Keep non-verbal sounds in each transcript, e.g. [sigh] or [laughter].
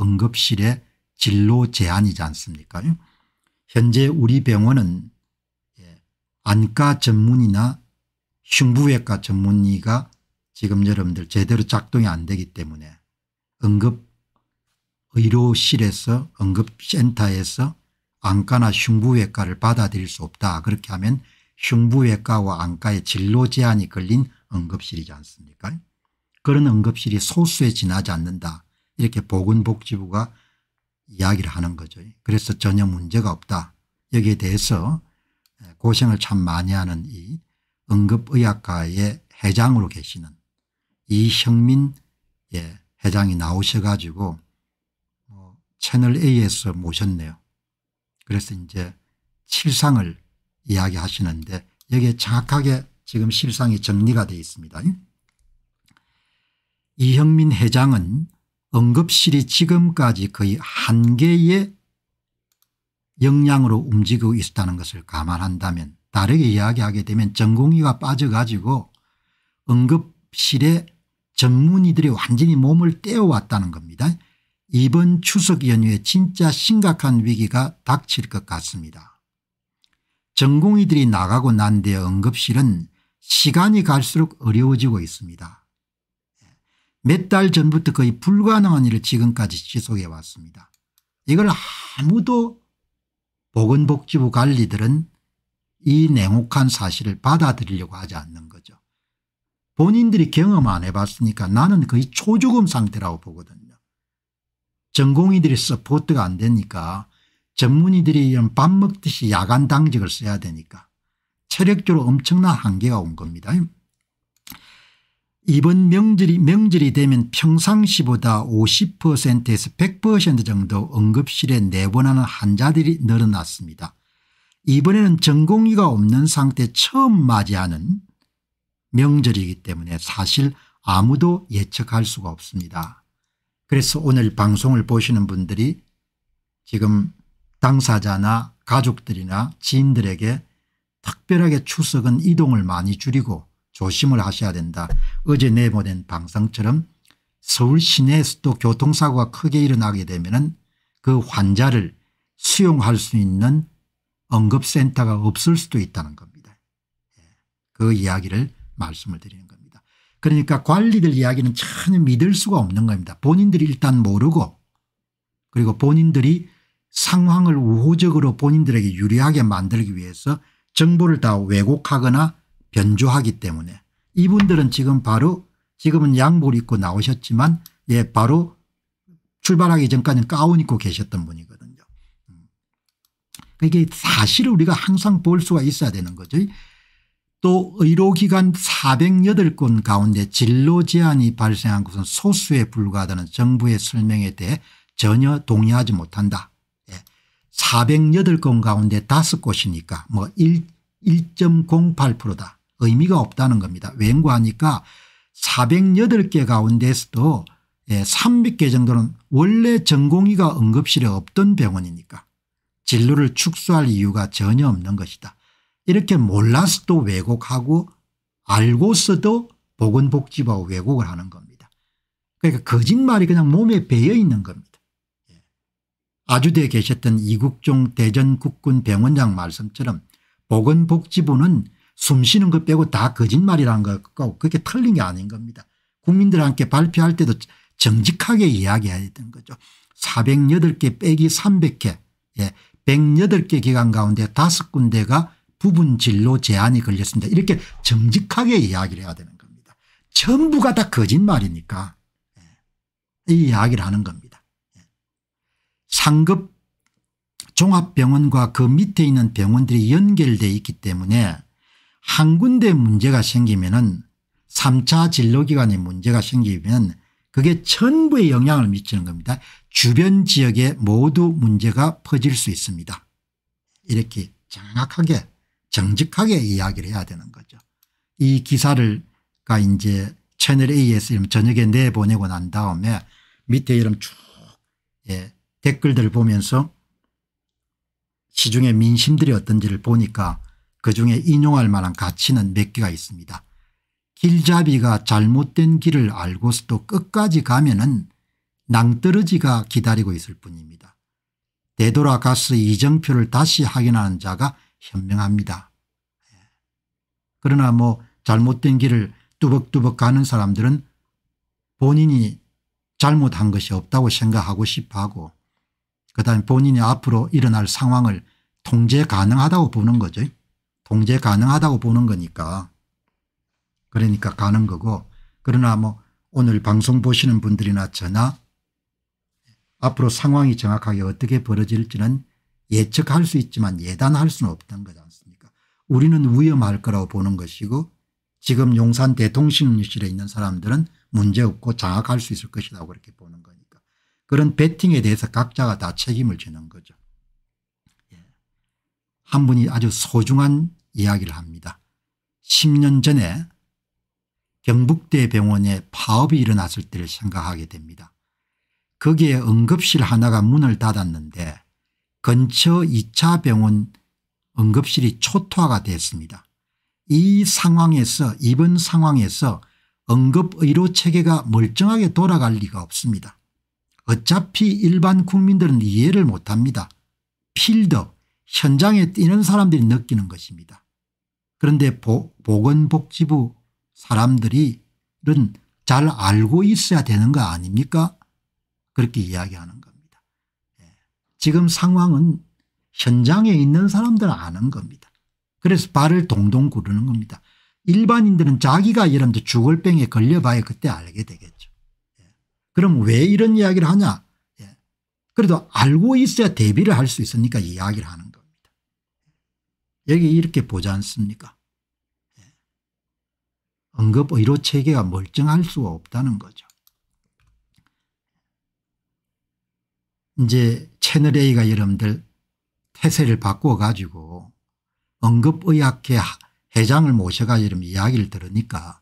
응급실의 진로 제한이지 않습니까 예? 현재 우리 병원은 예, 안과 전문의나 흉부외과 전문의가 지금 여러분들 제대로 작동이 안 되기 때문에 응급의료실에서 응급센터에서 안과나 흉부외과를 받아들일 수 없다. 그렇게 하면 흉부외과와 안과의 진로 제한이 걸린 응급실이지 않습니까 그런 응급실이 소수에 지나지 않는다. 이렇게 보건복지부가 이야기를 하는 거죠. 그래서 전혀 문제가 없다. 여기에 대해서 고생을 참 많이 하는 이 응급의학과의 회장으로 계시는 이형민 예, 회장이 나오셔가지고 뭐 채널 A에서 모셨네요. 그래서 이제 실상을 이야기하시는데 여기에 정확하게 지금 실상이 정리가 되어 있습니다. 이형민 회장은 응급실이 지금까지 거의 한계의 역량으로 움직이고 있었다는 것을 감안한다면 다르게 이야기하게 되면 전공의가 빠져가지고 응급실에 전문의들이 완전히 몸을 떼어왔다는 겁니다. 이번 추석 연휴에 진짜 심각한 위기가 닥칠 것 같습니다. 전공의들이 나가고 난 뒤에 응급실은 시간이 갈수록 어려워지고 있습니다. 몇달 전부터 거의 불가능한 일을 지금까지 지속해 왔습니다. 이걸 아무도 보건복지부 관리들은 이 냉혹한 사실을 받아들이려고 하지 않는 거죠. 본인들이 경험 안 해봤으니까 나는 거의 초죽음 상태라고 보거든요. 전공의들이 서포트가 안 되니까 전문의들이 밥 먹듯이 야간 당직을 써야 되니까 체력적으로 엄청난 한계가 온 겁니다. 이번 명절이 명절이 되면 평상시보다 50%에서 100% 정도 응급실에 내보내는 환자들이 늘어났습니다. 이번에는 전공의가 없는 상태 처음 맞이하는 명절이기 때문에 사실 아무도 예측할 수가 없습니다. 그래서 오늘 방송을 보시는 분들이 지금 당사자나 가족들이나 지인들에게 특별하게 추석은 이동을 많이 줄이고 조심을 하셔야 된다. 어제 내보낸 방송처럼 서울 시내에서도 교통사고가 크게 일어나게 되면 그 환자를 수용할 수 있는 응급센터가 없을 수도 있다는 겁니다. 예, 그 이야기를 말씀을 드리는 겁니다. 그러니까 관리들 이야기는 전혀 믿을 수가 없는 겁니다. 본인들이 일단 모르고 그리고 본인들이 상황을 우호적으로 본인들에게 유리하게 만들기 위해서 정보를 다 왜곡하거나 변조하기 때문에 이분들은 지금 바로 지금은 양복 입고 나오셨지만 예 바로 출발하기 전까지는 가운 입고 계셨던 분이거든요. 음. 이게 사실을 우리가 항상 볼 수가 있어야 되는 거죠. 또 의료기관 408건 가운데 진로 제한이 발생한 것은 소수에 불과하다는 정부의 설명에 대해 전혀 동의하지 못한다. 408건 예. 가운데 5곳이니까 뭐 1.08%다. 의미가 없다는 겁니다. 웬구하니까 408개 가운데서도 300개 예, 정도는 원래 전공의가 응급실에 없던 병원이니까 진로를 축소할 이유가 전혀 없는 것이다. 이렇게 몰라서도 왜곡하고 알고서도 보건복지부와 왜곡을 하는 겁니다. 그러니까 거짓말이 그냥 몸에 배어 있는 겁니다. 예. 아주대에 계셨던 이국종 대전국군 병원장 말씀처럼 보건복지부는 숨쉬는 것 빼고 다 거짓말이라는 것과 그게 렇 틀린 게 아닌 겁니다. 국민들한테 발표할 때도 정직하게 이야기해야 되는 거죠. 408개 빼기 300개 예, 108개 기관 가운데 5군데가 부분 진로 제한이 걸렸습니다. 이렇게 정직하게 이야기를 해야 되는 겁니다. 전부가 다 거짓말이니까 예, 이 이야기를 하는 겁니다. 예. 상급 종합병원과 그 밑에 있는 병원들이 연결돼 있기 때문에 한 군데 문제가 생기면은 3차 진로기관에 문제가 생기면 그게 전부에 영향을 미치는 겁니다. 주변 지역에 모두 문제가 퍼질 수 있습니다. 이렇게 정확하게 정직하게 이야기를 해야 되는 거죠. 이 기사를 가 이제 채널A에서 이런 저녁에 내보내고 난 다음에 밑에 이런 쭉 예, 댓글들을 보면서 시중의 민심들이 어떤지를 보니까 그중에 인용할 만한 가치는 몇 개가 있습니다. 길잡이가 잘못된 길을 알고서도 끝까지 가면 은 낭떠러지가 기다리고 있을 뿐입니다. 되돌아가서 이정표를 다시 확인하는 자가 현명합니다. 예. 그러나 뭐 잘못된 길을 뚜벅뚜벅 가는 사람들은 본인이 잘못한 것이 없다고 생각하고 싶어하고 그다음에 본인이 앞으로 일어날 상황을 통제 가능하다고 보는 거죠. 통제 가능하다고 보는 거니까 그러니까 가는 거고 그러나 뭐 오늘 방송 보시는 분들이나 저나 앞으로 상황이 정확하게 어떻게 벌어질지는 예측할 수 있지만 예단할 수는 없던 거지 않습니까 우리는 위험할 거라고 보는 것이고 지금 용산 대통신실에 있는 사람들은 문제없고 장악할 수 있을 것이라고 그렇게 보는 거니까 그런 배팅에 대해서 각자가 다 책임을 지는 거죠. 예. 한 분이 아주 소중한 이야기를 합니다. 10년 전에 경북대병원에 파업이 일어났을 때를 생각하게 됩니다. 거기에 응급실 하나가 문을 닫았는데 근처 2차 병원 응급실이 초토화가 됐습니다. 이 상황에서 이번 상황에서 응급의료 체계가 멀쩡하게 돌아갈 리가 없습니다. 어차피 일반 국민들은 이해를 못합니다. 필드 현장에 뛰는 사람들이 느끼는 것입니다. 그런데 보, 건복지부 사람들은잘 알고 있어야 되는 거 아닙니까? 그렇게 이야기하는 겁니다. 예. 지금 상황은 현장에 있는 사람들 은 아는 겁니다. 그래서 발을 동동 구르는 겁니다. 일반인들은 자기가 예를들 죽을 병에 걸려봐야 그때 알게 되겠죠. 예. 그럼 왜 이런 이야기를 하냐? 예. 그래도 알고 있어야 대비를 할 수 있으니까 이야기를 하는 여기 이렇게 보지 않습니까? 예. 언급 의료 체계가 멀쩡할 수가 없다는 거죠. 이제 채널A가 여러분들 태세를 바꿔가지고 응급의학회 회장을 모셔가지고 이야기를 들으니까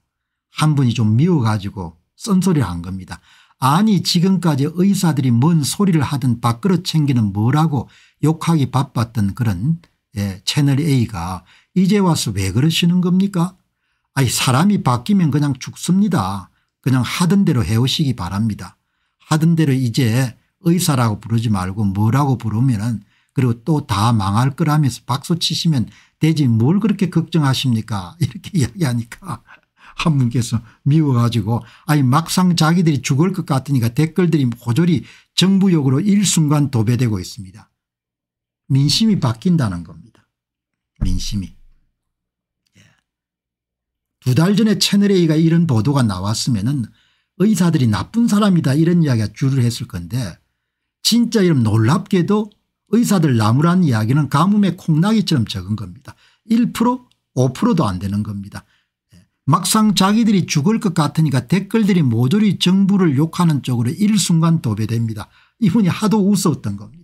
한 분이 좀 미워가지고 쓴소리를 한 겁니다. 아니 지금까지 의사들이 뭔 소리를 하든 밥그릇 챙기는 뭐라고 욕하기 바빴던 그런 예, 채널 A가 이제 와서 왜 그러시는 겁니까? 아니 사람이 바뀌면 그냥 죽습니다. 그냥 하던 대로 해오시기 바랍니다. 하던 대로 이제 의사라고 부르지 말고 뭐라고 부르면은 그리고 또 다 망할 거라면서 박수 치시면 되지 뭘 그렇게 걱정하십니까 [laughs] 이렇게 이야기하니까 한 분께서 미워가지고 아니 막상 자기들이 죽을 것 같으니까 댓글들이 고졸이 정부욕으로 일순간 도배되고 있습니다. 민심이 바뀐다는 겁니다. 민심이. 예. 두달 전에 채널A가 이런 보도가 나왔으면 은 의사들이 나쁜 사람이다 이런 이야기가 줄을 했을 건데 진짜 이런 놀랍게도 의사들 나무란 이야기는 가뭄에 콩나기처럼 적은 겁니다. 1% 5%도 안 되는 겁니다. 예. 막상 자기들이 죽을 것 같으니까 댓글들이 모조리 정부를 욕하는 쪽으로 일순간 도배됩니다. 이분이 하도 웃었던 겁니다.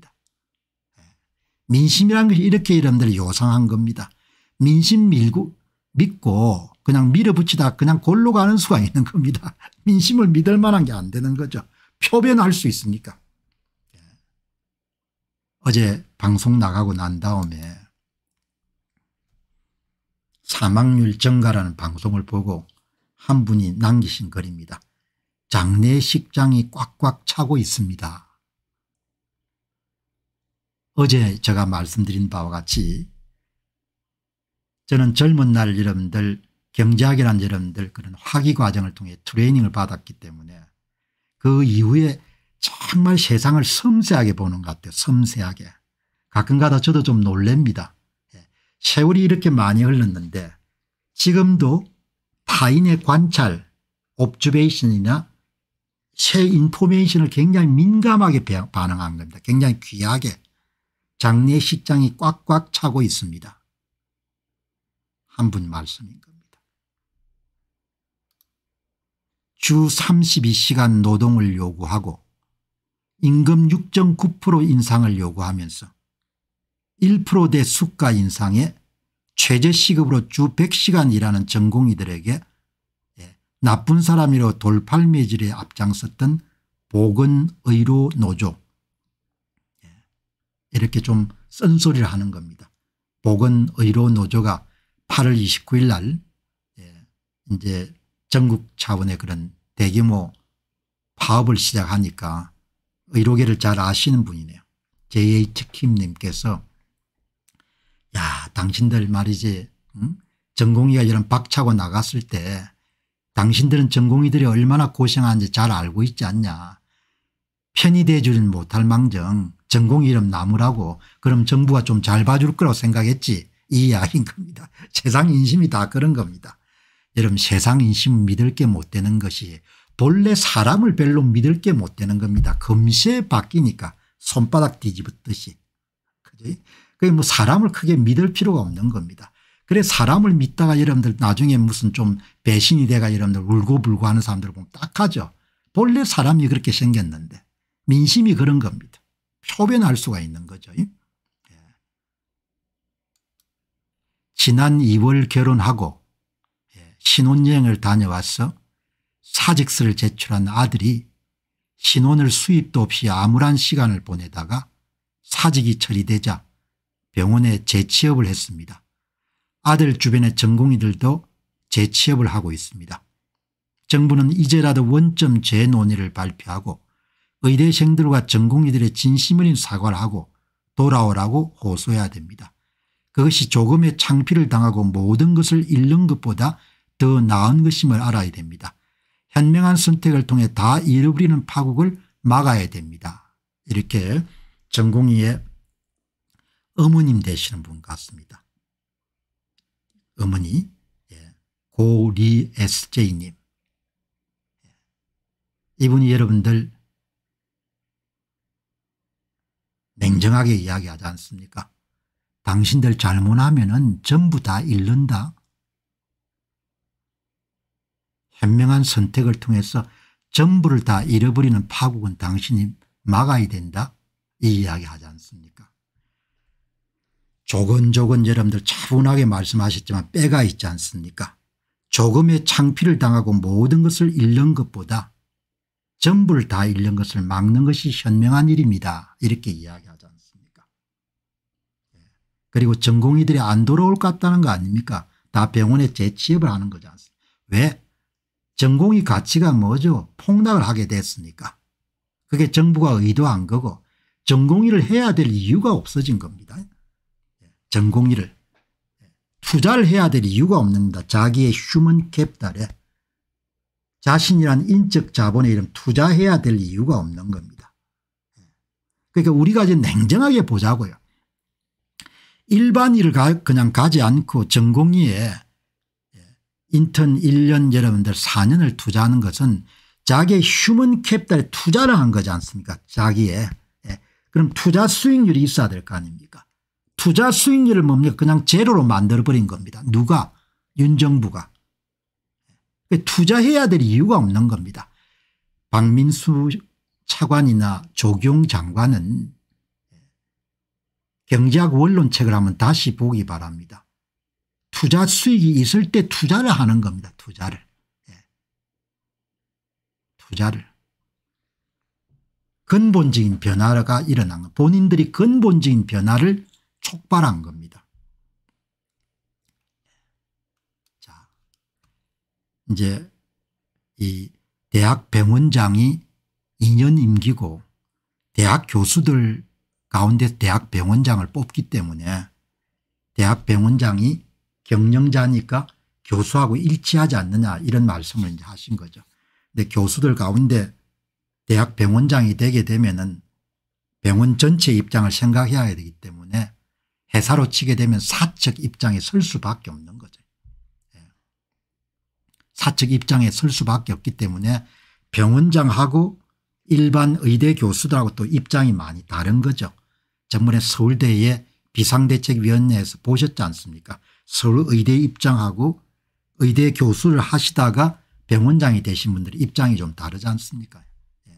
민심이라는 것이 이렇게 여러분들이 요상한 겁니다. 민심 밀고 믿고 그냥 밀어붙이다 그냥 골로 가는 수가 있는 겁니다. [laughs] 민심을 믿을 만한 게 안 되는 거죠. 표변할 수 있습니까 예. 어제 방송 나가고 난 다음에 사망률 증가라는 방송을 보고 한 분이 남기신 글입니다. 장례식장이 꽉꽉 차고 있습니다. 어제 제가 말씀드린 바와 같이 저는 젊은 날 여러분들 경제학이란 여러분들 그런 학위 과정을 통해 트레이닝을 받았기 때문에 그 이후에 정말 세상을 섬세하게 보는 것 같아요. 섬세하게. 가끔가다 저도 좀 놀랍니다. 예, 세월이 이렇게 많이 흘렀는데 지금도 타인의 관찰, 옵주베이션이나 새 인포메이션을 굉장히 민감하게 반응한 겁니다. 굉장히 귀하게 장례식장이 꽉꽉 차고 있습니다. 한 분 말씀인 겁니다. 주 32시간 노동을 요구하고 임금 6.9% 인상을 요구하면서 1%대 수가 인상에 최저시급으로 주 100시간 일하는 전공의들에게 예, 나쁜 사람이로 돌팔매질에 앞장섰던 보건의료노조 이렇게 좀 쓴소리를 하는 겁니다. 보건의료노조가 8월 29일 날 예, 이제 전국 차원의 그런 대규모 파업을 시작하니까 의료계를 잘 아시는 분이네요. JH킴님께서 야 당신들 말이지 응? 전공의가 이런 박차고 나갔을 때 당신들은 전공의들이 얼마나 고생하는지 잘 알고 있지 않냐. 편히 대주진 못할 망정 전공 이름 나무라고 그럼 정부가 좀 잘 봐줄 거라고 생각했지 이 이야기인 겁니다. [laughs] 세상 인심이 다 그런 겁니다. 여러분 세상 인심 믿을 게 못 되는 것이 본래 사람을 별로 믿을 게 못 되는 겁니다. 금세 바뀌니까 손바닥 뒤집듯이. 그지? 그게 뭐 사람을 크게 믿을 필요가 없는 겁니다. 그래 사람을 믿다가 여러분들 나중에 무슨 좀 배신이 돼가 여러분들 울고불고 하는 사람들 보면 딱하죠. 본래 사람이 그렇게 생겼는데 민심이 그런 겁니다. 초변할 수가 있는 거죠. 예. 지난 2월 결혼하고 예, 신혼여행을 다녀와서 사직서를 제출한 아들이 신혼을 수입도 없이 암울한 시간을 보내다가 사직이 처리되자 병원에 재취업을 했습니다. 아들 주변의 전공의들도 재취업을 하고 있습니다. 정부는 이제라도 원점 재논의를 발표하고 의대생들과 전공의들의 진심어린 사과를 하고 돌아오라고 호소해야 됩니다. 그것이 조금의 창피를 당하고 모든 것을 잃는 것보다 더 나은 것임을 알아야 됩니다. 현명한 선택을 통해 다 잃어버리는 파국을 막아야 됩니다. 이렇게 전공의의 어머님 되시는 분 같습니다. 어머니 예, 고리 SJ님 예. 이분이 여러분들 냉정하게 이야기하지 않습니까 당신들 잘못하면 은 전부 다 잃는다. 현명한 선택을 통해서 전부를 다 잃어버리는 파국은 당신이 막아야 된다 이 이야기 하지 않습니까 조근조근 여러분들 차분하게 말씀하셨지만 때가 있지 않습니까 조금의 창피를 당하고 모든 것을 잃는 것보다 전부를 다 잃는 것을 막는 것이 현명한 일입니다. 이렇게 이야기하지 않습니까 예. 그리고 전공의들이 안 돌아올 것 같다는 거 아닙니까 다 병원에 재취업을 하는 거지 않습니까 왜 전공의 가치가 뭐죠 폭락을 하게 됐으니까 그게 정부가 의도한 거고 전공의를 해야 될 이유가 없어진 겁니다. 예. 전공의를 예. 투자를 해야 될 이유가 없는 다 자기의 휴먼 캡탈에 자신이란 인적 자본에 이름 투자해야 될 이유가 없는 겁니다. 그러니까 우리가 이제 냉정하게 보자고요. 일반인을 그냥 가지 않고 전공의에 인턴 1년 여러분들 4년을 투자하는 것은 자기의 휴먼 캡달에 투자를 한 거지 않습니까 자기의. 예. 그럼 투자 수익률이 있어야 될 거 아닙니까 투자 수익률을 뭡니까 그냥 제로로 만들어버린 겁니다. 누가 윤정부가 투자해야 될 이유가 없는 겁니다. 박민수 차관이나 조경 장관은 경제학 원론책을 한번 다시 보기 바랍니다. 투자 수익이 있을 때 투자를 하는 겁니다. 투자를. 예. 투자를. 근본적인 변화가 일어난 것. 본인들이 근본적인 변화를 촉발한 겁니다. 이제 이 대학 병원장이 2년 임기고 대학 교수들 가운데 대학 병원장을 뽑기 때문에 대학 병원장이 경영자니까 교수하고 일치하지 않느냐 이런 말씀을 이제 하신 거죠. 근데 교수들 가운데 대학 병원장이 되게 되면은 병원 전체 입장을 생각해야 되기 때문에 회사로 치게 되면 사측 입장에 설 수밖에 없는 거죠. 사측 입장에 설 수밖에 없기 때문에 병원장하고 일반 의대 교수들하고 또 입장이 많이 다른 거죠. 전번에 서울대의 비상대책위원회에서 보셨지 않습니까 서울의대 입장하고 의대 교수를 하시다가 병원장이 되신 분들이 입장이 좀 다르지 않습니까 예.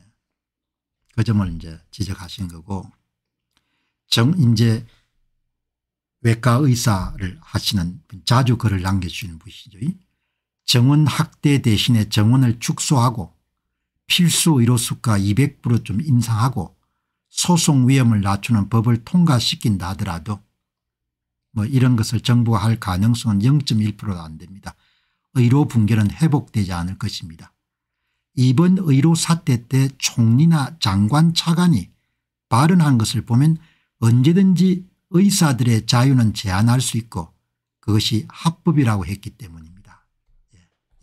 그 점을 이제 지적하신 거고 정 이제 외과 의사를 하시는 분 자주 글을 남겨주시는 분이시죠. 정원 확대 대신에 정원을 축소하고 필수 의료수가 200%좀 인상하고 소송 위험을 낮추는 법을 통과시킨다 하더라도 뭐 이런 것을 정부가 할 가능성은 0.1%도 안 됩니다. 의료 붕괴는 회복되지 않을 것입니다. 이번 의료 사태 때 총리나 장관 차관이 발언한 것을 보면 언제든지 의사들의 자유는 제한할 수 있고 그것이 합법이라고 했기 때문입니다.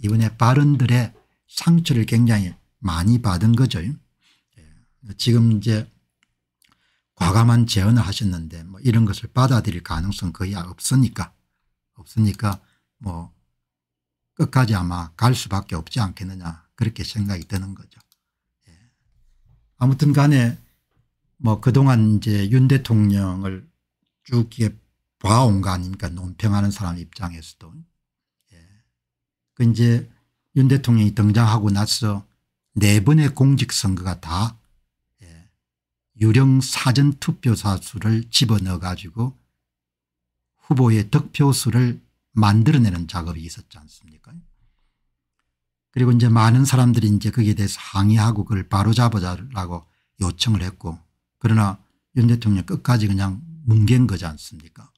이번에 발언들의 상처를 굉장히 많이 받은 거죠. 예. 지금 이제 과감한 제언을 하셨는데 뭐 이런 것을 받아들일 가능성 거의 없으니까 없으니까 뭐 끝까지 아마 갈 수밖에 없지 않겠느냐 그렇게 생각이 드는 거죠. 예. 아무튼 간에 뭐 그동안 이제 윤 대통령을 쭉 봐온 거 아닙니까 논평하는 사람 입장에서도 그 이제 윤 대통령이 등장하고 나서 네 번의 공직선거가 다 예, 유령 사전 투표사 수를 집어넣어 가지고 후보의 득표수를 만들어내는 작업이 있었지 않습니까 그리고 이제 많은 사람들이 이제 거기에 대해서 항의하고 그걸 바로잡으라고 요청을 했고 그러나 윤 대통령 끝까지 그냥 뭉갠 거지 않습니까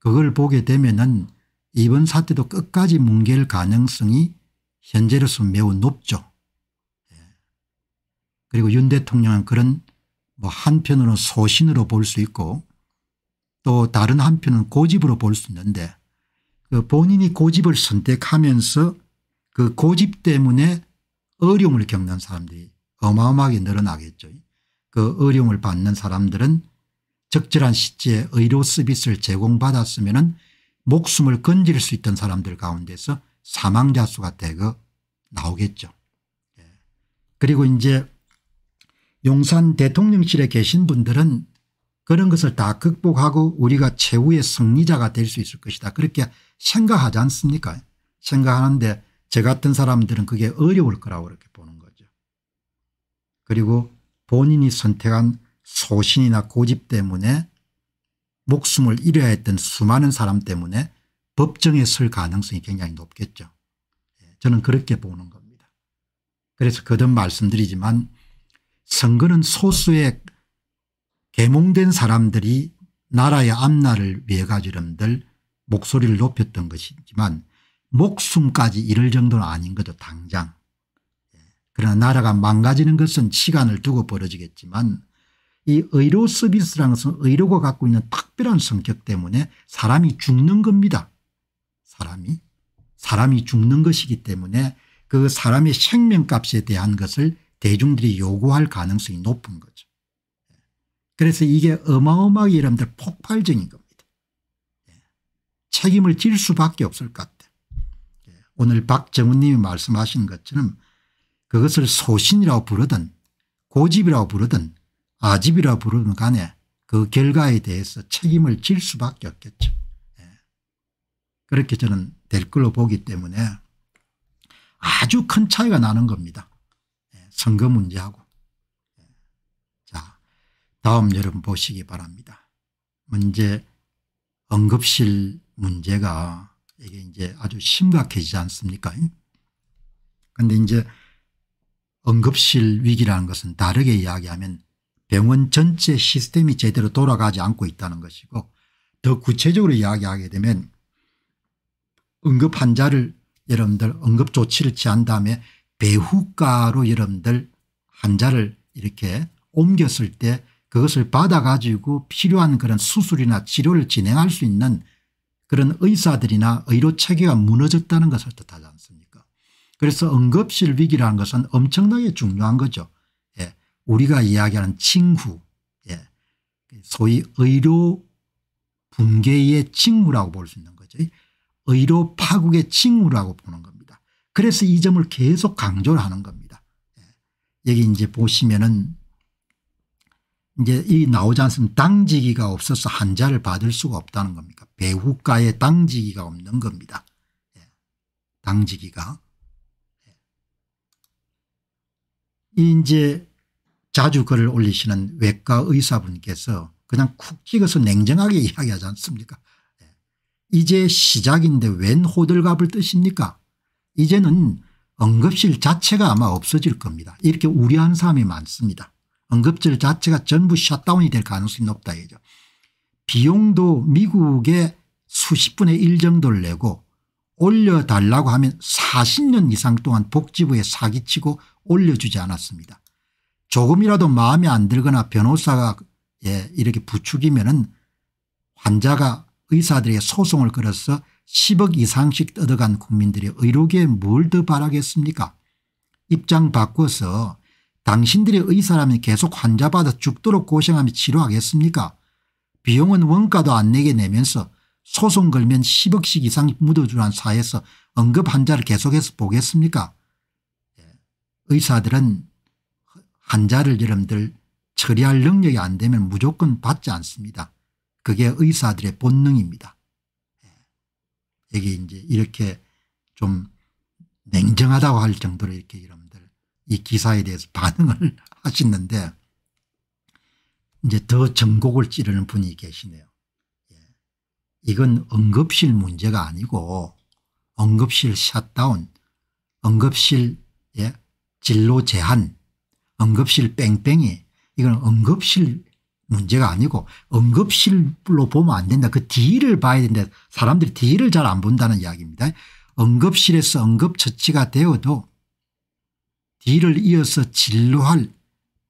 그걸 보게 되면은 이번 사태도 끝까지 뭉갤 가능성이 현재로서 는 매우 높죠. 예. 그리고 윤 대통령은 그런 뭐 한편으로는 소신으로 볼 수 있고 또 다른 한편은 고집으로 볼 수 있는데 그 본인이 고집을 선택하면서 그 고집 때문에 어려움을 겪는 사람들이 어마어마하게 늘어나겠죠. 그 어려움을 받는 사람들은 적절한 시제에 의료 서비스를 제공받았으면 목숨을 건질 수 있던 사람들 가운데서 사망자 수가 대거 나오겠죠. 예. 그리고 이제 용산 대통령실에 계신 분들은 그런 것을 다 극복하고 우리가 최후의 승리자가 될 수 있을 것이다. 그렇게 생각하지 않습니까 생각하는데 저 같은 사람들은 그게 어려울 거라고 그렇게 보는 거죠. 그리고 본인이 선택한 소신이나 고집 때문에 목숨을 잃어야 했던 수많은 사람 때문에 법정에 설 가능성이 굉장히 높겠죠. 예, 저는 그렇게 보는 겁니다. 그래서 거듭 말씀드리지만 선거는 소수의 개몽된 사람들이 나라의 앞날을 위해 가지름들 목소리를 높였던 것이지만 목숨까지 잃을 정도는 아닌 거죠 당장. 예, 그러나 나라가 망가지는 것은 시간을 두고 벌어지겠지만 이 의료 서비스라는 것은 의료가 갖고 있는 특별한 성격 때문에 사람이 죽는 겁니다. 사람이. 사람이 죽는 것이기 때문에 그 사람의 생명값에 대한 것을 대중들이 요구할 가능성이 높은 거죠. 그래서 이게 어마어마하게 여러분들 폭발적인 겁니다. 예. 책임을 질 수밖에 없을 것 같아요. 예. 오늘 박정훈님이 말씀하신 것처럼 그것을 소신이라고 부르든 고집이라고 부르든 아집이라 부르는 간에 그 결과에 대해서 책임을 질 수밖에 없겠죠. 예. 그렇게 저는 될 걸로 보기 때문에 아주 큰 차이가 나는 겁니다. 예, 선거 문제하고. 예. 자 다음 여러분 보시기 바랍니다. 문제 응급실 문제가 이게 이제 아주 심각해지지 않습니까? 그런데 이제 응급실 위기라는 것은 다르게 이야기하면 병원 전체 시스템이 제대로 돌아가지 않고 있다는 것이고 더 구체적으로 이야기하게 되면 응급 환자를 여러분들 응급 조치를 취한 다음에 배후가로 여러분들 환자를 이렇게 옮겼을 때 그것을 받아가지고 필요한 그런 수술이나 치료를 진행할 수 있는 그런 의사들이나 의료 체계가 무너졌다는 것을 뜻하지 않습니까 그래서 응급실 위기라는 것은 엄청나게 중요한 거죠. 우리가 이야기하는 칭후 예. 소위 의료 붕괴의 칭후라고 볼 수 있는 거죠. 의료 파국의 칭후라고 보는 겁니다. 그래서 이 점을 계속 강조를 하는 겁니다. 예. 여기 이제 보시면은 이제 이 나오지 않으면까 당지기가 없어서 환자를 받을 수가 없다는 겁니까 배후가에 당지기가 없는 겁니다. 예. 당지기가. 예. 이제 자주 글을 올리시는 외과 의사분께서 그냥 쿡 찍어서 냉정하게 [laughs] 이야기하지 않습니까 예. 이제 시작인데 웬 호들갑을 뜨십니까 이제는 응급실 자체가 아마 없어질 겁니다. 이렇게 우려한 사람이 많습니다. 응급실 자체가 전부 셧다운이 될 가능성이 높다 이죠. 비용도 미국에 수십 분의 일 정도를 내고 올려달라고 하면 40년 이상 동안 복지부에 사기치고 올려주지 않았습니다. 조금이라도 마음에 안 들거나 변호사가 예, 이렇게 부추기면은 환자가 의사들의 소송을 걸어서 10억 이상씩 뜯어간 국민들의 의료계에 뭘 더 바라겠습니까 입장 바꿔서 당신들의 의사라면 계속 환자 받아 죽도록 고생하며 치료하겠습니까 비용은 원가도 안 내게 내면서 소송 걸면 10억씩 이상 묻어주는 사회에서 응급 환자를 계속해서 보겠습니까 예. 의사들은 환자를 여러분들 처리할 능력이 안 되면 무조건 받지 않습니다. 그게 의사들의 본능입니다. 여기 예. 이제 이렇게 좀 냉정하다고 할 정도로 이렇게 여러분들 이 기사에 대해서 [laughs] 반응을 하시는데 이제 더 정곡을 찌르는 분이 계시네요. 예. 이건 응급실 문제가 아니고 응급실 샷다운, 응급실 예, 진로 제한, 응급실 뺑뺑이 이건 응급실 문제가 아니고 응급실로 보면 안 된다. 그 뒤를 봐야 된다. 사람들이 뒤를 잘 안 본다는 이야기입니다. 응급실에서 응급처치가 되어도 뒤를 이어서 진료할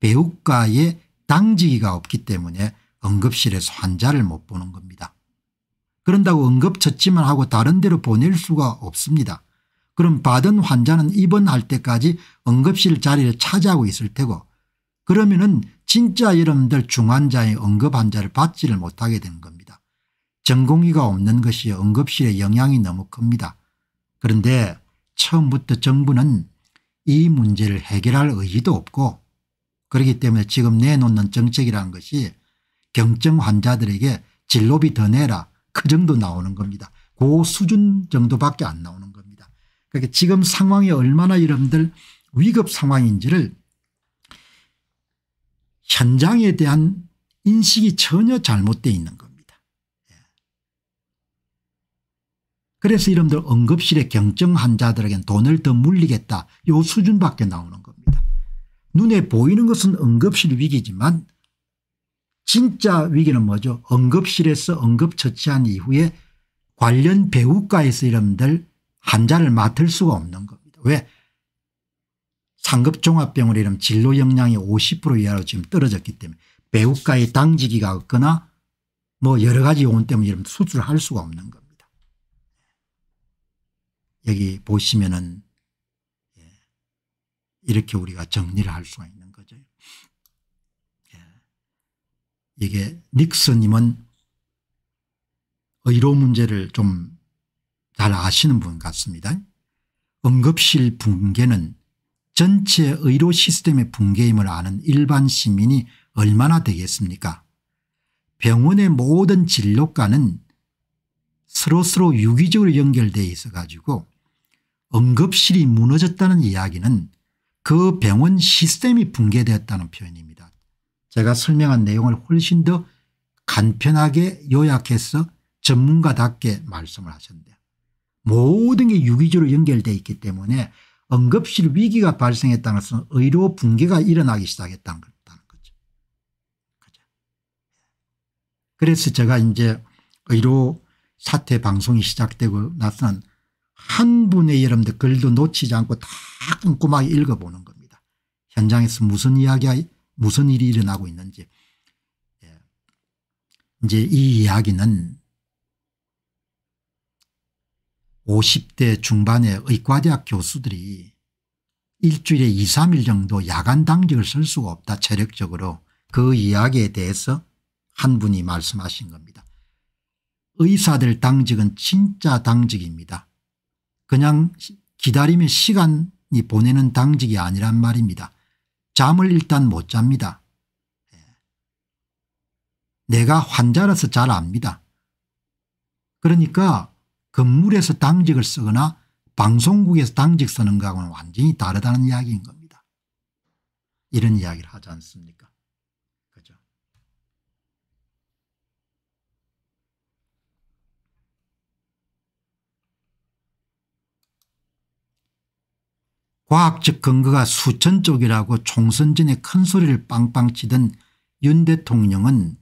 배우가의 당직이가 없기 때문에 응급실에서 환자를 못 보는 겁니다. 그런다고 응급처치만 하고 다른 데로 보낼 수가 없습니다. 그럼 받은 환자는 입원할 때까지 응급실 자리를 차지하고 있을 테고 그러면은 진짜 여러분들 중환자의 응급환자를 받지를 못하게 되는 겁니다. 전공의가 없는 것이 응급실의 영향이 너무 큽니다. 그런데 처음부터 정부는 이 문제를 해결할 의지도 없고 그렇기 때문에 지금 내놓는 정책이라는 것이 경증 환자들에게 진료비 더 내라 그 정도 나오는 겁니다. 그 수준 정도밖에 안 나오는 겁니다. 그러니까 지금 상황이 얼마나 여러분들 위급 상황인지를 현장에 대한 인식이 전혀 잘못되어 있는 겁니다. 예. 그래서 이런들 응급실에 경증 환자들에겐 돈을 더 물리겠다 요 수준밖에 나오는 겁니다. 눈에 보이는 것은 응급실 위기지만 진짜 위기는 뭐죠? 응급실에서 응급처치한 이후에 관련 배우과에서 이런들 환자를 맡을 수가 없는 겁니다. 왜 상급종합병원의 이름 진로 역량이 50% 이하로 지금 떨어졌기 때문에 배우가에 당직이가 없거나 뭐 여러 가지 요인 때문에 이런 수술을 할 수가 없는 겁니다. 여기 보시면은 예, 이렇게 우리가 정리를 할 수가 있는 거죠. 예. 이게 닉슨님은 의료 문제를 좀잘 아시는 분 같습니다. 응급실 붕괴는 전체 의료 시스템의 붕괴임을 아는 일반 시민이 얼마나 되겠습니까? 병원의 모든 진료과는 서로서로 유기적으로 연결되어 있어 가지고 응급실이 무너졌다는 이야기는 그 병원 시스템이 붕괴되었다는 표현입니다. 제가 설명한 내용을 훨씬 더 간편하게 요약해서 전문가답게 말씀을 하셨는데 모든 게 유기적으로 연결되어 있기 때문에 응급실 위기가 발생했다는 것은 의료 붕괴가 일어나기 시작했다는 거죠. 그래서 제가 이제 의료 사태 방송이 시작되고 나서는 한 분의 여러분들 글도 놓치지 않고 다 꼼꼼하게 읽어보는 겁니다. 현장에서 무슨 이야기가 무슨 일이 일어나고 있는지. 예. 이제 이 이야기는 50대 중반의 의과대학 교수들이 일주일에 2, 3일 정도 야간 당직을 쓸 수가 없다 체력적으로 그 이야기에 대해서 한 분이 말씀하신 겁니다. 의사들 당직은 진짜 당직입니다. 그냥 기다림의 시간이 보내는 당직이 아니란 말입니다. 잠을 일단 못 잡니다. 예. 내가 환자라서 잘 압니다. 그러니까 건물에서 당직을 쓰거나 방송국에서 당직 쓰는 거하고는 완전히 다르다는 이야기인 겁니다. 이런 이야기를 하지 않습니까? 그죠? 과학적 근거가 수천 쪽이라고 총선 전에 큰 소리를 빵빵 치던 윤 대통령은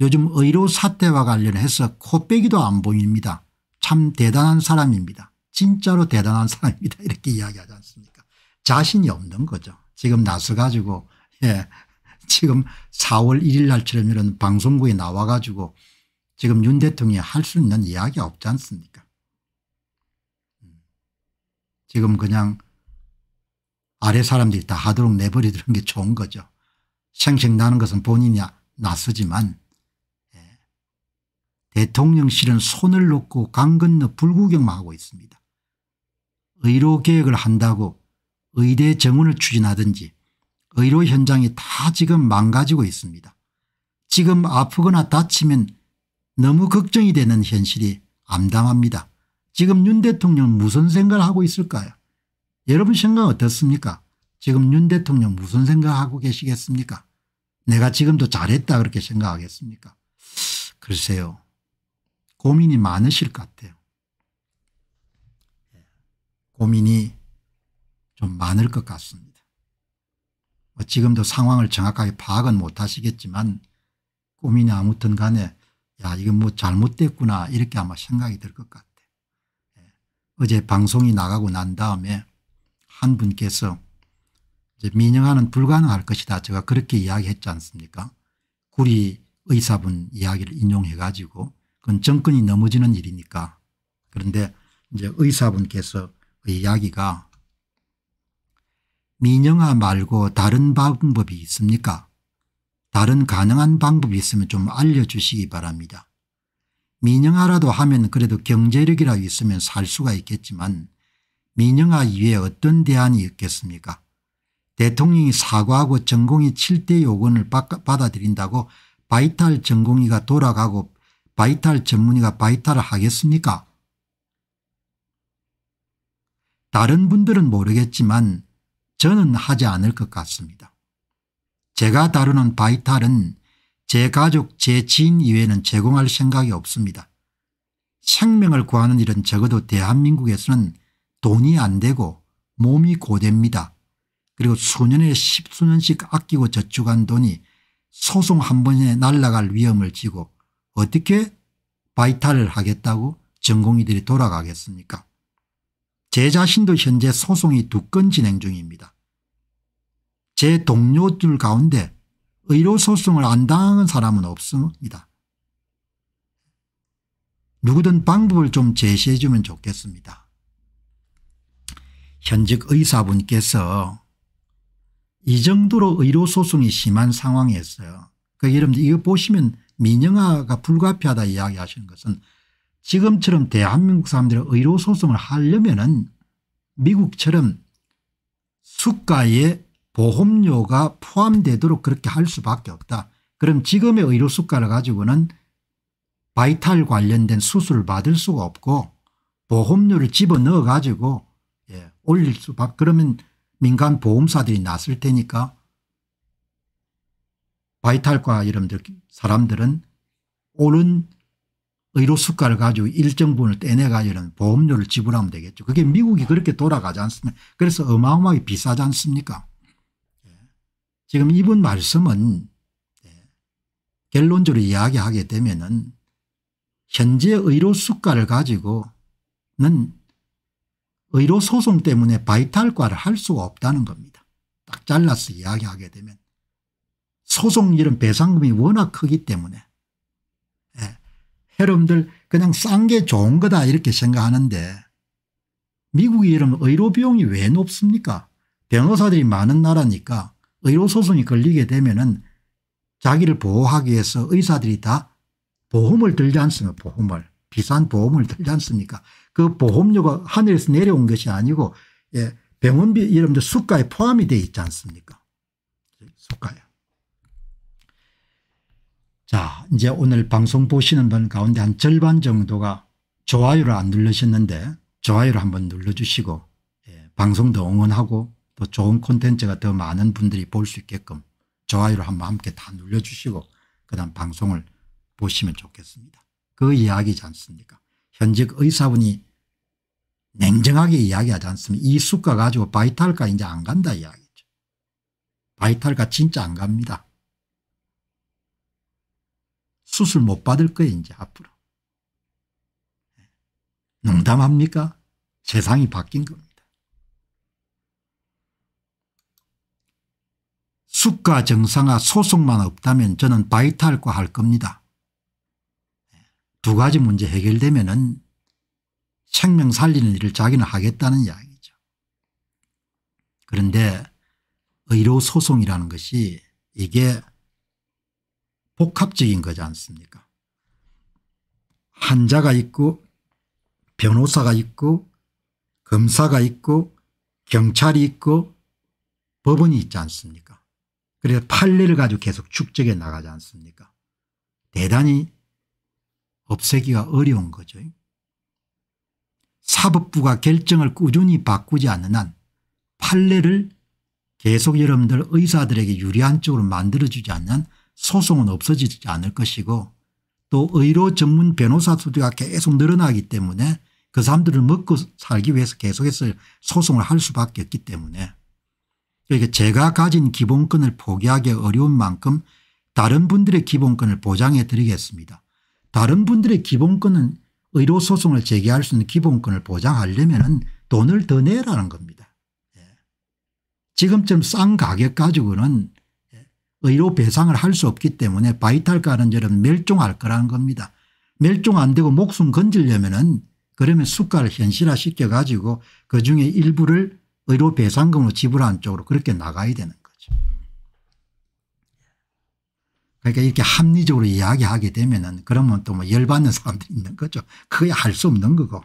요즘 의료 사태와 관련해서 코빼기도 안 보입니다. 참 대단한 사람입니다. 진짜로 대단한 사람입니다. 이렇게 이야기하지 않습니까 자신이 없는 거죠. 지금 나서 가지고 예 지금 4월 1일 날처럼 이런 방송국에 나와 가지고 지금 윤 대통령이 할 수 있는 이야기 없지 않습니까 지금 그냥 아래 사람들이 다 하도록 내버려두는 게 좋은 거죠. 생색나는 것은 본인이 나서지만 대통령실은 손을 놓고 강 건너 불구경만 하고 있습니다. 의료 계획을 한다고 의대 정원을 추진하든지 의료 현장이 다 지금 망가지고 있습니다. 지금 아프거나 다치면 너무 걱정이 되는 현실이 암담합니다. 지금 윤 대통령 무슨 생각을 하고 있을까요? 여러분 생각 어떻습니까? 지금 윤 대통령 무슨 생각하고 계시겠습니까? 내가 지금도 잘했다 그렇게 생각하겠습니까? 글쎄요. 고민이 많으실 것 같아요. 예. 고민이 좀 많을 것 같습니다. 뭐 지금도 상황을 정확하게 파악은 못하시겠지만 고민이 아무튼 간에 야 이건 뭐 잘못됐구나 이렇게 아마 생각이 들 것 같아요. 예. 어제 방송이 나가고 난 다음에 한 분께서 이제 민영화는 불가능할 것이다. 제가 그렇게 이야기했지 않습니까? 구리 의사분 이야기를 인용해 가지고 그건 정권이 넘어지는 일이니까. 그런데 이제 의사분께서 그 이야기가 민영화 말고 다른 방법이 있습니까? 다른 가능한 방법이 있으면 좀 알려주시기 바랍니다. 민영화라도 하면 그래도 경제력이라 있으면 살 수가 있겠지만 민영화 이외에 어떤 대안이 있겠습니까? 대통령이 사과하고 전공이 7대 요건을 받아들인다고 바이탈 전공이가 돌아가고 바이탈 전문의가 바이탈을 하겠습니까? 다른 분들은 모르겠지만 저는 하지 않을 것 같습니다. 제가 다루는 바이탈은 제 가족, 제 지인 이외에는 제공할 생각이 없습니다. 생명을 구하는 일은 적어도 대한민국에서는 돈이 안 되고 몸이 고됩니다. 그리고 수년에 십수년씩 아끼고 저축한 돈이 소송 한 번에 날아갈 위험을 지고 어떻게 바이탈을 하겠다고 전공의들이 돌아가겠습니까 제 자신도 현재 소송이 두 건 진행 중입니다. 제 동료들 가운데 의료소송을 안 당한 사람은 없습니다. 누구든 방법을 좀 제시해 주면 좋겠습니다. 현직 의사분께서 이 정도로 의료소송이 심한 상황이었어요. 그러니까 여러분 들 이거 보시면 민영화가 불가피하다 이야기하시는 것은 지금처럼 대한민국 사람들의 의료소송을 하려면 은 미국처럼 수가에 보험료가 포함되도록 그렇게 할 수밖에 없다. 그럼 지금의 의료 수가를 가지고는 바이탈 관련된 수술을 받을 수가 없고 보험료를 집어넣어 가지고 예, 올릴 수밖 그러면 민간 보험사들이 났을 테니까 바이탈과 이런 사람들은 옳은 의료 수가를 가지고 일정 분을 떼내가지고 보험료를 지불하면 되겠죠. 그게 미국이 그렇게 돌아가지 않습니까 그래서 어마어마하게 비싸지 않습니까 예. 지금 이분 말씀은 결론적으로 예, 이야기하게 되면 은 현재 의료 수가를 가지고는 의료 소송 때문에 바이탈과를 할 수가 없다는 겁니다. 딱 잘라서 이야기하게 되면 소송이런 배상금이 워낙 크기 때문에 예. 여러분들 그냥 싼 게 좋은 거다 이렇게 생각하는데 미국이 이러면 의료 비용이 왜 높습니까 변호사들이 많은 나라니까 의료소송이 걸리게 되면 은 자기를 보호하기 위해서 의사들이 다 보험을 들지 않습니까 보험을 비싼 보험을 들지 않습니까 그 보험료가 하늘에서 내려온 것이 아니고 예, 병원비 이런 데 수가에 포함이 돼 있지 않습니까 수가에 자 이제 오늘 방송 보시는 분 가운데 한 절반 정도가 좋아요를 안눌러셨는데 좋아요를 한번 눌러주시고 예, 방송도 응원하고 또 좋은 콘텐츠가 더 많은 분들이 볼 수 있게끔 좋아요를 한번 함께 다 눌러주시고 그 다음 방송을 보시면 좋겠습니다. 그 이야기지 않습니까 현직 의사분이 냉정하게 이야기하지 않습니까 이 수가 가지고 바이탈가 이제 안 간다 이야기죠. 바이탈가 진짜 안 갑니다. 수술 못 받을 거예요 이제 앞으로. 농담합니까? 세상이 바뀐 겁니다. 수가 정상화 소송만 없다면 저는 바이탈과 할 겁니다. 두 가지 문제 해결되면 은 생명 살리는 일을 자기는 하겠다는 이야기죠. 그런데 의료 소송이라는 것이 이게 복합적인 거지 않습니까 환자가 있고 변호사가 있고 검사가 있고 경찰이 있고 법원이 있지 않습니까 그래서 판례를 가지고 계속 축적해 나가지 않습니까 대단히 없애기가 어려운 거죠 사법부가 결정을 꾸준히 바꾸지 않는 한 판례를 계속 여러분들 의사들에게 유리한 쪽으로 만들어주지 않는 소송은 없어지지 않을 것이고 또 의료 전문 변호사 수가 계속 늘어나기 때문에 그 사람들을 먹고 살기 위해서 계속해서 소송을 할 수밖에 없기 때문에 그러니까 제가 가진 기본권을 포기하기 어려운 만큼 다른 분들의 기본권을 보장해 드리겠습니다. 다른 분들의 기본권은 의료소송을 제기할 수 있는 기본권을 보장하려면 돈을 더 내라는 겁니다. 예. 지금처럼 싼 가격 가지고는 의료 배상을 할 수 없기 때문에 바이탈 가는절은 멸종할 거라는 겁니다. 멸종 안 되고 목숨 건지려면은 그러면 수가를 현실화 시켜 가지고 그중에 일부를 의료 배상금으로 지불하는 쪽으로 그렇게 나가야 되는 거죠. 그러니까 이렇게 합리적으로 이야기하게 되면은 그러면 또 뭐 열받는 사람들이 있는 거죠. 그게 할 수 없는 거고.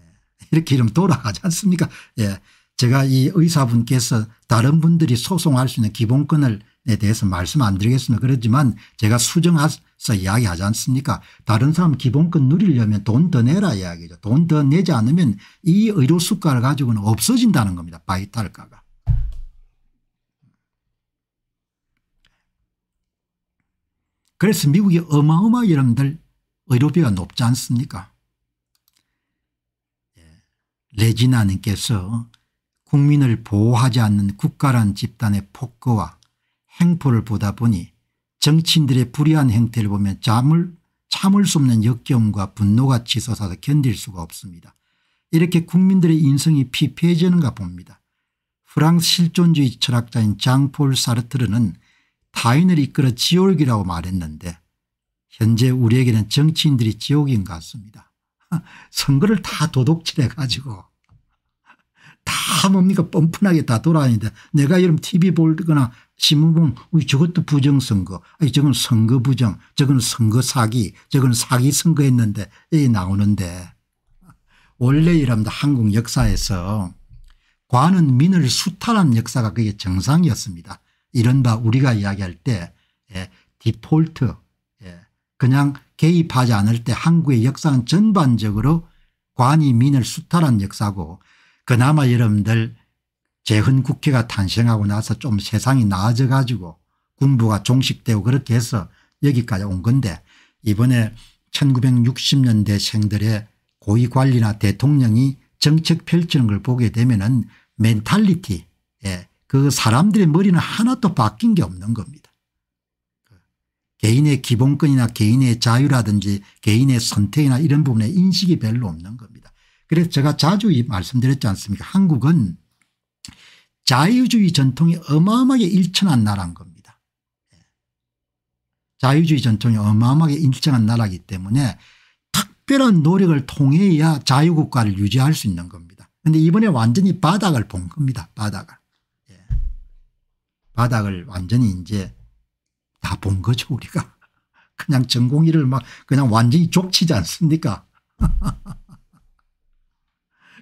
예. 이렇게 이러면 돌아가지 않습니까? 예. 제가 이 의사분께서 다른 분들이 소송할 수 있는 기본권을 대해서 말씀 안 드리겠습니다. 그렇지만 제가 수정해서 이야기하지 않습니까 다른 사람 기본권 누리려면 돈 더 내라 이야기죠. 돈 더 내지 않으면 이 의료 수가를 가지고는 없어진다는 겁니다. 바이탈가가. 그래서 미국이 어마어마하게 여러분들 의료비가 높지 않습니까 예. 레지나님께서 국민을 보호하지 않는 국가란 집단의 폭거와 행포를 보다 보니 정치인들의 불의한 행태를 보면 잠을 참을 수 없는 역겨움과 분노가 치솟아서 견딜 수가 없습니다. 이렇게 국민들의 인성이 피폐해지는가 봅니다. 프랑스 실존주의 철학자인 장폴 사르트르는 타인을 이끌어 지옥이라고 말했는데 현재 우리에게는 정치인들이 지옥인 것 같습니다. [laughs] 선거를 다 도둑질해 가지고 다 뭡니까 뻔뻔하게 다돌아다니데 내가 이런 TV 보거나 신문 보면 저것도 부정선거 아니 저건 선거 부정 저건 선거 사기 저건 사기 선거했는데 이 나오는데 원래 이랍니다 한국 역사에서 관은 민을 수탈한 역사가 그게 정상이었습니다. 이른바 우리가 이야기할 때 예, 디폴트 예, 그냥 개입하지 않을 때 한국의 역사는 전반적으로 관이 민을 수탈한 역사고 그나마 여러분들 재헌국회가 탄생하고 나서 좀 세상이 나아져 가지고 군부가 종식되고 그렇게 해서 여기까지 온 건데 이번에 1960년대 생들의 고위관리나 대통령이 정책 펼치는 걸 보게 되면 은 멘탈리티 그 사람들의 머리는 하나도 바뀐 게 없는 겁니다. 개인의 기본권이나 개인의 자유라든지 개인의 선택이나 이런 부분에 인식이 별로 없는 겁니다. 그래서 제가 자주 말씀드렸지 않습니까 한국은 자유주의 전통이 어마어마하게 일천한 나라인 겁니다. 예. 자유주의 전통이 어마어마하게 일정한 나라이기 때문에 특별한 노력을 통해야 자유국가를 유지할 수 있는 겁니다. 그런데 이번에 완전히 바닥을 본 겁니다. 바닥을. 예. 바닥을 완전히 이제 다 본 거죠 우리가. 그냥 전공의를 막 그냥 완전히 족치지 않습니까 [laughs]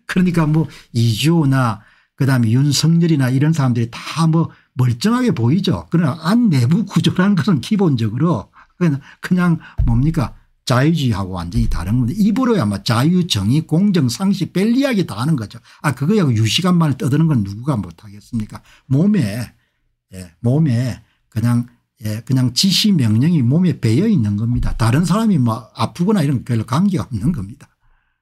그러니까 뭐 이주호나 그다음에 윤석열이나 이런 사람들이 다 뭐 멀쩡하게 보이죠. 그러나 안 내부 구조라는 것은 기본적으로 그냥, 그냥 뭡니까 자유주의하고 완전히 다른 건데 입으로야 아마 뭐 자유, 정의, 공정, 상식, 뺄리하기다 하는 거죠. 아 그거하고 유시간만을 떠드는 건 누구가 못하겠습니까? 몸에 예, 몸에 그냥 예, 그냥 지시 명령이 몸에 배어 있는 겁니다. 다른 사람이 뭐 아프거나 이런 별 관계가 없는 겁니다.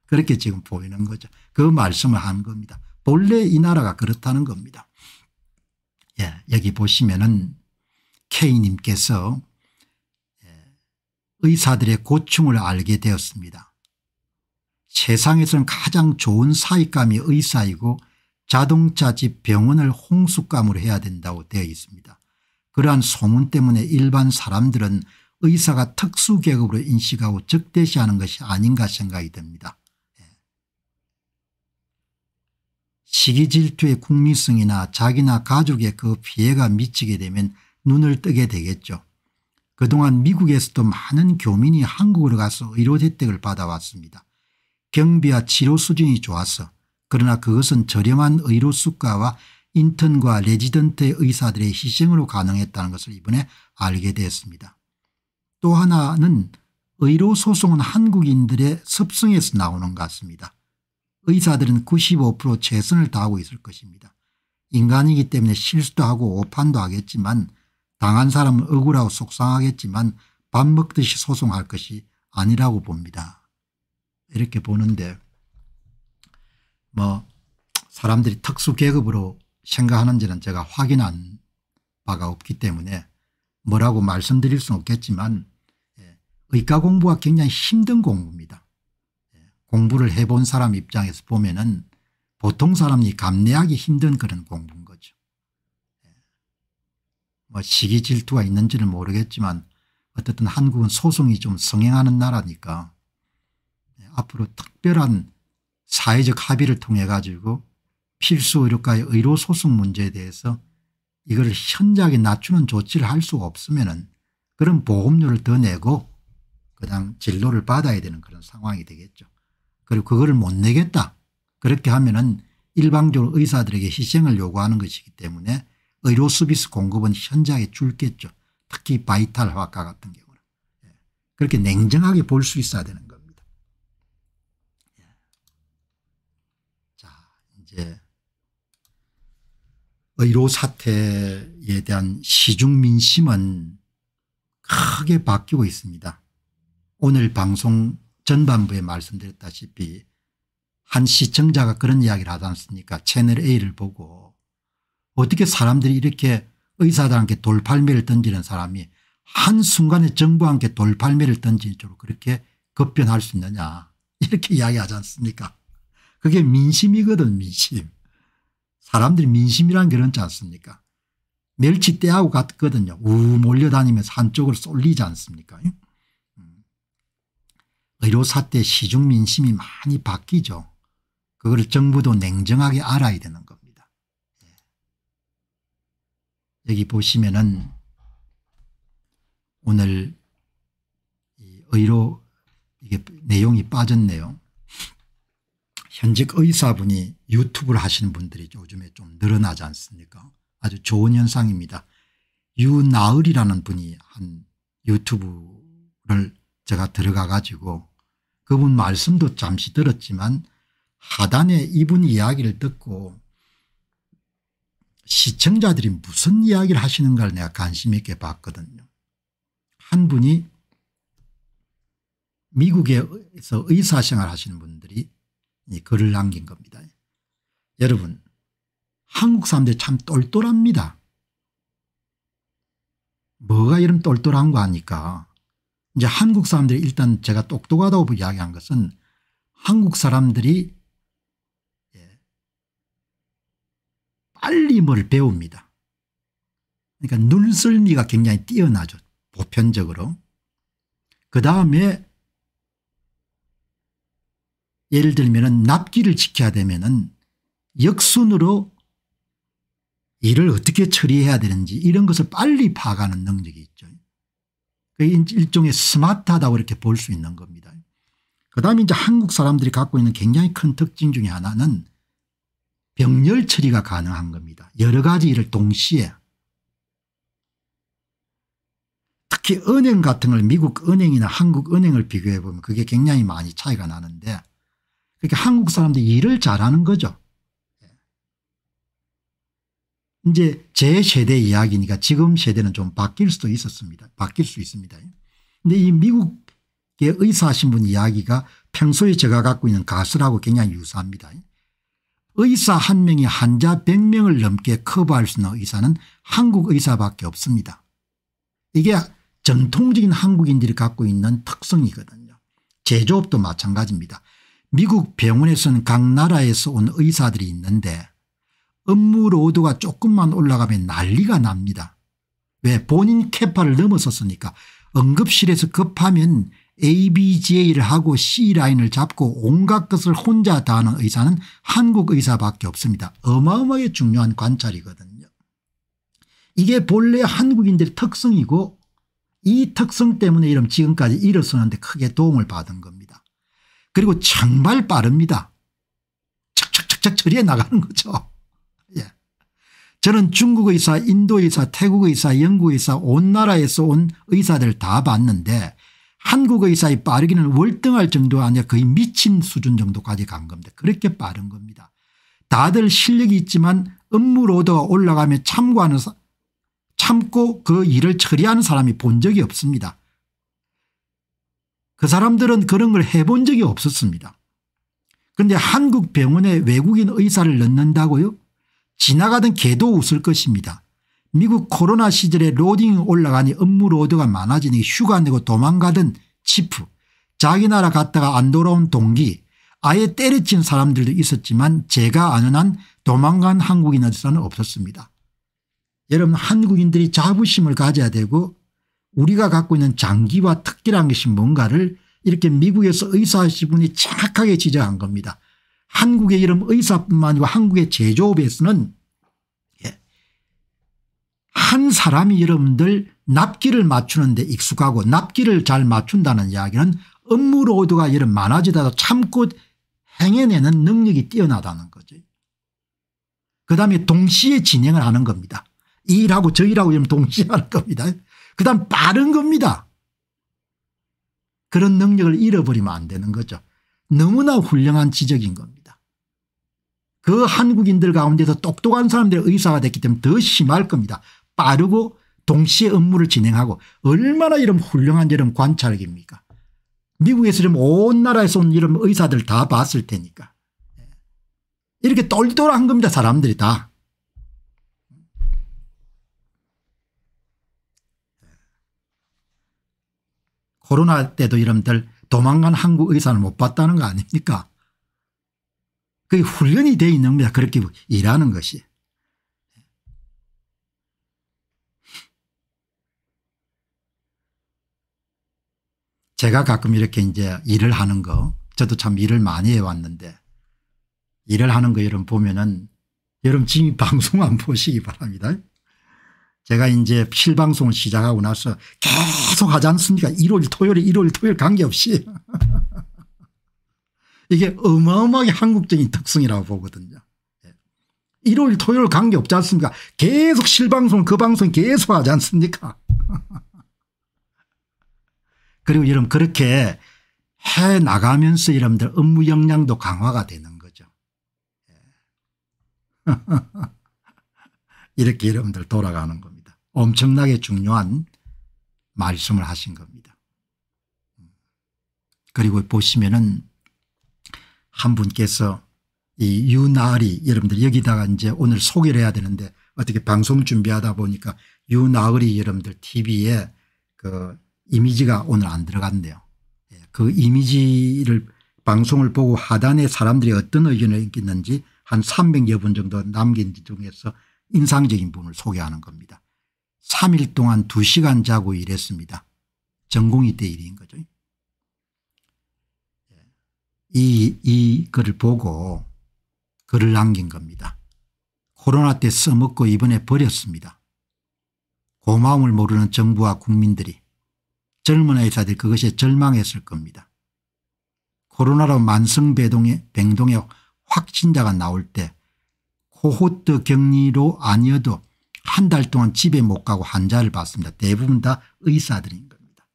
그렇게 지금 보이는 거죠. 그 말씀을 한 겁니다. 본래 이 나라가 그렇다는 겁니다. 예, 여기 보시면은 K님께서 예, 의사들의 고충을 알게 되었습니다. 세상에서는 가장 좋은 사익감이 의사이고 자동차집 병원을 홍수감으로 해야 된다고 되어 있습니다. 그러한 소문 때문에 일반 사람들은 의사가 특수계급으로 인식하고 적대시하는 것이 아닌가 생각이 듭니다. 시기 질투의 국민성이나 자기나 가족의그 피해가 미치게 되면 눈을 뜨게 되겠죠. 그동안 미국에서도 많은 교민이 한국으로 가서 의료 혜택을 받아왔습니다. 경비와 치료 수준이 좋아서 그러나 그것은 저렴한 의료 수가와 인턴과 레지던트의 의사들의 희생으로 가능했다는 것을 이번에 알게 되었습니다. 또 하나는 의료 소송은 한국인들의 습성에서 나오는 것 같습니다. 의사들은 95% 최선을 다하고 있을 것입니다. 인간이기 때문에 실수도 하고 오판도 하겠지만 당한 사람은 억울하고 속상하겠지만 밥 먹듯이 소송할 것이 아니라고 봅니다. 이렇게 보는데 뭐 사람들이 특수계급으로 생각하는지는 제가 확인한 바가 없기 때문에 뭐라고 말씀드릴 수는 없겠지만 예, 의과 공부가 굉장히 힘든 공부입니다. 공부를 해본 사람 입장에서 보면은 보통 사람이 감내하기 힘든 그런 공부인 거죠. 예. 뭐 시기 질투가 있는지는 모르겠지만 어쨌든 한국은 소송이 좀 성행하는 나라니까 예, 앞으로 특별한 사회적 합의를 통해 가지고 필수 의료과의 의료 소송 문제에 대해서 이걸 현저하게 낮추는 조치를 할 수가 없으면 그런 보험료를 더 내고 그냥 진료를 받아야 되는 그런 상황이 되겠죠. 그리고 그거를 못 내겠다. 그렇게 하면은 일방적으로 의사들에게 희생을 요구하는 것이기 때문에 의료 서비스 공급은 현저하게 줄겠죠. 특히 바이탈 화학과 같은 경우는. 예. 그렇게 냉정하게 볼 수 있어야 되는 겁니다. 예. 자 이제 의료 사태에 대한 시중 민심은 크게 바뀌고 있습니다. 오늘 방송 전반부에 말씀드렸다시피 한 시청자가 그런 이야기를 하지 않습니까 채널A를 보고 어떻게 사람들이 이렇게 의사들한테 돌팔매를 던지는 사람이 한순간에 정부한테 돌팔매를 던지는 쪽으로 그렇게 급변할 수 있느냐 이렇게 이야기하지 않습니까 그게 민심이거든 민심. 사람들이 민심이란 게 그렇지 않습니까 멸치 떼하고 같거든요. 우 몰려다니면서 한쪽으로 쏠리지 않습니까 의료사 때 시중 민심이 많이 바뀌죠. 그걸 정부도 냉정하게 알아야 되는 겁니다. 예. 여기 보시면은 오늘 의료 이게 내용이 빠졌네요. 현직 의사분이 유튜브를 하시는 분들이 요즘에 좀 늘어나지 않습니까 아주 좋은 현상입니다. 유나을이라는 분이 한 유튜브를 제가 들어가 가지고 그분 말씀도 잠시 들었지만 하단에 이분 이야기를 듣고 시청자들이 무슨 이야기를 하시는가를 내가 관심 있게 봤거든요. 한 분이 미국에서 의사생활 하시는 분들이 글을 남긴 겁니다. 여러분 한국 사람들참 똘똘합니다. 뭐가 이런 똘똘한 거 아니까 이제 한국 사람들이 일단 제가 똑똑하다고 이야기한 것은 한국 사람들이 예, 빨리 뭘 배웁니다. 그러니까 눈썰미가 굉장히 뛰어나죠. 보편적으로. 그 다음에 예를 들면 납기를 지켜야 되면 은 역순으로 일을 어떻게 처리해야 되는지 이런 것을 빨리 파악하는 능력이 있죠. 그 일종의 스마트하다고 이렇게 볼 수 있는 겁니다. 그 다음에 이제 한국 사람들이 갖고 있는 굉장히 큰 특징 중에 하나는 병렬 처리가 가능한 겁니다. 여러 가지 일을 동시에 특히 은행 같은 걸 미국 은행이나 한국 은행을 비교해 보면 그게 굉장히 많이 차이가 나는데 그러니 한국 사람들이 일을 잘하는 거죠. 이제 제 세대 이야기니까 지금 세대는 좀 바뀔 수도 있었습니다. 바뀔 수 있습니다. 근데 이 미국의 의사하신 분 이야기가 평소에 제가 갖고 있는 가설하고 굉장히 유사합니다. 의사 한 명이 환자 100명을 넘게 커버할 수 있는 의사는 한국 의사밖에 없습니다. 이게 전통적인 한국인들이 갖고 있는 특성이거든요. 제조업도 마찬가지입니다. 미국 병원에서는 각 나라에서 온 의사들이 있는데 업무 로드가 조금만 올라가면 난리가 납니다. 왜 본인 캐파를 넘어섰으니까 응급실에서 급하면 ABGA를 하고 C라인을 잡고 온갖 것을 혼자 다 하는 의사는 한국 의사밖에 없습니다. 어마어마하게 중요한 관찰이거든요. 이게 본래 한국인들의 특성이고 이 특성 때문에 이런 지금까지 일어서는데 크게 도움을 받은 겁니다. 그리고 정말 빠릅니다. 착착착착 처리해 나가는 거죠. 저는 중국 의사 인도 의사 태국 의사 영국 의사 온 나라에서 온 의사들 다 봤는데 한국 의사의 빠르기는 월등할 정도가 아니라 거의 미친 수준 정도까지 간 겁니다. 그렇게 빠른 겁니다. 다들 실력이 있지만 업무 로더가 올라가면 참고하는 사, 참고 그 일을 처리하는 사람이 본 적이 없습니다. 그 사람들은 그런 걸 해본 적이 없었습니다. 그런데 한국 병원에 외국인 의사를 넣는다고요? 지나가던 개도 웃을 것입니다. 미국 코로나 시절에 로딩이 올라가니 업무 로드가 많아지니 휴가 내고 도망가던 치프 자기 나라 갔다가 안 돌아온 동기 아예 때려친 사람들도 있었지만 제가 아는 한 도망간 한국인한테서는 없었습니다. 여러분 한국인들이 자부심을 가져야 되고 우리가 갖고 있는 장기와 특기란 것이 뭔가를 이렇게 미국에서 의사하신 분이 착하게 지적한 겁니다. 한국의 이름 의사뿐만 아니고 한국의 제조업에서는 예, 한 사람이 여러분들 납기를 맞추는 데 익숙하고 납기를 잘 맞춘다는 이야기는 업무 로드가 이런 많아지다도 참고 행해내는 능력이 뛰어나다는 거죠. 그 다음에 동시에 진행을 하는 겁니다. 이일하고 저일하고 이러면 동시에 하는 겁니다. 그 다음 빠른 겁니다. 그런 능력을 잃어버리면 안 되는 거죠. 너무나 훌륭한 지적인 겁니다. 그 한국인들 가운데서 똑똑한 사람들의 의사가 됐기 때문에 더 심할 겁니다. 빠르고 동시에 업무를 진행하고 얼마나 이런 훌륭한 이런 관찰력입니까 미국에서 지금 온 나라에서 온 이런 의사들 다 봤을 테니까. 예. 이렇게 똘똘한 겁니다 사람들이 다. 예. 코로나 때도 이런들 도망간 한국 의사는 못 봤다는 거 아닙니까 그 훈련이 돼 있는 겁니다. 그렇게 일하는 것이. 제가 가끔 이렇게 이제 일을 하는 거 저도 참 일을 많이 해왔는데 일을 하는 거 여러분 보면은 여러분 지금 [laughs] 방송 안 보시기 바랍니다. 제가 이제 실방송을 시작하고 나서 계속 하지 않습니까? 일요일 토요일에 일요일 토요일 관계없이 [laughs] 이게 어마어마하게 한국적인 특성이라고 보거든요. 예. 일요일 토요일 관계 없지 않습니까 계속 실방송 그 방송 계속 하지 않습니까 [laughs] 그리고 여러분 그렇게 해 나가면서 여러분들 업무 역량도 강화가 되는 거죠. 예. [laughs] 이렇게 여러분들 돌아가는 겁니다. 엄청나게 중요한 말씀을 하신 겁니다. 음. 그리고 보시면은 한 분께서 이 유나을이 여러분들 여기다가 이제 오늘 소개를 해야 되는데 어떻게 방송 준비하다 보니까 유나을이 여러분들 TV에 그 이미지가 오늘 안 들어갔네요. 예, 그 이미지를 방송을 보고 하단에 사람들이 어떤 의견을 있는지 한 300여 분 정도 남긴 중에서 인상적인 분을 소개하는 겁니다. 3일 동안 2시간 자고 일했습니다. 전공이 대 일인 거죠. 이, 이 글을 보고 글을 남긴 겁니다. 코로나 때 써먹고 이번에 버렸습니다. 고마움을 모르는 정부와 국민들이 젊은 의사들 그것에 절망했을 겁니다. 코로나로 만성배동에 병동에 확진자가 나올 때 코호트 격리로 아니어도 한 달 동안 집에 못 가고 환자를 봤습니다. 대부분 다 의사들인 겁니다.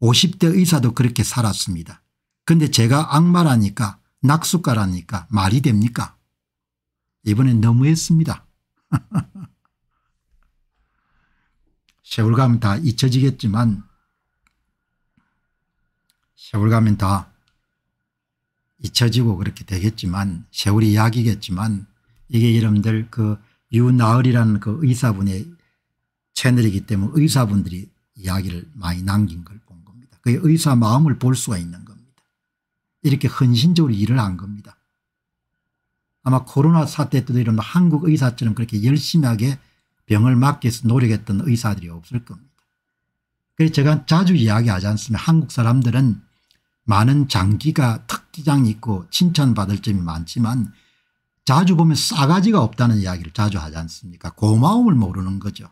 50대 의사도 그렇게 살았습니다. 근데 제가 악마라니까 낙숫가라니까 말이 됩니까 이번엔 너무했습니다. [laughs] 세월 가면 다 잊혀지겠지만 세월 가면 다 잊혀지고 그렇게 되겠지만 세월이 약이겠지만 이게 여러분들 그 유나을이라는 그 의사분의 채널이기 때문에 의사분들이 이야기를 많이 남긴 걸 본 겁니다. 그 의사 마음을 볼 수가 있는 거예요. 이렇게 헌신적으로 일을 한 겁니다. 아마 코로나 사태 때도 이런 뭐 한국 의사처럼 그렇게 열심히 하게 병을 막기 위해서 노력했던 의사들이 없을 겁니다. 그래서 제가 자주 이야기하지 않습니다. 한국 사람들은 많은 장기가 특기장이 있고 칭찬받을 점이 많지만 자주 보면 싸가지가 없다는 이야기를 자주 하지 않습니까 고마움을 모르는 거죠.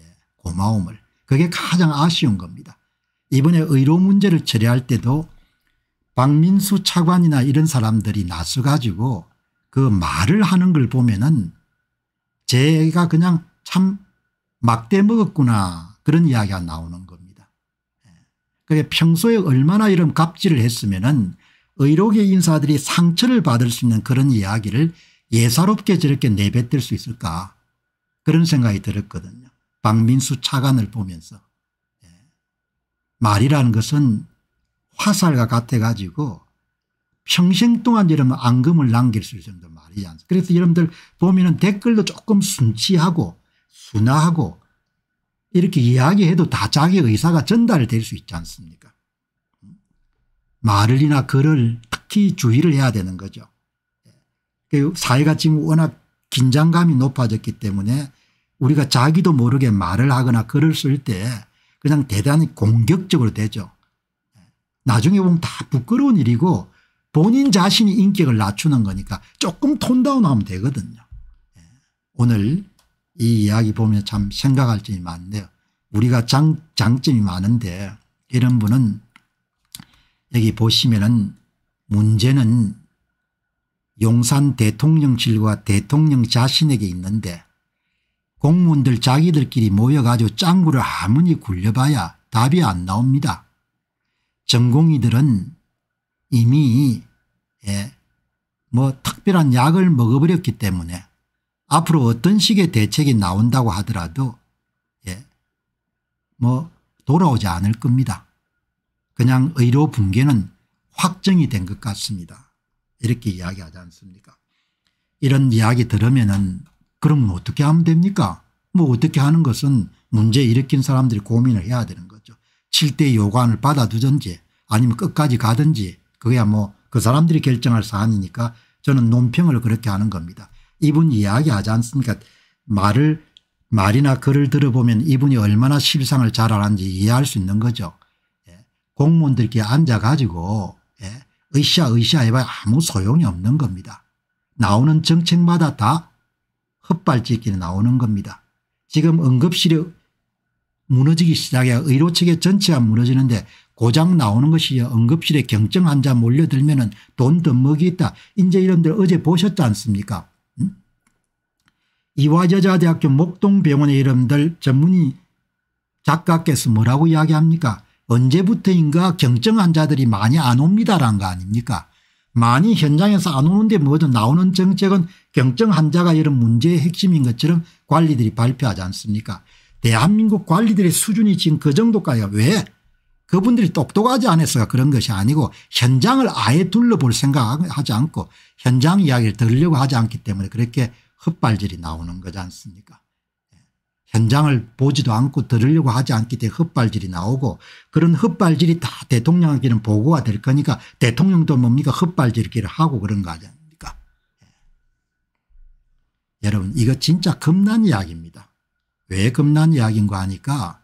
예, 고마움을. 그게 가장 아쉬운 겁니다. 이번에 의료 문제를 처리할 때도 박민수 차관이나 이런 사람들이 나서 가지고 그 말을 하는 걸 보면은 제가 그냥 참 막대 먹었구나 그런 이야기가 나오는 겁니다. 예. 그게 평소에 얼마나 이런 갑질을 했으면은 의료계 인사들이 상처를 받을 수 있는 그런 이야기를 예사롭게 저렇게 내뱉을 수 있을까 그런 생각이 들었거든요. 박민수 차관을 보면서. 예. 말이라는 것은 화살과 같아가지고 평생 동안 여러분 앙금을 남길 수 있을 정도 말이지 않습니까 그래서 여러분들 보면은 댓글도 조금 순치하고 순화하고 이렇게 이야기해도 다 자기 의사가 전달될 수 있지 않습니까 말이나 글을 특히 주의를 해야 되는 거죠. 예. 그 사회가 지금 워낙 긴장감이 높아졌기 때문에 우리가 자기도 모르게 말을 하거나 글을 쓸 때 그냥 대단히 공격적으로 되죠. 나중에 보면 다 부끄러운 일이고 본인 자신이 인격을 낮추는 거니까 조금 톤다운하면 되거든요. 예. 오늘 이 이야기 보면 참 생각할 점이 많네요. 우리가 장, 장점이 많은데 이런 분은 여기 보시면은 문제는 용산 대통령실과 대통령 자신에게 있는데 공무원들 자기들끼리 모여가지고 짱구를 아무리 굴려봐야 답이 안 나옵니다. 전공의들은 이미 예, 뭐 특별한 약을 먹어버렸기 때문에 앞으로 어떤 식의 대책이 나온다고 하더라도 예, 뭐 돌아오지 않을 겁니다. 그냥 의료 붕괴는 확정이 된 것 같습니다. 이렇게 이야기하지 않습니까 이런 이야기 들으면 은그럼 어떻게 하면 됩니까 뭐 어떻게 하는 것은 문제 일으킨 사람들이 고민을 해야 되는 거죠. 칠때요관을 받아두든지 아니면 끝까지 가든지 그게야뭐그 사람들이 결정할 사안이니까 저는 논평을 그렇게 하는 겁니다. 이분 이야기하지 않습니까 말을 말이나 글을 들어보면 이분이 얼마나 실상을 잘 알았는지 이해할 수 있는 거죠. 예. 공무원들께 앉아가지고 의샤 예. 의샤 해봐야 아무 소용이 없는 겁니다. 나오는 정책마다 다 헛발짓기는 나오는 겁니다. 지금 응급실에 무너지기 시작해 의료 측의 전체가 무너지는데 고장 나오는 것이 응급실에 경증 환자 몰려들면 은돈 덤먹이 있다. 이제 이런들 어제 보셨지 않습니까 음? 이화여자대학교 목동병원의 이름들 전문의 작가께서 뭐라고 이야기합니까 언제부터인가 경증 환자들이 많이 안 옵니다란 거 아닙니까 많이 현장에서 안 오는데 뭐든 나오는 정책은 경증 환자가 이런 문제의 핵심인 것처럼 관리들이 발표하지 않습니까 대한민국 관리들의 수준이 지금 그 정도가요. 왜? 그분들이 똑똑하지 않아서 그런 것이 아니고 현장을 아예 둘러볼 생각하지 않고 현장 이야기를 들으려고 하지 않기 때문에 그렇게 헛발질이 나오는 거지 않습니까 예. 현장을 보지도 않고 들으려고 하지 않기 때문에 헛발질이 나오고 그런 헛발질이 다 대통령에게는 보고가 될 거니까 대통령도 뭡니까 헛발질기를 하고 그런 거아니 예. 여러분 이거 진짜 겁난 이야기입니다. 왜 겁난 이야기인가 하니까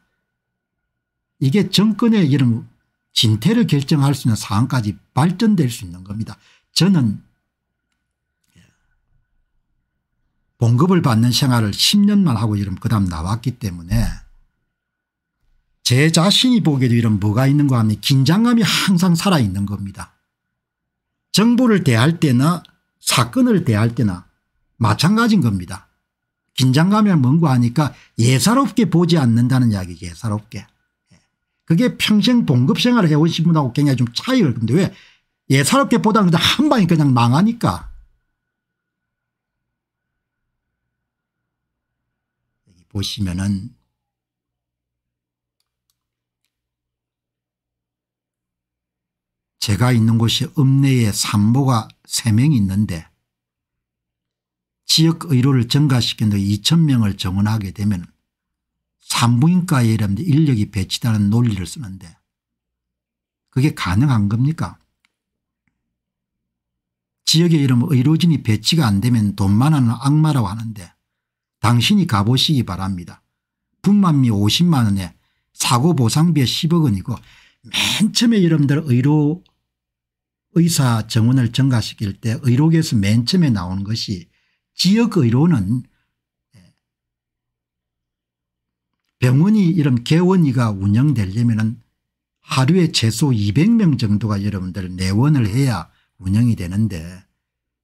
이게 정권의 이런 진퇴를 결정할 수 있는 사항까지 발전될 수 있는 겁니다. 저는 봉급을 받는 생활을 10년만 하고 이러그 다음 나왔기 때문에 제 자신이 보기에도 이런 뭐가 있는가 하면 긴장감이 항상 살아있는 겁니다. 정보를 대할 때나 사건을 대할 때나 마찬가지인 겁니다. 긴장감이 란 뭔고 하니까 예사롭게 보지 않는다는 이야기죠. 예사롭게. 예. 그게 평생 봉급 생활을 해오신 분하고 굉장히 좀 차이를 근데 왜 예사롭게 보다는 그냥 한 방에 그냥 망하니까. 여기 보시면은 제가 있는 곳이 읍내에 산모가 3명 있는데 지역의료를 증가시킨 데 2천 명을 정원하게 되면 산부인과에 이런 데 인력이 배치되는 논리를 쓰는데 그게 가능한 겁니까 지역에 이런 의료진이 배치가 안 되면 돈만 하는 악마라고 하는데 당신이 가보시기 바랍니다. 분만미 50만 원에 사고 보상비에 10억 원이고 맨 처음에 여러분들 의료 의사 정원을 증가시킬 때 의료계에서 맨 처음에 나온 것이 지역의료는 예, 병원이 이런 개원이가 운영되려면 하루에 최소 200명 정도가 여러분들 내원을 해야 운영이 되는데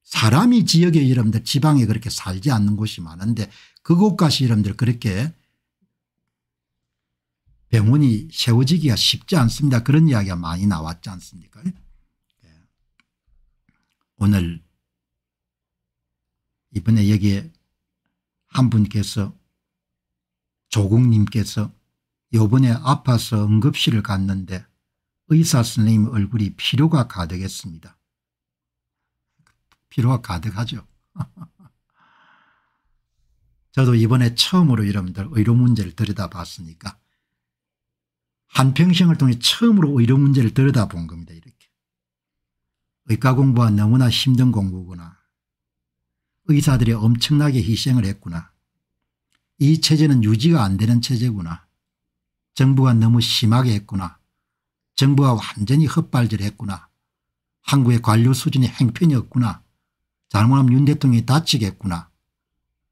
사람이 지역에 여러분들 지방에 그렇게 살지 않는 곳이 많은데 그곳까지 여러분들 그렇게 병원이 세워지기가 쉽지 않습니다. 그런 이야기가 많이 나왔지 않습니까 예. 오늘 이번에 여기에 한 분께서 조국님께서 요번에 아파서 응급실을 갔는데 의사 선생님 얼굴이 피로가 가득했습니다. 피로가 가득하죠. [laughs] 저도 이번에 처음으로 여러분들 의료 문제를 들여다봤으니까 한평생을 통해 처음으로 의료 문제를 들여다본 겁니다. 이렇게. 의과 공부가 너무나 힘든 공부구나. 의사들이 엄청나게 희생을 했구나. 이 체제는 유지가 안 되는 체제구나. 정부가 너무 심하게 했구나. 정부가 완전히 헛발질했구나. 한국의 관료 수준이 행편이없구나 잘못하면 윤 대통령이 다치겠구나.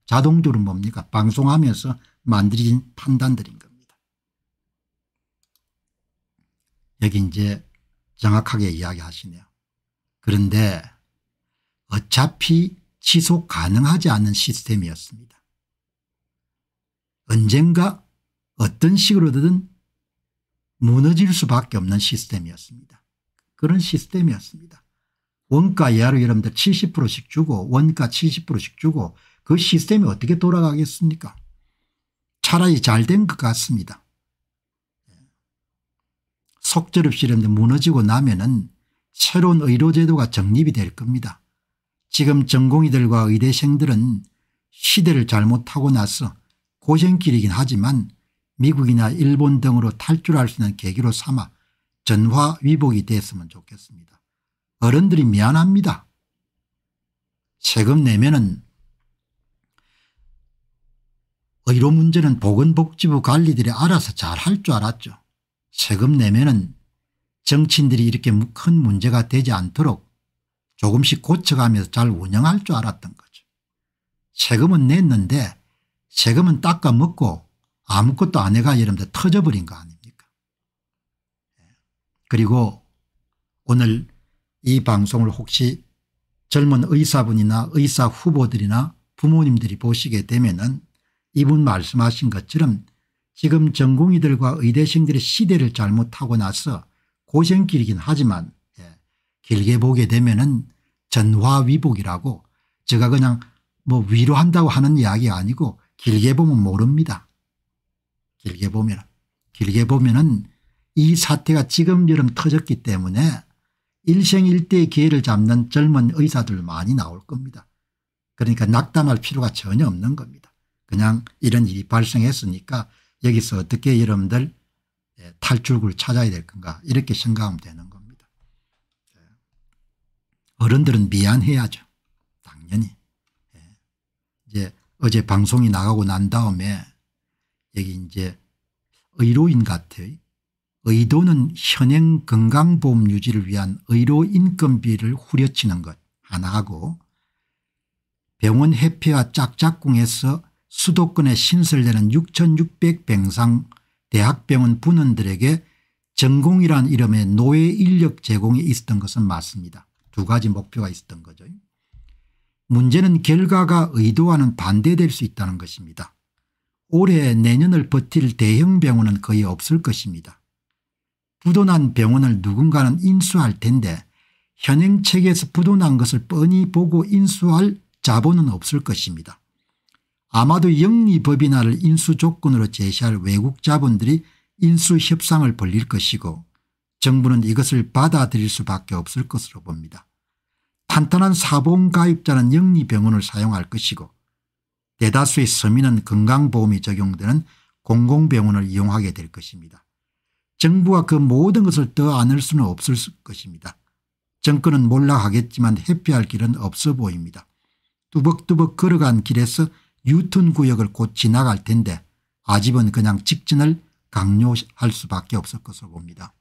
자동적으로 뭡니까 방송하면서 만들어진 판단들인 겁니다. 여기 이제 정확하게 이야기하시네요. 그런데 어차피 지속 가능하지 않은 시스템이었습니다. 언젠가 어떤 식으로든 무너질 수밖에 없는 시스템이었습니다. 그런 시스템이었습니다. 원가 예하로 여러분들 70%씩 주고 원가 70%씩 주고 그 시스템이 어떻게 돌아가겠습니까 차라리 잘 된 것 같습니다. 속절없이 여러분들 무너지고 나면 은 새로운 의료제도가 정립이 될 겁니다. 지금 전공의들과 의대생들은 시대를 잘못하고 나서 고생길이긴 하지만 미국이나 일본 등으로 탈출할 수 있는 계기로 삼아 전화위복이 됐으면 좋겠습니다. 어른들이 미안합니다. 세금 내면은 의료 문제는 보건복지부 관리들이 알아서 잘 할 줄 알았죠. 세금 내면은 정치인들이 이렇게 큰 문제가 되지 않도록 조금씩 고쳐가면서 잘 운영할 줄 알았던 거죠. 세금은 냈는데 세금은 닦아먹고 아무것도 안 해가 여러분들 터져버린 거 아닙니까 예. 그리고 오늘 이 방송을 혹시 젊은 의사분이나 의사 후보들이나 부모님들이 보시게 되면 은 이분 말씀하신 것처럼 지금 전공의들과 의대생들의 시대를 잘못하고 나서 고생길이긴 하지만 길게 보게 되면은 전화위복이라고 제가 그냥 뭐 위로한다고 하는 이야기 아니고 길게 보면 모릅니다. 길게 보면 길게 보면은 이 사태가 지금처럼 터졌기 때문에 일생일대의 기회를 잡는 젊은 의사들 많이 나올 겁니다. 그러니까 낙담할 필요가 전혀 없는 겁니다. 그냥 이런 일이 발생했으니까 여기서 어떻게 여러분들 예, 탈출구를 찾아야 될 건가 이렇게 생각하면 되는 거예요. 어른들은 미안해야죠. 당연히. 예. 이제 어제 방송이 나가고 난 다음에 여기 이제 의료인 같아요. 의도는 현행 건강보험 유지를 위한 의료 인건비를 후려치는 것 하나하고 병원 해피와 짝짝꿍에서 수도권에 신설되는 6600병상 대학병원 분원들에게 전공이란 이름의 노예 인력 제공이 있었던 것은 맞습니다. 두 가지 목표가 있었던 거죠. 문제는 결과가 의도와는 반대될 수 있다는 것입니다. 올해 내년을 버틸 대형 병원은 거의 없을 것입니다. 부도난 병원을 누군가는 인수할 텐데 현행 체계에서 부도난 것을 뻔히 보고 인수할 자본은 없을 것입니다. 아마도 영리법인화를 인수 조건으로 제시할 외국 자본들이 인수 협상을 벌릴 것이고 정부는 이것을 받아들일 수밖에 없을 것으로 봅니다. 탄탄한 사보험가입자는 영리병원을 사용할 것이고 대다수의 서민은 건강보험이 적용되는 공공병원을 이용하게 될 것입니다. 정부가 그 모든 것을 더 안을 수는 없을 것입니다. 정권은 몰락하겠지만 회피할 길은 없어 보입니다. 뚜벅뚜벅 걸어간 길에서 유턴 구역을 곧 지나갈 텐데 아집은 그냥 직진을 강요할 수밖에 없을 것으로 봅니다.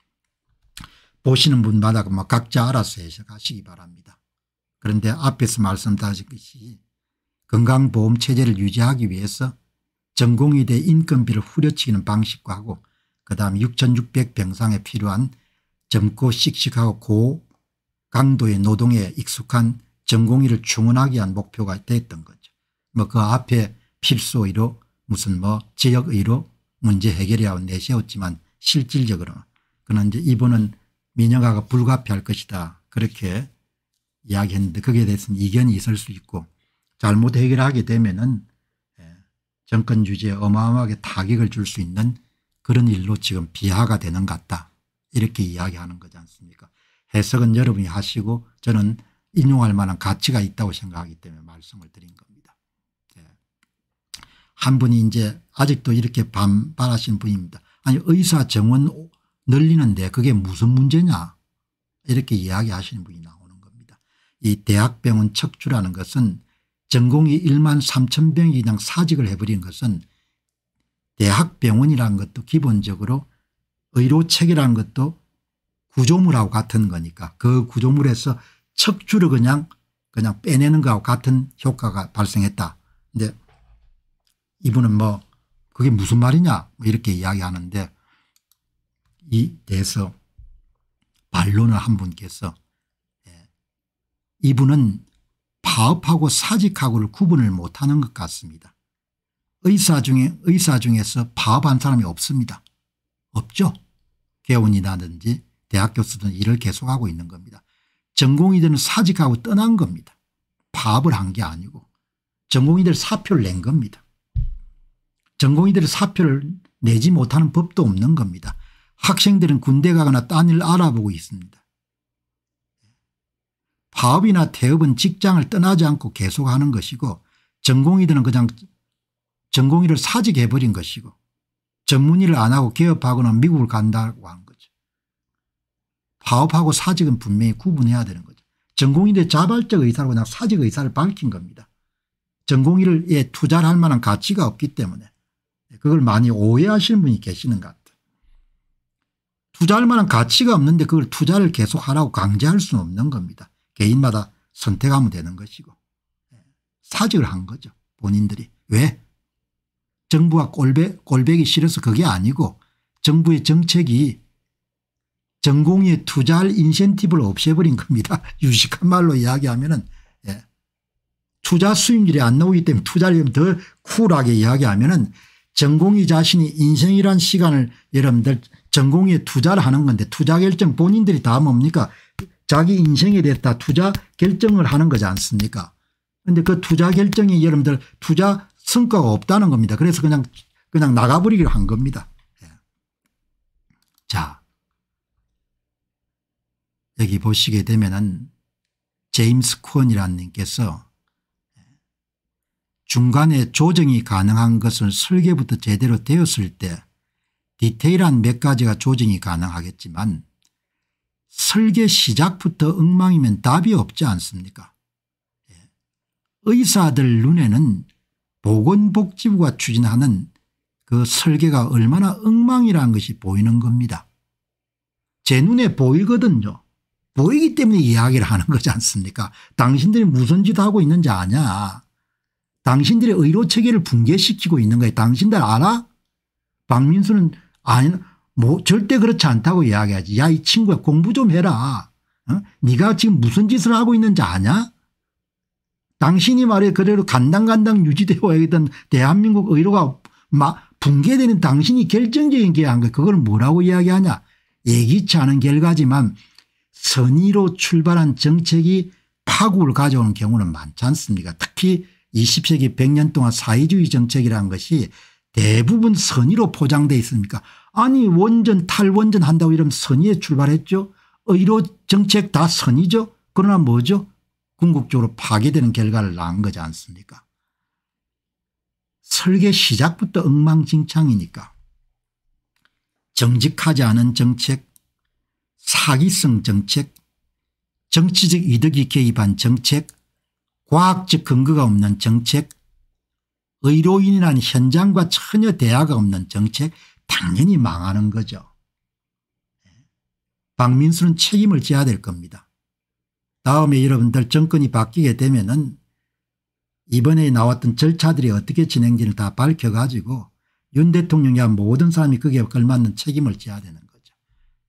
보시는 분마다 막 각자 알아서 해석하시기 바랍니다. 그런데 앞에서 말씀드렸듯이 건강보험 체제를 유지하기 위해서 전공의대 인건비를 후려치기는 방식과 하고 그다음 6600 병상에 필요한 젊고 씩씩하고 고 강도의 노동에 익숙한 전공의를 충원하기 위한 목표가 됐던 거죠. 뭐 그 앞에 필수의료 무슨 뭐 지역의료 문제 해결이라고 내세웠지만 실질적으로 그는 이제 이분은 민영화가 불가피할 것이다 그렇게 이야기했는데 거기에 대해서는 이견이 있을 수 있고 잘못 해결하게 되면 은 예, 정권 주제에 어마어마하게 타격을 줄 수 있는 그런 일로 지금 비하가 되는 것 같다 이렇게 이야기하는 거지 않습니까 해석은 여러분이 하시고 저는 인용할 만한 가치가 있다고 생각하기 때문에 말씀을 드린 겁니다. 예. 한 분이 이제 아직도 이렇게 반발하신 분입니다. 아니 의사 정원 늘리는데 그게 무슨 문제냐 이렇게 이야기하시는 분이 나오는 겁니다. 이 대학병원 척추라는 것은 전공이 1만 3천 병이 그냥 사직을 해버린 것은 대학병원이라는 것도 기본적으로 의료체계라는 것도 구조물하고 같은 거니까 그 구조물에서 척추를 그냥 그냥 빼내는 거하 같은 효과가 발생했다. 근데 이분은 뭐 그게 무슨 말이냐 뭐 이렇게 이야기하는데 이 대서 해 반론을 한 분께서 예, 이분은 파업하고 사직하고를 구분을 못하는 것 같습니다. 의사 중에 의사 중에서 파업한 사람이 없습니다. 없죠. 개원이라든지 대학 교수든 일을 계속하고 있는 겁니다. 전공의들은 사직하고 떠난 겁니다. 파업을 한 게 아니고 전공의들 사표를 낸 겁니다. 전공의들 사표를 내지 못하는 법도 없는 겁니다. 학생들은 군대 가거나 딴일을 알아보고 있습니다. 파업이나 태업은 직장을 떠나지 않고 계속하는 것이고 전공의들은 그냥 전공의를 사직해버린 것이고 전문의를 안 하고 개업하거나 미국을 간다고 한 거죠. 파업하고 사직은 분명히 구분해야 되는 거죠. 전공의대 자발적 의사로 그냥 사직 의사를 밝힌 겁니다. 전공의를 예, 투자할 만한 가치가 없기 때문에 그걸 많이 오해하시는 분이 계시는 것 같아요. 투자할 만한 가치가 없는데 그걸 투자를 계속하라고 강제할 수는 없는 겁니다. 개인마다 선택하면 되는 것이고 예. 사직을 한 거죠. 본인들이. 왜? 정부가 꼴배 꼴배기 싫어서 그게 아니고 정부의 정책이 전공에 투자할 인센티브를 없애버린 겁니다. [laughs] 유식한 말로 이야기하면 은 예. 투자 수익률이 안 나오기 때문에 투자를 더 쿨하게 이야기하면 은 전공이 자신이 인생이란 시간을 여러분들 전공에 투자를 하는 건데 투자 결정 본인들이 다 뭡니까 자기 인생에 대해 다 투자 결정을 하는 거지 않습니까 그런데 그 투자 결정이 여러분들 투자 성과가 없다는 겁니다. 그래서 그냥 그냥 나가버리기로 한 겁니다. 예. 자 여기 보시게 되면은 제임스 콘이라는 님께서 중간에 조정이 가능한 것은 설계부터 제대로 되었을 때 디테일한 몇 가지가 조정이 가능하겠지만 설계 시작부터 엉망이면 답이 없지 않습니까 예. 의사들 눈에는 보건복지부가 추진하는 그 설계가 얼마나 엉망이라는 것이 보이는 겁니다. 제 눈에 보이거든요. 보이기 때문에 이야기를 하는 거지 않습니까 당신들이 무슨 짓 하고 있는지 아냐. 당신들의 의료체계를 붕괴시키고 있는 거예요. 당신들 알아? 박민수는 아니 뭐 절대 그렇지 않다고 이야기하지. 야 이 친구야 공부 좀 해라. 어? 네가 지금 무슨 짓을 하고 있는지 아냐? 당신이 말해 그대로 간당간당 유지되어 있던 대한민국 의료가 막 붕괴되는 당신이 결정적인 게 한 거야. 그걸 뭐라고 이야기하냐. 예기치 않은 결과지만 선의로 출발한 정책이 파국을 가져오는 경우는 많지 않습니까 특히 20세기 100년 동안 사회주의 정책이라는 것이 대부분 선의로 포장돼 있습니까 아니 원전 탈원전 한다고 이러면 선의에 출발했죠. 의료 정책 다 선의죠. 그러나 뭐죠 궁극적으로 파괴되는 결과를 낳은 거지 않습니까 설계 시작부터 엉망진창이니까 정직하지 않은 정책 사기성 정책 정치적 이득이 개입한 정책 과학적 근거가 없는 정책 의료인이란 현장과 전혀 대화가 없는 정책 당연히 망하는 거죠. 박민수는 책임을 져야 될 겁니다. 다음에 여러분들 정권이 바뀌게 되면 은 이번에 나왔던 절차들이 어떻게 진행되는다 밝혀가지고 윤 대통령이야 모든 사람이 그게 걸맞는 책임을 져야 되는 거죠.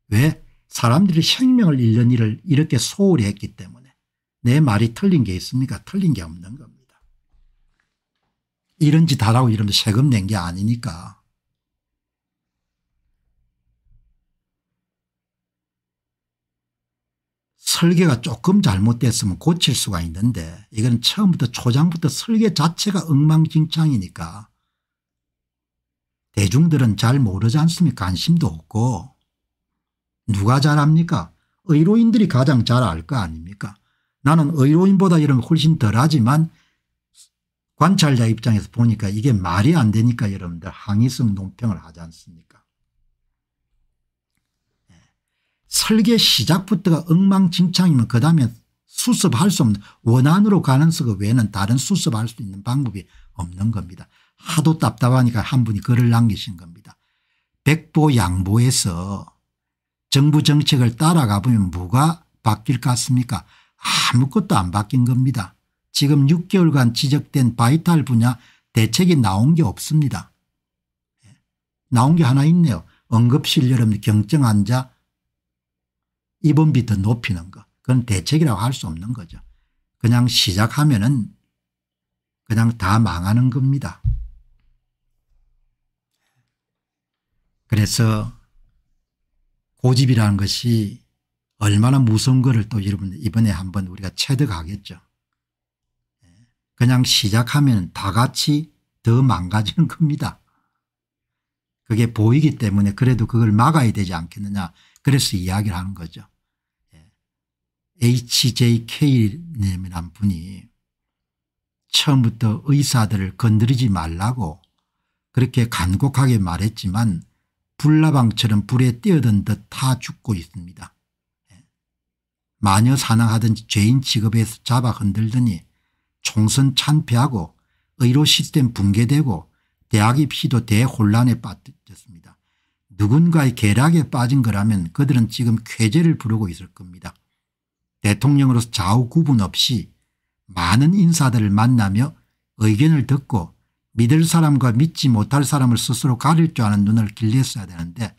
왜? 사람들이 생명을 잃는 일을 이렇게 소홀히 했기 때문에 내 말이 틀린 게 있습니까? 틀린 게 없는 겁니다. 이런 짓 하라고 이러면 세금 낸 게 아니니까. 설계가 조금 잘못됐으면 고칠 수가 있는데 이건 처음부터 초장부터 설계 자체가 엉망진창이니까 대중들은 잘 모르지 않습니까 관심도 없고 누가 잘합니까 의료인들이 가장 잘 알 거 아닙니까 나는 의료인보다 이런 훨씬 덜하지만 관찰자 입장에서 보니까 이게 말이 안 되니까 여러분들 항의성 논평을 하지 않습니까 네. 설계 시작부터가 엉망진창이면 그 다음에 수습할 수 없는 원안으로 가는 수그 외에는 다른 수습할 수 있는 방법이 없는 겁니다. 하도 답답하니까 한 분이 글을 남기신 겁니다. 백보 양보해서 정부 정책을 따라가 보면 뭐가 바뀔 것 같습니까 아무것도 안 바뀐 겁니다. 지금 6개월간 지적된 바이탈 분야 대책이 나온 게 없습니다. 예. 나온 게 하나 있네요. 응급실 여러분 경증 환자 입원비 더 높이는 거. 그건 대책이라고 할 수 없는 거죠. 그냥 시작하면 은 그냥 다 망하는 겁니다. 그래서 고집이라는 것이 얼마나 무서운 거를 또 여러분 이번에 한번 우리가 체득하겠죠. 그냥 시작하면 다 같이 더 망가지는 겁니다. 그게 보이기 때문에 그래도 그걸 막아야 되지 않겠느냐 그래서 이야기를 하는 거죠. 예. HJK님이란 분이 처음부터 의사들을 건드리지 말라고 그렇게 간곡하게 말했지만 불나방처럼 불에 뛰어든 듯타 죽고 있습니다. 예. 마녀 사냥하던 죄인 취급해서 잡아 흔들더니 총선 참패하고 의료 시스템 붕괴되고 대학 입시도 대혼란에 빠졌습니다. 누군가의 계략에 빠진 거라면 그들은 지금 쾌재를 부르고 있을 겁니다. 대통령으로서 좌우 구분 없이 많은 인사들을 만나며 의견을 듣고 믿을 사람과 믿지 못할 사람을 스스로 가릴 줄 아는 눈을 길렀어야 되는데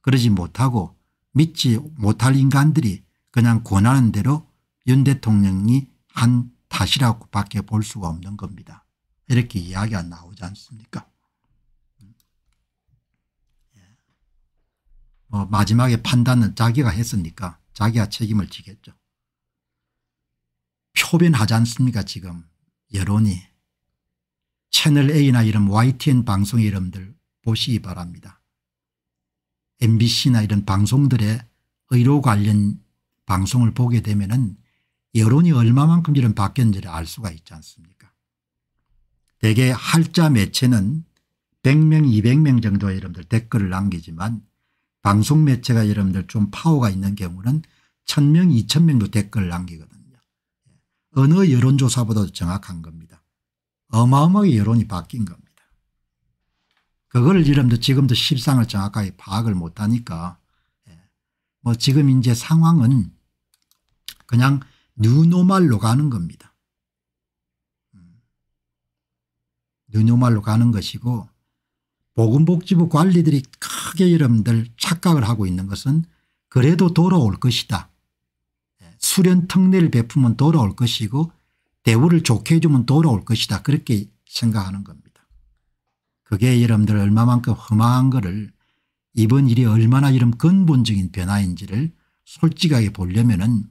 그러지 못하고 믿지 못할 인간들이 그냥 권하는 대로 윤 대통령이 한 탓이라고 밖에 볼 수가 없는 겁니다. 이렇게 이야기가 나오지 않습니까? 예. 뭐 마지막에 판단은 자기가 했으니까 자기가 책임을 지겠죠. 표변하지 않습니까 지금 여론이. 채널A나 이런 YTN 방송 이름들 보시기 바랍니다. MBC나 이런 방송들의 의료 관련 방송을 보게 되면 은 여론이 얼마만큼 이런 바뀌었는지를 알 수가 있지 않습니까 대개 할자 매체는 100명 200명 정도의 여러분들 댓글을 남기지만 방송 매체가 여러분들 좀 파워가 있는 경우는 1000명 2000명도 댓글을 남기거든요. 어느 여론조사보다도 정확한 겁니다. 어마어마하게 여론이 바뀐 겁니다. 그걸 여러분들 지금도 실상을 정확하게 파악을 못하니까 예. 뭐 지금 이제 상황은 그냥 느노말로 가는 겁니다. 느노말로 음. 가는 것이고 보건복지부 관리들이 크게 여러분들 착각을 하고 있는 것은 그래도 돌아올 것이다. 예, 수련 특례를 베푸면 돌아올 것이고 대우를 좋게 해주면 돌아올 것이다. 그렇게 생각하는 겁니다. 그게 여러분들 얼마만큼 험한 거를 이번 일이 얼마나 이런 근본적인 변화인지를 솔직하게 보려면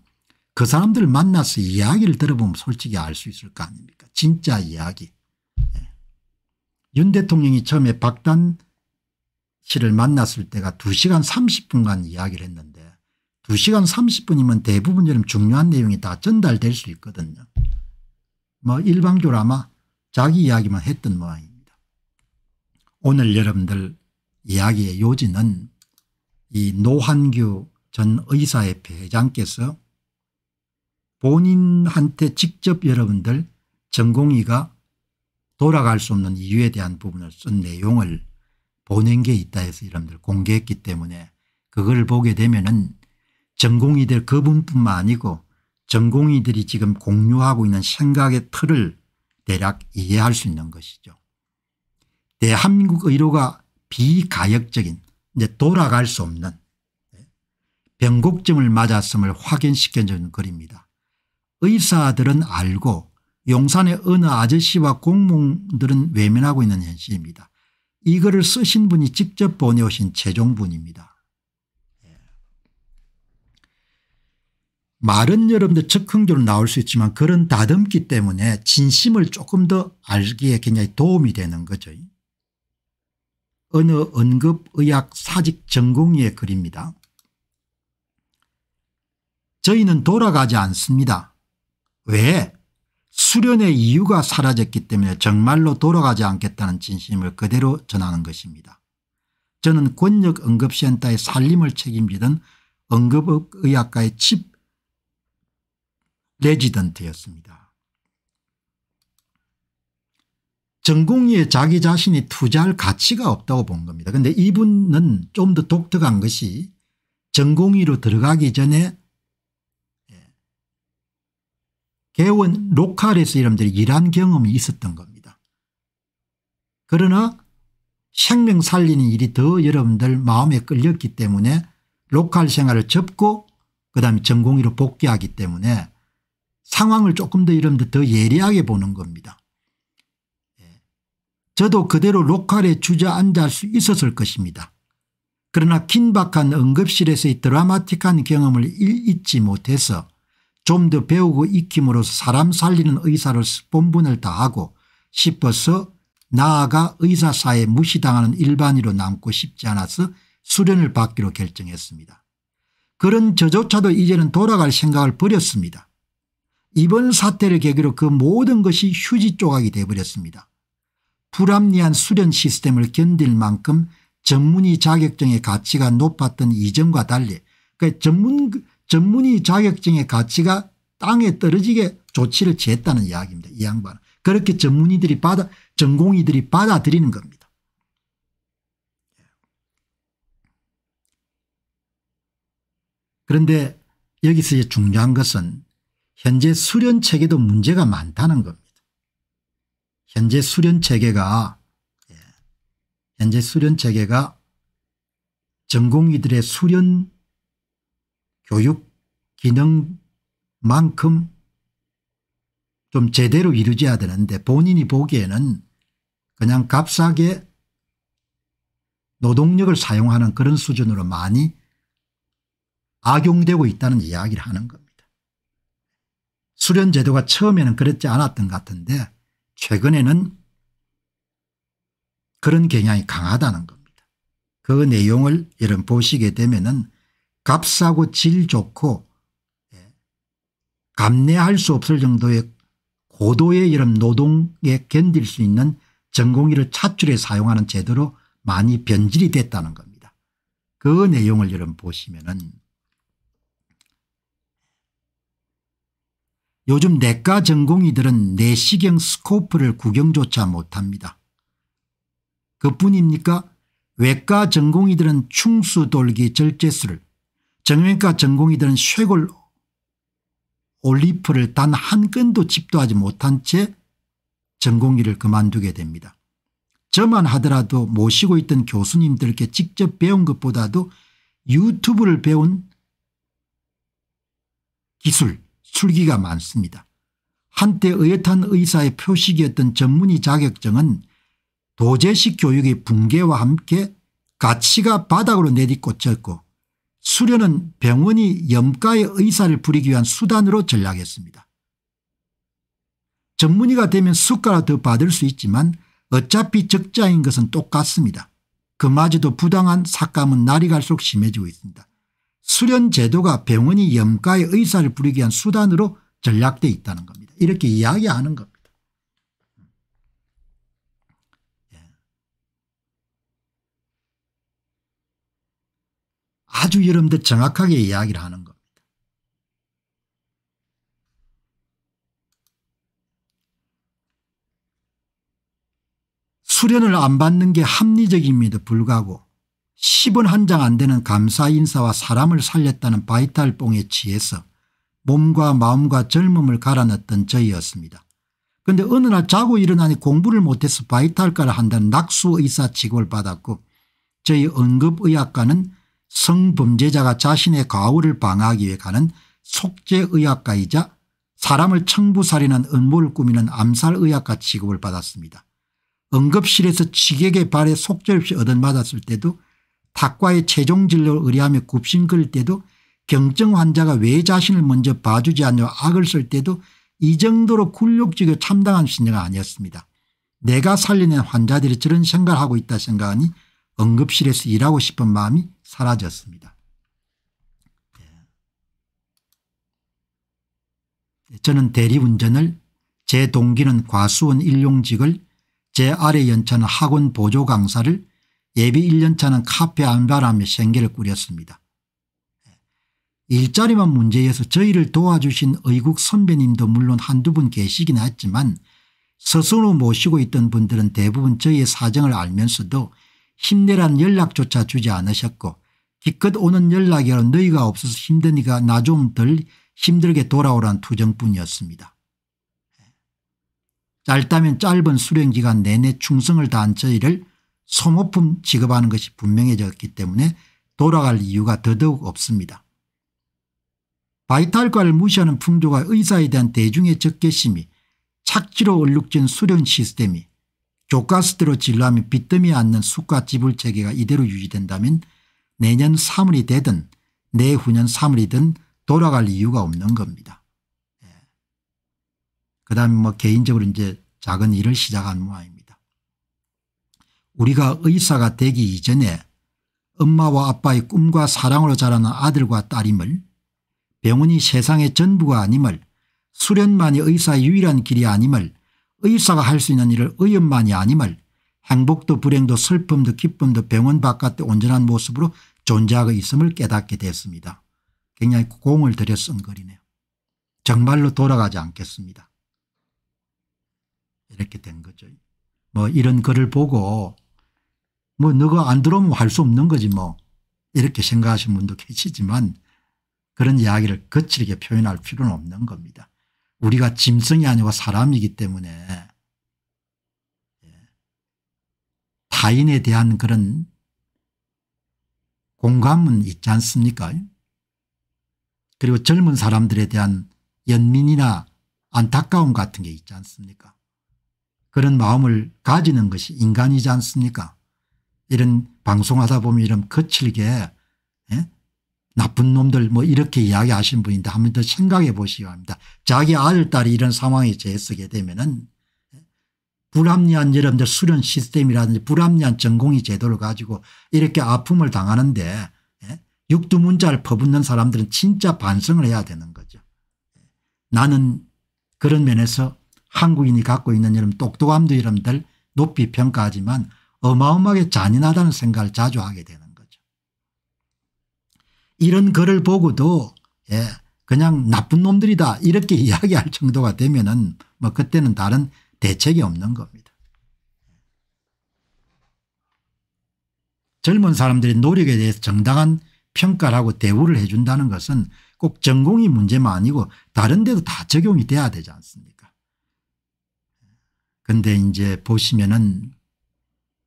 그 사람들 만나서 이야기를 들어보면 솔직히 알 수 있을 거 아닙니까 진짜 이야기. 예. 윤 대통령이 처음에 박단 씨를 만났을 때가 2시간 30분간 이야기를 했는데 2시간 30분이면 대부분 이런 중요한 내용이 다 전달될 수 있거든요. 뭐 일방적으로 아마 자기 이야기만 했던 모양입니다. 오늘 여러분들 이야기의 요지는 이 노한규 전 의사협회 회장께서 본인한테 직접 여러분들 전공의가 돌아갈 수 없는 이유에 대한 부분을 쓴 내용을 보낸 게 있다 해서 여러분들 공개했기 때문에 그걸 보게 되면은 전공의들 그분뿐만 아니고 전공의들이 지금 공유하고 있는 생각의 틀을 대략 이해할 수 있는 것이죠. 대한민국 의료가 비가역적인 이제 돌아갈 수 없는 예, 변곡점을 맞았음을 확인시켜주는 글입니다. 의사들은 알고 용산의 어느 아저씨와 공무원들은 외면하고 있는 현실입니다. 이 글을 쓰신 분이 직접 보내오신 최종분입니다. 말은 여러분들 즉흥적로 나올 수 있지만 그런 다듬기 때문에 진심을 조금 더 알기에 굉장히 도움이 되는 거죠. 어느 언급의학 사직 전공의의 글입니다. 저희는 돌아가지 않습니다. 왜? 수련의 이유가 사라졌기 때문에 정말로 돌아가지 않겠다는 진심을 그대로 전하는 것입니다. 저는 권력응급센터의 살림을 책임지던 응급의학과의 칩 레지던트였습니다. 전공의에 자기 자신이 투자할 가치가 없다고 본 겁니다. 그런데 이분은 좀 더 독특한 것이 전공의로 들어가기 전에 개원 로컬에서여러분들이 일한 경험이 있었던 겁니다. 그러나 생명 살리는 일이 더 여러분들 마음에 끌렸기 때문에 로컬 생활을 접고 그다음에 전공의로 복귀하기 때문에 상황을 조금 더 여러분들 더 예리하게 보는 겁니다. 예. 저도 그대로 로컬에 주저앉아할 수 있었을 것입니다. 그러나 긴박한 응급실에서의 드라마틱한 경험을 잊지 못해서 좀더 배우고 익힘으로써 사람 살리는 의사를 본분을 다하고 싶어서 나아가 의사사에 무시당하는 일반인으로 남고 싶지 않아서 수련을 받기로 결정했습니다. 그런 저조차도 이제는 돌아갈 생각을 버렸습니다. 이번 사태를 계기로 그 모든 것이 휴지 조각이 되어버렸습니다. 불합리한 수련 시스템을 견딜 만큼 전문의 자격증의 가치가 높았던 이전과 달리 그 전문 전문의 자격증의 가치가 땅에 떨어지게 조치를 취했다는 이야기입니다. 이 양반은. 그렇게 전문의들이 받아 전공의들이 받아들이는 겁니다. 그런데 여기서 중요한 것은 현재 수련체계도 문제가 많다는 겁니다. 현재 수련체계가 예, 현재 수련체계가 전공의들의 수련 교육 기능만큼 좀 제대로 이루어져야 되는데 본인이 보기에는 그냥 값싸게 노동력을 사용하는 그런 수준으로 많이 악용되고 있다는 이야기를 하는 겁니다. 수련제도가 처음에는 그랬지 않았던 것 같은데 최근에는 그런 경향이 강하다는 겁니다. 그 내용을 여러분 보시게 되면 은 값싸고 질 좋고 예, 감내할 수 없을 정도의 고도의 이런 노동에 견딜 수 있는 전공의를 차출해 사용하는 제도로 많이 변질이 됐다는 겁니다. 그 내용을 여러분 보시면은 요즘 내과 전공의들은 내시경 스코프를 구경조차 못합니다. 그뿐입니까? 외과 전공의들은 충수 돌기 절제술을 정형외과 전공의들은 쇄골 올리프를 단 한 건도 집도하지 못한 채 전공의를 그만두게 됩니다. 저만 하더라도 모시고 있던 교수님들께 직접 배운 것보다도 유튜브를 배운 기술, 술기가 많습니다. 한때 의젓탄 의사의 표식이었던 전문의 자격증은 도제식 교육의 붕괴와 함께 가치가 바닥으로 내딛고혔고 수련은 병원이 염가의 의사를 부리기 위한 수단으로 전락했습니다. 전문의가 되면 숟가락 더 받을 수 있지만 어차피 적자인 것은 똑같습니다. 그마저도 부당한 삭감은 날이 갈수록 심해지고 있습니다. 수련 제도가 병원이 염가의 의사를 부리기 위한 수단으로 전락돼 있다는 겁니다. 이렇게 이야기하는 겁니다. 아주 여러분들 정확하게 이야기를 하는 겁니다. 수련을 안 받는 게 합리적임에도 불구하고 10원 한 장 안 되는 감사 인사와 사람을 살렸다는 바이탈 뽕에 취해서 몸과 마음과 젊음을 갈아넣던 저희였습니다. 그런데 어느 날 자고 일어나니 공부를 못해서 바이탈과를 한다는 낙수의사 직업을 받았고 저희 응급의학과는 성범죄자가 자신의 과오를 방하기 어 위해 가는 속죄의학과이자 사람을 청부살인한 음모를 꾸미는 암살의학과 취급을 받았습니다. 응급실에서 직객의 발에 속죄없이 얻어맞았을 때도 탁과의 최종진료를 의뢰하며 굽신거릴 때도 경증 환자가 왜 자신을 먼저 봐주지 않냐 악을 쓸 때도 이 정도로 굴욕지고 참당한 신뢰가 아니었습니다. 내가 살리는 환자들이 저런 생각을 하고 있다 생각하니 응급실에서 일하고 싶은 마음이 사라졌습니다. 예. 예, 저는 대리운전을 제 동기는 과수원 일용직을 제 아래 연차는 학원 보조 강사를 예비 1년차는 카페 안바람에 생계를 꾸렸습니다. 예. 일자리만 문제여서 저희를 도와주신 의국 선배님도 물론 한두 분 계시긴 했지만 스스로 모시고 있던 분들은 대부분 저희의 사정을 알면서도 힘내란 연락조차 주지 않으셨고 기껏 오는 연락이라 너희가 없어서 힘드니까 나 좀 덜 힘들게 돌아오란 투정뿐이었습니다. 짧다면 짧은 수련기간 내내 충성을 다한 저희를 소모품 지급하는 것이 분명해졌기 때문에 돌아갈 이유가 더더욱 없습니다. 바이탈과를 무시하는 풍조가 의사에 대한 대중의 적개심이 착지로 얼룩진 수련 시스템이 교과서대로 진로하면 빚더미 않는 숲과 지불 체계가 이대로 유지된다면 내년 3월이 되든 내후년 3월이든 돌아갈 이유가 없는 겁니다. 예. 그 다음에 뭐 개인적으로 이제 작은 일을 시작한 모양입니다. 우리가 의사가 되기 이전에 엄마와 아빠의 꿈과 사랑으로 자라는 아들과 딸임을 병원이 세상의 전부가 아님을 수련만이 의사의 유일한 길이 아님을 의사가 할 수 있는 일을 의연만이 아님을 행복도 불행도 슬픔도 기쁨도 병원 바깥의 온전한 모습으로 존재하고 있음을 깨닫게 됐습니다. 굉장히 공을 들여 쓴 글이네요. 정말로 돌아가지 않겠습니다. 이렇게 된 거죠. 뭐 이런 글을 보고 뭐 너가 안 들어오면 할 수 없는 거지 뭐 이렇게 생각하시는 분도 계시지만 그런 이야기를 거칠게 표현할 필요는 없는 겁니다. 우리가 짐승이 아니고 사람이기 때문에 예. 타인에 대한 그런 공감은 있지 않습니까 그리고 젊은 사람들에 대한 연민이나 안타까움 같은 게 있지 않습니까 그런 마음을 가지는 것이 인간이지 않습니까 이런 방송하다 보면 이런 거칠게 나쁜 놈들 뭐 이렇게 이야기하신 분인데 한 번 더 생각해 보시기 바랍니다. 자기 아들 딸이 이런 상황에 재쓰게 되면은 불합리한 여러분들 수련 시스템이라든지 불합리한 전공의 제도를 가지고 이렇게 아픔을 당하는데 예, 육두문자를 퍼붓는 사람들은 진짜 반성을 해야 되는 거죠. 나는 그런 면에서 한국인이 갖고 있는 이런 똑똑함도 여러분들 높이 평가하지만 어마어마하게 잔인하다는 생각을 자주 하게 되는 이런 글을 보고도 예 그냥 나쁜 놈들이다 이렇게 [laughs] 이야기할 정도가 되면은 뭐 그때는 다른 대책이 없는 겁니다. 젊은 사람들이 노력에 대해서 정당한 평가를 하고 대우를 해 준다는 것은 꼭 전공이 문제만 아니고 다른 데도 다 적용이 돼야 되지 않습니까 근데 이제 보시면은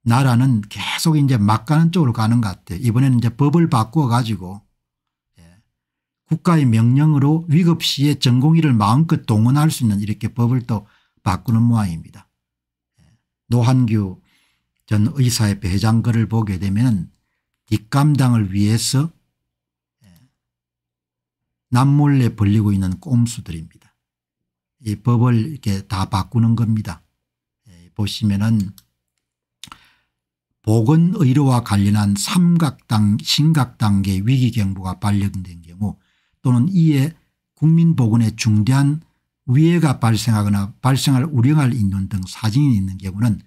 나라는 계속 이제 막 가는 쪽으로 가는 것 같아요. 이번에는 이제 법을 바꾸어 가지고 국가의 명령으로 위급 시에 전공의를 마음껏 동원할 수 있는 이렇게 법을 또 바꾸는 모양입니다. 노한규 전 의사협회 장 글을 보게 되면 뒷감당을 위해서 남몰래 벌리고 있는 꼼수들입니다. 이 법을 이렇게 다 바꾸는 겁니다. 예, 보시면은 보건의료와 관련한 삼각당 신각단계 위기경보가 발령된 또는 이에 국민보건에 중대한 위해가 발생하거나 발생할 우려할 인원 등사진이 있는 경우는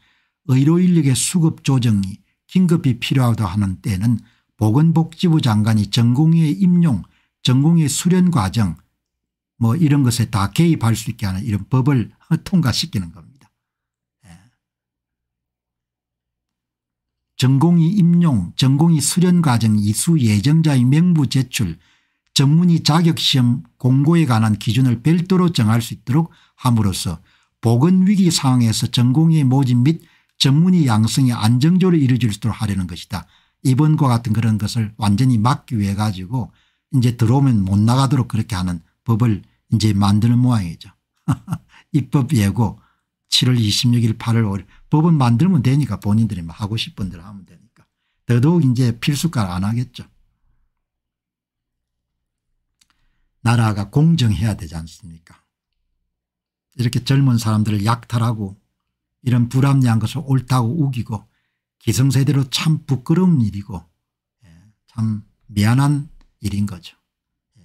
의료인력의 수급 조정이 긴급히 필요하다 하는 때에는 보건복지부 장관이 전공의 임용 전공의 수련 과정 뭐 이런 것에 다 개입할 수 있게 하는 이런 법을 통과시키는 겁니다. 예. 전공의 임용 전공의 수련 과정 이수 예정자의 명부 제출 전문의 자격시험 공고에 관한 기준을 별도로 정할 수 있도록 함으로써 보건위기 상황에서 전공의 모집 및 전문의 양성의 안정적으로 이루어질 수 있도록 하려는 것이다. 이번과 같은 그런 것을 완전히 막기 위해 가지고 이제 들어오면 못 나가도록 그렇게 하는 법을 이제 만드는 모양이죠. 입법 [laughs] 예고 7월 26일 8월 5일 법은 만들면 되니까 본인들이 하고 싶은 대로 하면 되니까 더더욱 이제 필수가안 하겠죠. 나라가 공정해야 되지 않습니까 이렇게 젊은 사람들을 약탈하고 이런 불합리한 것을 옳다고 우기고 기성세대로 참 부끄러운 일이고 예, 참 미안한 일인 거죠. 예.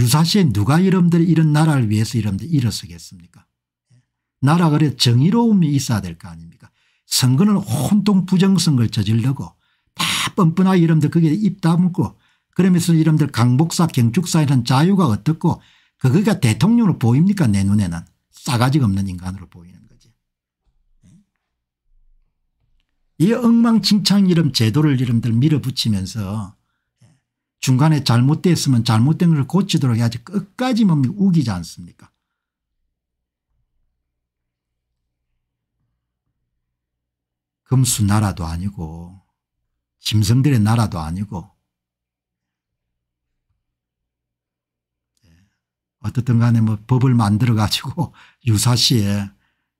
유사시에 누가 이름들 이런 나라를 위해서 이름들 일어서겠습니까 예. 나라 그래 정의로움이 있어야 될 거 아닙니까 선거는 혼통 부정선거를 저질르고 다 뻔뻔하게 이름들 거기에 입 다물고 그러면서 이름들 강복사 경축사 이런 자유가 어떻고 그거가 대통령으로 보입니까 내 눈에는 싸가지가 없는 인간으로 보이는 거지. 이 엉망진창 이름 제도를 이름들 밀어붙이면서 중간에 잘못됐으면 잘못된 걸 고치도록 해야지 끝까지 몸이 우기지 않습니까 금수 나라도 아니고 짐승들의 나라도 아니고 어떻든 간에 뭐 법을 만들어 가지고 유사시에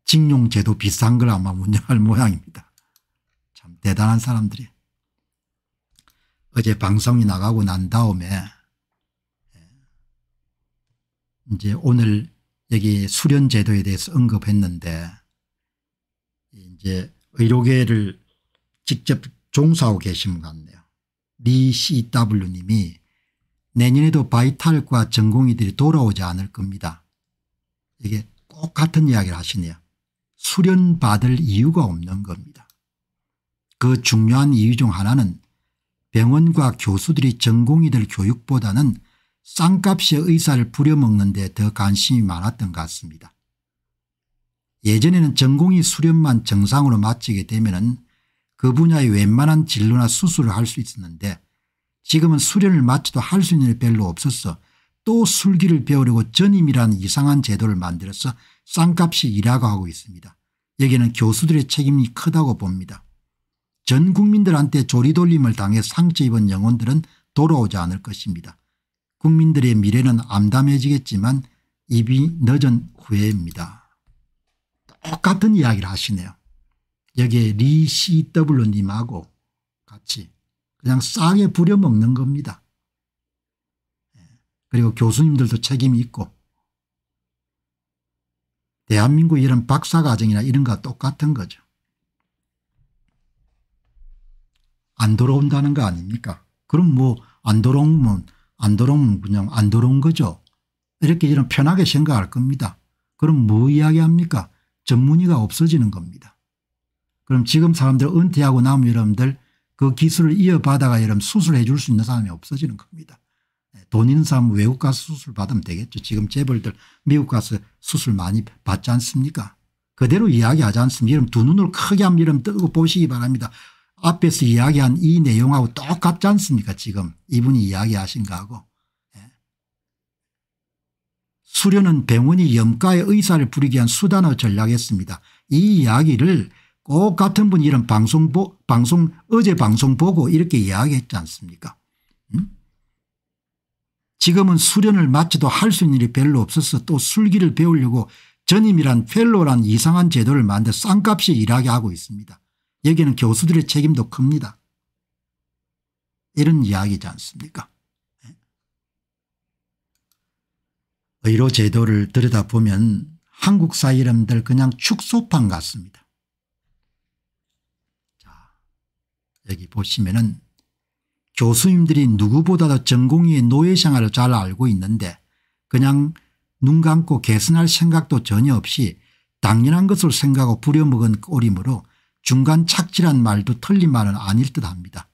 징용제도 비싼 걸 아마 운영할 모양입니다. 참 대단한 사람들이. 어제 방송이 나가고 난 다음에 예, 이제 오늘 여기 수련제도에 대해서 언급했는데 이제 의료계를 직접 종사하고 계신 것 같네요. 리 CW 님이 내년에도 바이탈과 전공의들이 돌아오지 않을 겁니다. 이게 꼭 같은 이야기를 하시네요. 수련받을 이유가 없는 겁니다. 그 중요한 이유 중 하나는 병원과 교수들이 전공의들 교육보다는 쌍값의 의사를 부려먹는 데 더 관심이 많았던 것 같습니다. 예전에는 전공의 수련만 정상으로 마치게 되면 그 분야의 웬만한 진로나 수술을 할 수 있었는데 지금은 수련을 마치도 할 수 있는 일 별로 없었어또 술기를 배우려고 전임이라는 이상한 제도를 만들어서 쌍값이 일하고 하고 있습니다. 여기는 교수들의 책임이 크다고 봅니다. 전 국민들한테 조리돌림을 당해 상처 입은 영혼들은 돌아오지 않을 것입니다. 국민들의 미래는 암담해지겠지만 입이 늦은 후회입니다. 똑같은 이야기를 하시네요. 여기에 리 CW님하고 같이 그냥 싸게 부려먹는 겁니다. 예. 그리고 교수님들도 책임이 있고 대한민국 이런 박사과정이나 이런 거 똑같은 거죠. 안 돌아온다는 거 아닙니까 그럼 뭐 안 돌아오면 안 돌아오면 그냥 안 돌아온 거죠. 이렇게 이런 편하게 생각할 겁니다. 그럼 뭐 이야기합니까 전문의가 없어지는 겁니다. 그럼 지금 사람들 은퇴하고 나면 여러분들 그 기술을 이어받아가 여러분 수술해 줄 수 있는 사람이 없어지는 겁니다. 네, 돈 있는 사람은 외국 가서 수술 받으면 되겠죠. 지금 재벌들 미국 가서 수술 많이 받지 않습니까 그대로 이야기하지 않습니까 여러분 두 눈을 크게 한번 여러분 뜨고 보시기 바랍니다. 앞에서 이야기한 이 내용하고 똑같지 않습니까 지금 이분이 이야기하신 거하고. 네. 수련은 병원이 염가의 의사를 부리기 위한 수단으로 전략했습니다. 이 이야기를 꼭 같은 분이 런 방송, 보, 방송, 어제 방송 보고 이렇게 이야기했지 않습니까? 지금은 수련을 마치도 할 수 있는 일이 별로 없어서 또 술기를 배우려고 전임이란 펠로란 이상한 제도를 만들 싼값이 일하게 하고 있습니다. 여기는 교수들의 책임도 큽니다. 이런 이야기지 않습니까? 예? 의료 제도를 들여다보면 한국 사람들 그냥 축소판 같습니다. 여기 보시면은 교수님들이 누구보다도 전공의의 노예생활을 잘 알고 있는데 그냥 눈 감고 개선할 생각도 전혀 없이 당연한 것을 생각하고 부려먹은 꼬림므로 중간 착지란 말도 틀린 말은 아닐 듯합니다.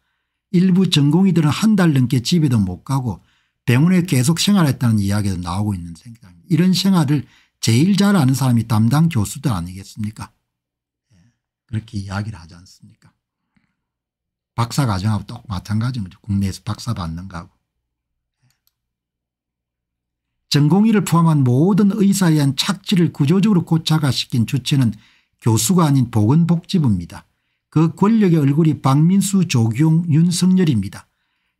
일부 전공의들은 한 달 넘게 집에도 못 가고 병원에 계속 생활했다는 이야기도 나오고 있는 생각입니다. 이런 생활을 제일 잘 아는 사람이 담당 교수들 아니겠습니까 예, 그렇게 이야기를 하지 않습니까 박사 과정하고 똑 마찬가지입니다. 국내에서 박사 받는 거하고. 전공의를 포함한 모든 의사에 한착지를 구조적으로 고착화시킨 주체는 교수가 아닌 보건복지부입니다. 그 권력의 얼굴이 박민수, 조경, 윤석열입니다.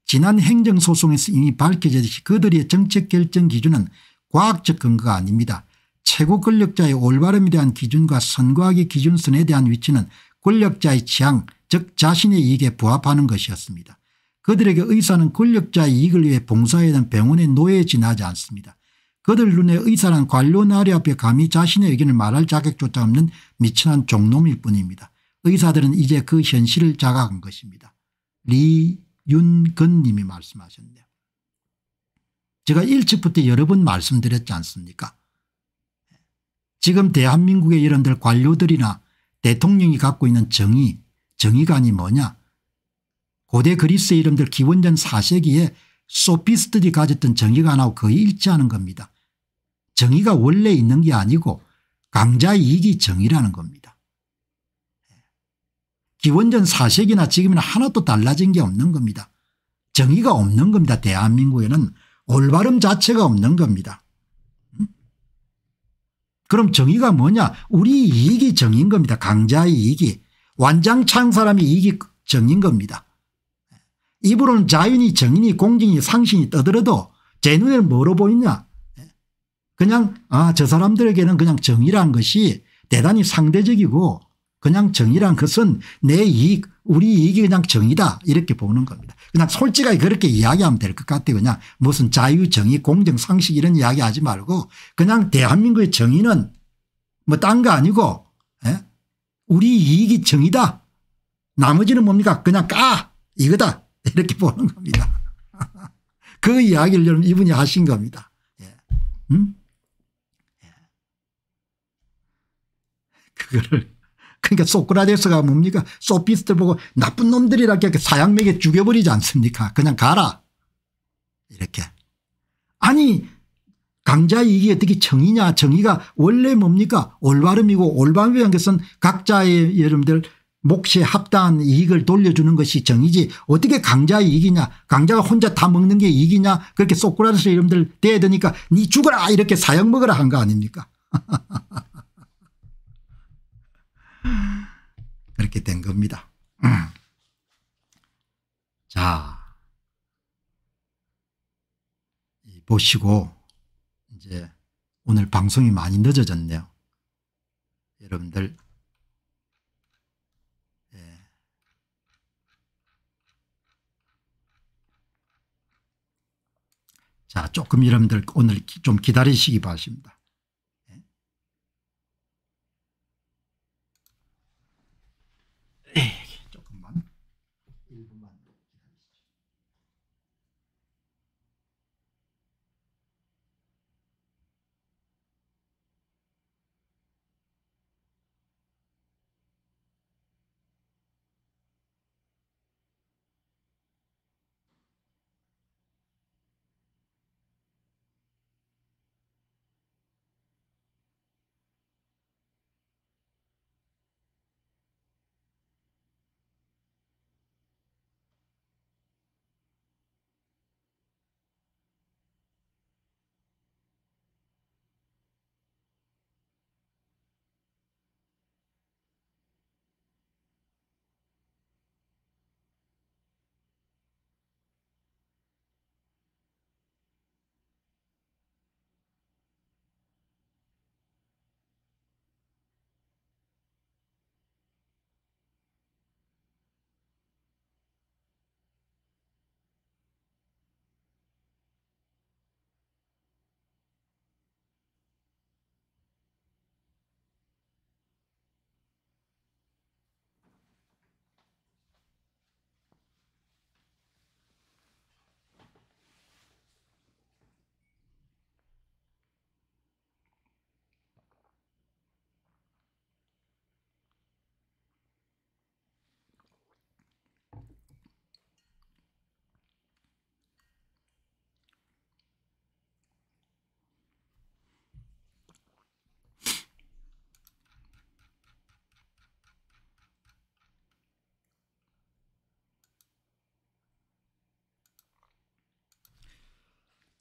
지난 행정소송에서 이미 밝혀졌듯이 그들의 정책결정 기준은 과학적 근거가 아닙니다. 최고 권력자의 올바름에 대한 기준과 선거학의 기준선에 대한 위치는 권력자의 취향 즉 자신의 이익에 부합하는 것이었습니다. 그들에게 의사는 권력자의 이익을 위해 봉사해던 병원의 노예에 지나지 않습니다. 그들 눈에 의사란 관료 나리 앞에 감히 자신의 의견을 말할 자격조차 없는 미친한 종놈일 뿐입니다. 의사들은 이제 그 현실을 자각한 것입니다. 리윤근 님이 말씀하셨네요. 제가 일찍부터 여러 번 말씀드렸지 않습니까 지금 대한민국의 이런들 관료들이나 대통령이 갖고 있는 정의 정의관이 뭐냐 고대 그리스 의 이름들 기원전 4세기에 소피스트들이 가졌던 정의관하고 거의 일치하는 겁니다. 정의가 원래 있는 게 아니고 강자의 이익이 정의라는 겁니다. 기원전 4세기나 지금이나 하나도 달라진 게 없는 겁니다. 정의가 없는 겁니다. 대한민국에는 올바름 자체가 없는 겁니다. 그럼 정의가 뭐냐 우리 이익이 정인 겁니다. 강자의 이익이 완장창 사람의 이익이 정인 겁니다. 입으로는 자윤이 정인이 공진이 상신이 떠들어도 제 눈에 뭐로 보이냐 그냥 아저 사람들에게는 그냥 정의란 것이 대단히 상대적이고 그냥 정의란 것은 내 이익 우리 이익이 그냥 정의다 이렇게 보는 겁니다. 그냥 솔직하게 그렇게 이야기하면 될 것 같아요. 그냥 무슨 자유, 정의, 공정, 상식 이런 이야기 하지 말고 그냥 대한민국의 정의는 뭐 딴 거 아니고 에? 예? 우리 이익이 정의다. 나머지는 뭡니까 그냥 까 이거다 [laughs] 이렇게 보는 겁니다. [laughs] 그 이야기를 이분이 하신 겁니다. 예. 음? 예. 그거를 그러니까 소크라데스가 뭡니까 소피스트 보고 나쁜 놈들이라 이렇게 사양맥에 죽여버리지 않습니까 그냥 가라 이렇게 아니 강자의 이게 어떻게 정의냐 정의가 원래 뭡니까 올바름이고 올바름이라는 것은 각자의 여러분들 몫에 합당한 이익을 돌려주는 것이 정의지 어떻게 강자의 이익이냐 강자가 혼자 다 먹는 게 이익이냐 그렇게 소크라데스 이름들 대드니까 니 죽어라 이렇게 사형 먹으라 한 거 아닙니까 [laughs] 그렇게 된 겁니다. 음. 자, 보시고 이제 오늘 방송이 많이 늦어졌네요. 여러분들 예. 자 조금 여러분들 오늘 좀 기다리시기 바랍니다.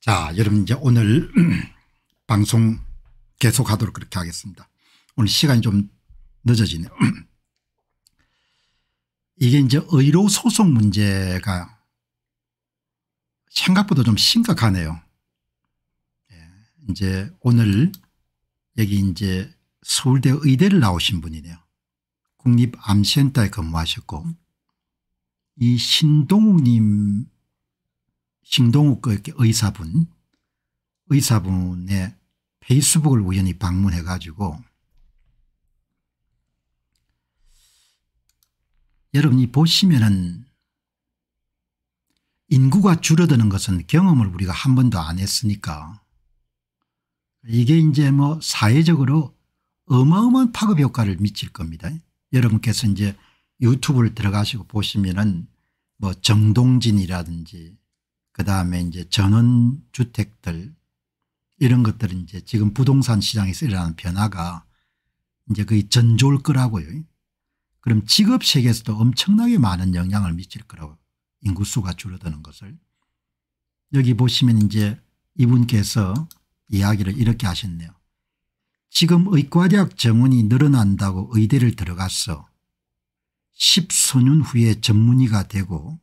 자 여러분 이제 오늘 [clears throat] 방송 계속하도록 그렇게 하겠습니다. 오늘 시간이 좀 늦어지네요. [clears throat] 이게 이제 의료 소송 문제가 생각보다 좀 심각하네요. 예, 이제 오늘 여기 이제 서울대 의대를 나오신 분이네요. 국립암센터에 근무하셨고 이 신동욱님 신동욱 의사분 의사분의 페이스북을 우연히 방문해 가지고 여러분이 보시면은 인구가 줄어드는 것은 경험을 우리가 한 번도 안 했으니까 이게 이제 뭐 사회적으로 어마어마한 파급 효과를 미칠 겁니다. 여러분께서 이제 유튜브를 들어가시고 보시면은 뭐 정동진이라든지 그다음에 이제 전원 주택들 이런 것들은 이제 지금 부동산 시장에서 일어나는 변화가 이제 거의 전조일 거라고요. 그럼 직업 세계에서도 엄청나게 많은 영향을 미칠 거라고 인구수가 줄어드는 것을 여기 보시면 이제 이분께서 이야기를 이렇게 하셨네요. 지금 의과대학 정원이 늘어난다고 의대를 들어갔어. 10소년 후에 전문의가 되고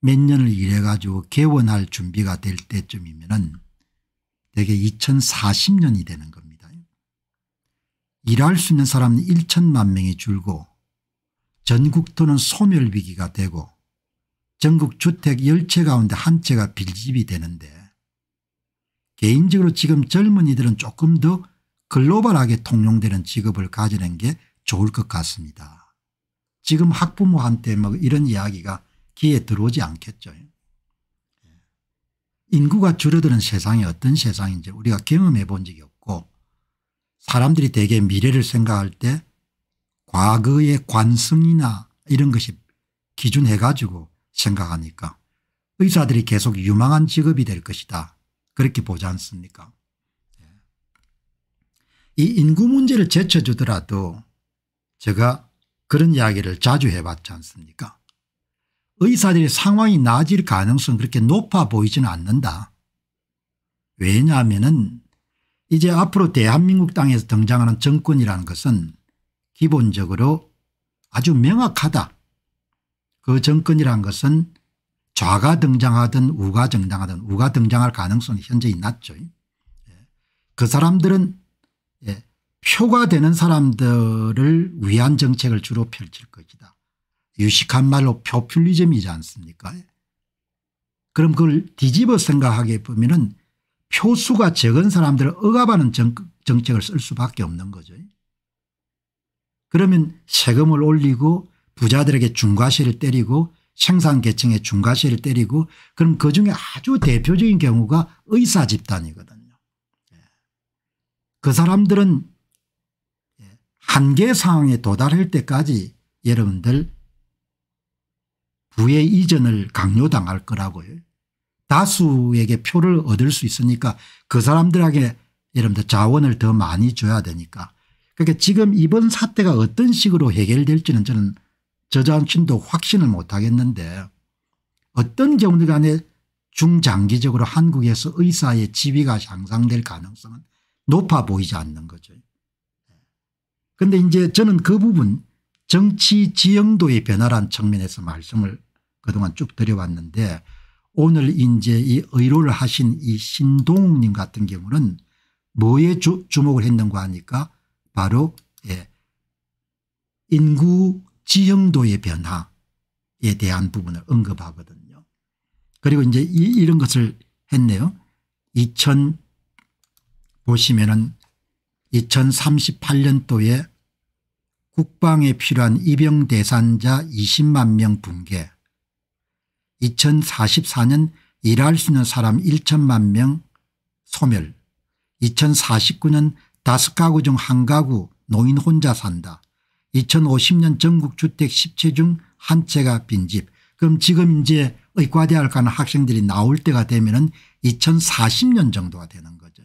몇 년을 일해가지고 개원할 준비가 될 때쯤이면은 대개 2040년이 되는 겁니다. 일할 수 있는 사람은 1천만 명이 줄고 전국토는 소멸위기가 되고 전국 주택 10채 가운데 한 채가 빌집이 되는데 개인적으로 지금 젊은이들은 조금 더 글로벌하게 통용되는 직업을 가지는 게 좋을 것 같습니다. 지금 학부모한테 뭐 이런 이야기가 귀에 들어오지 않겠죠. 인구가 줄어드는 세상이 어떤 세상인지 우리가 경험해 본 적이 없고 사람들이 대개 미래를 생각할 때 과거의 관성이나 이런 것이 기준해 가지고 생각하니까 의사들이 계속 유망한 직업이 될 것이다. 그렇게 보지 않습니까 예. 이 인구 문제를 제쳐주더라도 제가 그런 이야기를 자주 해봤지 않습니까 의사들의 상황이 나아질 가능성은 그렇게 높아 보이지는 않는다. 왜냐하면 이제 앞으로 대한민국 땅에서 등장하는 정권이라는 것은 기본적으로 아주 명확하다. 그 정권이라는 것은 좌가 등장하든 우가 등장하든 우가 등장할 가능성이 현저 낮죠. 예. 그 사람들은 예, 표가 되는 사람들을 위한 정책을 주로 펼칠 것이다. 유식한 말로 표퓰리즘이지 않습니까 그럼 그걸 뒤집어 생각하게 보면 표수가 적은 사람들을 억압하는 정, 정책을 쓸 수밖에 없는 거죠. 그러면 세금을 올리고 부자들에게 중과세를 때리고 생산계층의 중과세를 때리고 그럼 그중에 아주 대표적인 경우가 의사 집단이거든요. 예. 그 사람들은 예, 한계 상황에 도달할 때까지 여러분들 부의 이전을 강요당할 거라고요. 다수에게 표를 얻을 수 있으니까 그 사람들에게 여러분들 자원을 더 많이 줘야 되니까 그러니까 지금 이번 사태가 어떤 식으로 해결될지는 저는 저자신도 확신을 못하겠는데 어떤 경우 간에 중장기적으로 한국에서 의사의 지위가 향상될 가능성은 높아 보이지 않는 거죠. 그런데 예. 이제 저는 그 부분 정치 지형도의 변화란 측면에서 말씀을 그동안 쭉 드려왔는데 오늘 이제 이 의로를 하신 이 신동욱님 같은 경우는 뭐에 주, 목을 했는가 하니까 바로 예 인구 지형도의 변화에 대한 부분을 언급하거든요. 그리고 이제 이, 이런 것을 했네요. 2000 보시면은 2038년도에 국방에 필요한 입영대상자 20만 명 붕괴 2044년 일할 수 있는 사람 1천만 명 소멸 2049년 다섯 가구 중 한 가구 노인 혼자 산다 2050년 전국주택 10채 중 한 채가 빈집 그럼 지금 이제 의과대학 가는 학생들이 나올 때가 되면 은 2040년 정도가 되는 거죠.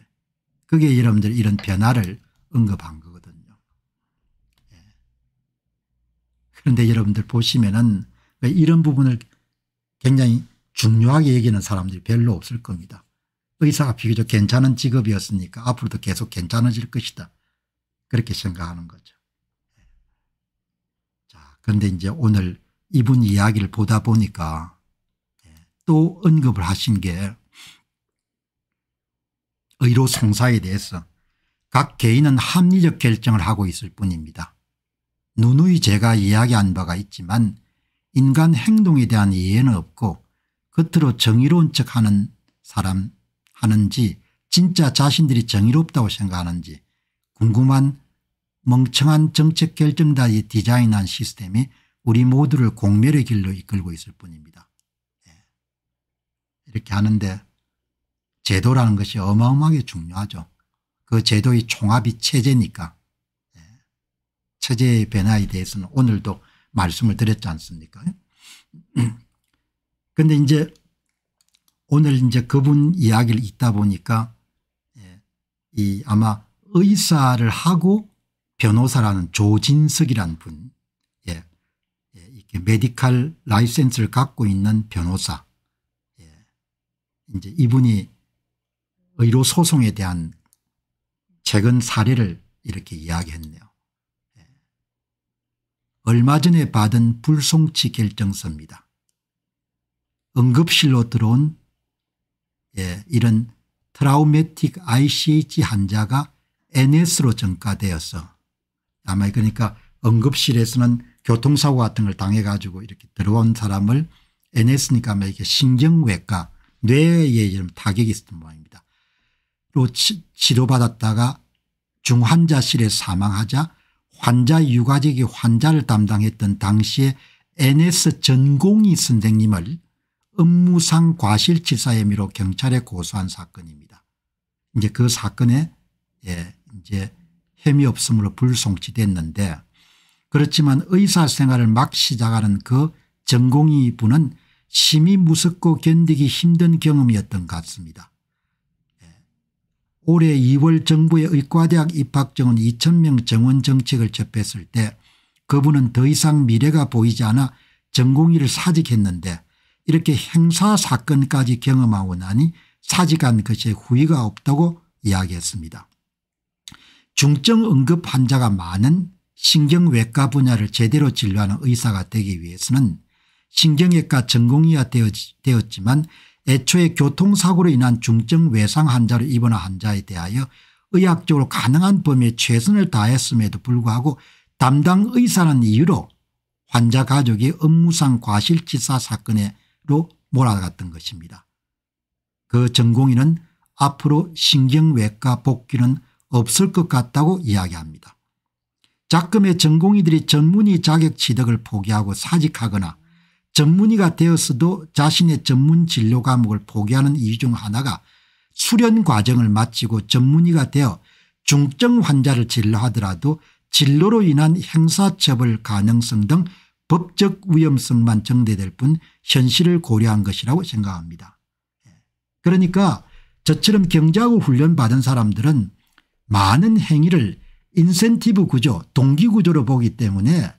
그게 여러분들 이런 변화를 언급한 거예요. 그런데 여러분들 보시면은 이런 부분을 굉장히 중요하게 얘기하는 사람들이 별로 없을 겁니다. 의사가 비교적 괜찮은 직업이었으니까 앞으로도 계속 괜찮아질 것이다. 그렇게 생각하는 거죠. 자, 그런데 이제 오늘 이분 이야기를 보다 보니까 예, 또 언급을 하신 게 의료송사에 대해서 각 개인은 합리적 결정을 하고 있을 뿐입니다. 누누이 제가 이야기한 바가 있지만 인간 행동에 대한 이해는 없고 겉으로 정의로운 척하는 사람 하는지 진짜 자신들이 정의롭다고 생각하는지 궁금한 멍청한 정책 결정단이 디자인한 시스템이 우리 모두를 공멸의 길로 이끌고 있을 뿐입니다. 네. 이렇게 하는데 제도라는 것이 어마어마하게 중요하죠. 그 제도의 총합이 체제니까 체제의 변화에 대해서는 오늘도 말씀을 드렸지 않습니까 그런데 [clears throat] 이제 오늘 이제 그분 이야기를 읽다 보니까 예, 이 아마 의사를 하고 변호사라는 조진석이란 분 예, 예. 이렇게 메디칼 라이센스를 갖고 있는 변호사 예. 이제 이분이 의료 소송에 대한 최근 사례를 이렇게 이야기했네요. 얼마 전에 받은 불송치 결정서입니다. 응급실로 들어온 예, 이런 트라우메틱 ICH 환자가 NS로 전가되어서 아마 그러니까 응급실에서는 교통사고 같은 걸 당해 가지고 이렇게 들어온 사람을 NS니까 아마 이게 신경외과 뇌에 이런 타격이 있었던 모양입니다. 로 치료받았다가 중환자실에 사망하자 환자 유가족이 환자를 담당했던 당시에 NS 전공의 선생님을 업무상 과실치사 혐의로 경찰에 고소한 사건입니다. 이제 그 사건에 예, 이제 혐의 없음으로 불송치됐는데 그렇지만 의사 생활을 막 시작하는 그 전공의 분은 심히 무섭고 견디기 힘든 경험이었던 것 같습니다. 올해 2월 정부의 의과대학 입학정원 2,000명 정원 정책을 접했을 때 그분은 더 이상 미래가 보이지 않아 전공의를 사직했는데 이렇게 행사 사건까지 경험하고 나니 사직한 것에 후회가 없다고 이야기했습니다. 중증 응급 환자가 많은 신경외과 분야를 제대로 진료하는 의사가 되기 위해서는 신경외과 전공의가 되었지만 애초에 교통사고로 인한 중증 외상 환자를 입원한 환자에 대하여 의학적으로 가능한 범위에 최선을 다했음에도 불구하고 담당 의사는 이유로 환자 가족이 업무상 과실치사 사건으로 몰아갔던 것입니다. 그 전공의는 앞으로 신경외과 복귀는 없을 것 같다고 이야기합니다. 작금의 전공의들이 전문의 자격 취득을 포기하고 사직하거나 전문의가 되었어도 자신의 전문 진료 과목을 포기하는 이유 중 하나가 수련 과정을 마치고 전문의가 되어 중증 환자를 진료하더라도 진로로 인한 행사처벌 가능성 등 법적 위험성만 정대될 뿐 현실을 고려한 것이라고 생각합니다. 예. 그러니까 저처럼 경제하고 훈련받은 사람들은 많은 행위를 인센티브 구조 동기구조로 보기 때문에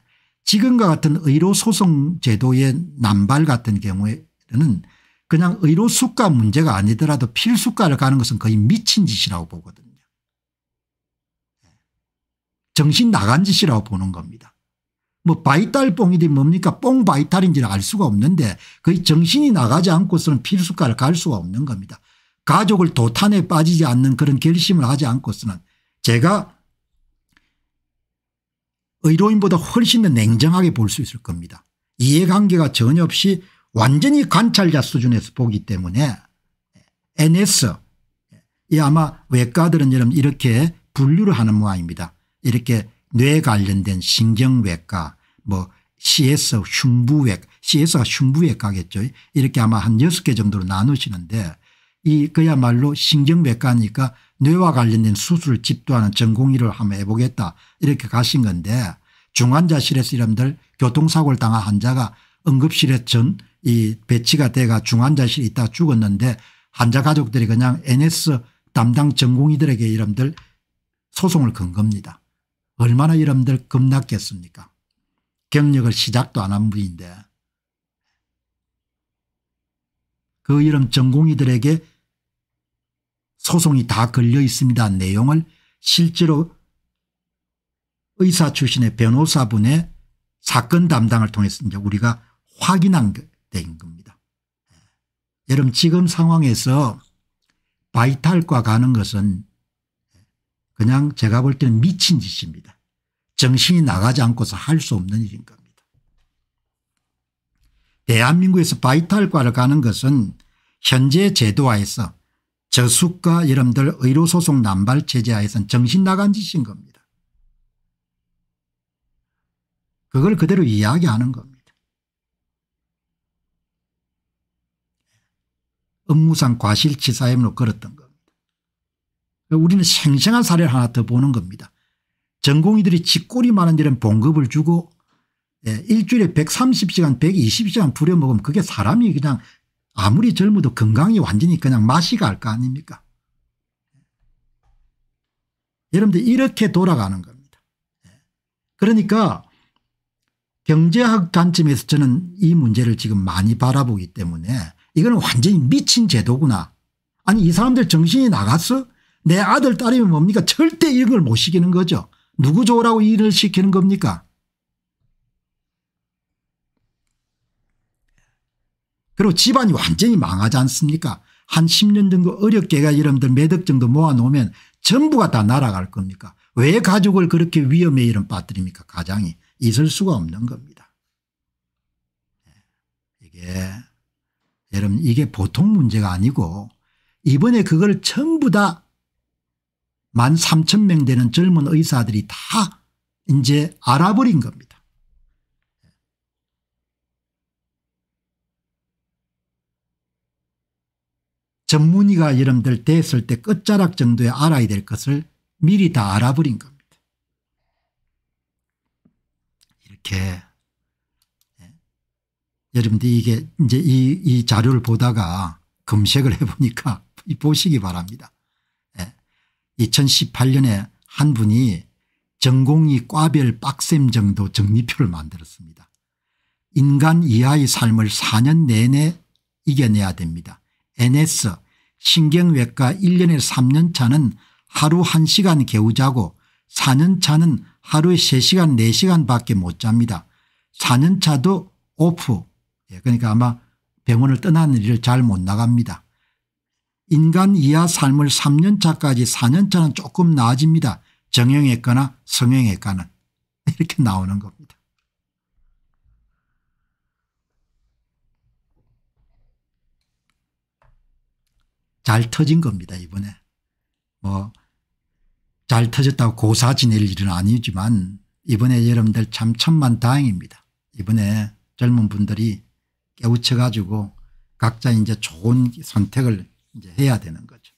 지금과 같은 의료소송 제도의 남발 같은 경우에는 그냥 의료수가 문제가 아니더라도 필수가를 가는 것은 거의 미친 짓이라고 보거든요. 정신 나간 짓이라고 보는 겁니다. 뭐 바이탈 뽕이든 뭡니까 뽕 바이탈인지는 알 수가 없는데 거의 정신이 나가지 않고서는 필수가를 갈 수가 없는 겁니다. 가족을 도탄에 빠지지 않는 그런 결심을 하지 않고서는 제가 의료인보다 훨씬 더 냉정하게 볼 수 있을 겁니다. 이해관계가 전혀 없이 완전히 관찰자 수준에서 보기 때문에 NS 이 아마 외과들은 여러분 이렇게 분류를 하는 모양입니다. 이렇게 뇌 관련된 신경외과 뭐 CS 흉부외 CS가 흉부외과겠죠. 이렇게 아마 한 6개 정도로 나누시는데 이 그야말로 신경외과니까 뇌와 관련된 수술 집도하는 전공의를 한번 해보겠다 이렇게 가신 건데 중환자실에서 이름들 교통사고를 당한 환자가 응급실에 전 이 배치가 돼가 중환자실에 있다 죽었는데 환자 가족들이 그냥 NS 담당 전공의들에게 이름들 소송을 건 겁니다. 얼마나 이름들 겁났겠습니까 경력을 시작도 안 한 분인데 그 이름 전공의들에게 소송이 다 걸려 있습니다. 내용을 실제로 의사 출신의 변호사분의 사건 담당을 통해서 이제 우리가 확인한 된 겁니다. 예. 여러분 지금 상황에서 바이탈과 가는 것은 그냥 제가 볼 때는 미친 짓입니다. 정신이 나가지 않고서 할 수 없는 일인 겁니다. 대한민국에서 바이탈과를 가는 것은 현재 제도화에서 저숙과 여러분들 의료소송 남발 제재하에선 정신 나간 짓인 겁니다. 그걸 그대로 이야기하는 겁니다. 업무상 과실치사 임으로 걸었던 겁니다. 우리는 생생한 사례를 하나 더 보는 겁니다. 전공의들이 쥐골이 많은 일은 봉급을 주고 예, 일주일에 130시간 120시간 부려먹으면 그게 사람이 그냥 아무리 젊어도 건강이 완전히 그냥 맛이 갈 거 아닙니까 여러분들 이렇게 돌아가는 겁니다. 그러니까 경제학 관점에서 저는 이 문제를 지금 많이 바라보기 때문에 이거는 완전히 미친 제도구나. 아니 이 사람들 정신이 나갔어? 내 아들 딸이면 뭡니까? 절대 이걸 못 시키는 거죠. 누구 좋으라고 일을 시키는 겁니까? 그리고 집안이 완전히 망하지 않습니까 한 10년 정도 어렵게가 여러분들 매덕 정도 모아놓으면 전부가 다 날아갈 겁니까 왜 가족을 그렇게 위험에 이름 빠뜨립니까 가장이 있을 수가 없는 겁니다. 예. 이게 여러분 이게 보통 문제가 아니고 이번에 그걸 전부 다만 삼천 명 되는 젊은 의사들이 다 이제 알아버린 겁니다. 전문의가 여러분들 됐을 때 끝자락 정도에 알아야 될 것을 미리 다 알아버린 겁니다. 이렇게 예. 여러분들 이게 이제 이, 이 자료를 보다가 검색을 해보니까 [laughs] 보시기 바랍니다. 2018년에 예. 한 분이 전공이 과별 빡셈 정도 정리표를 만들었습니다. 인간 이하의 삶을 4년 내내 이겨내야 됩니다. NS 신경외과 1년에 3년 차는 하루 1시간 개우자고 4년 차는 하루에 3시간 4시간밖에 못 잡니다. 4년 차도 오프 예, 그러니까 아마 병원을 떠나는 일을 잘 못 나갑니다. 인간 이하 삶을 3년 차까지 4년 차는 조금 나아집니다. 정형외과나 성형외과는 [laughs] 이렇게 나오는 겁니다. 잘 터진 겁니다 이번에. 뭐 잘 터졌다고 고사 지낼 일은 아니지만 이번에 여러분들 참 천만 다행입니다. 이번에 젊은 분들이 깨우쳐 가지고 각자 이제 좋은 선택을 이제 해야 되는 거죠.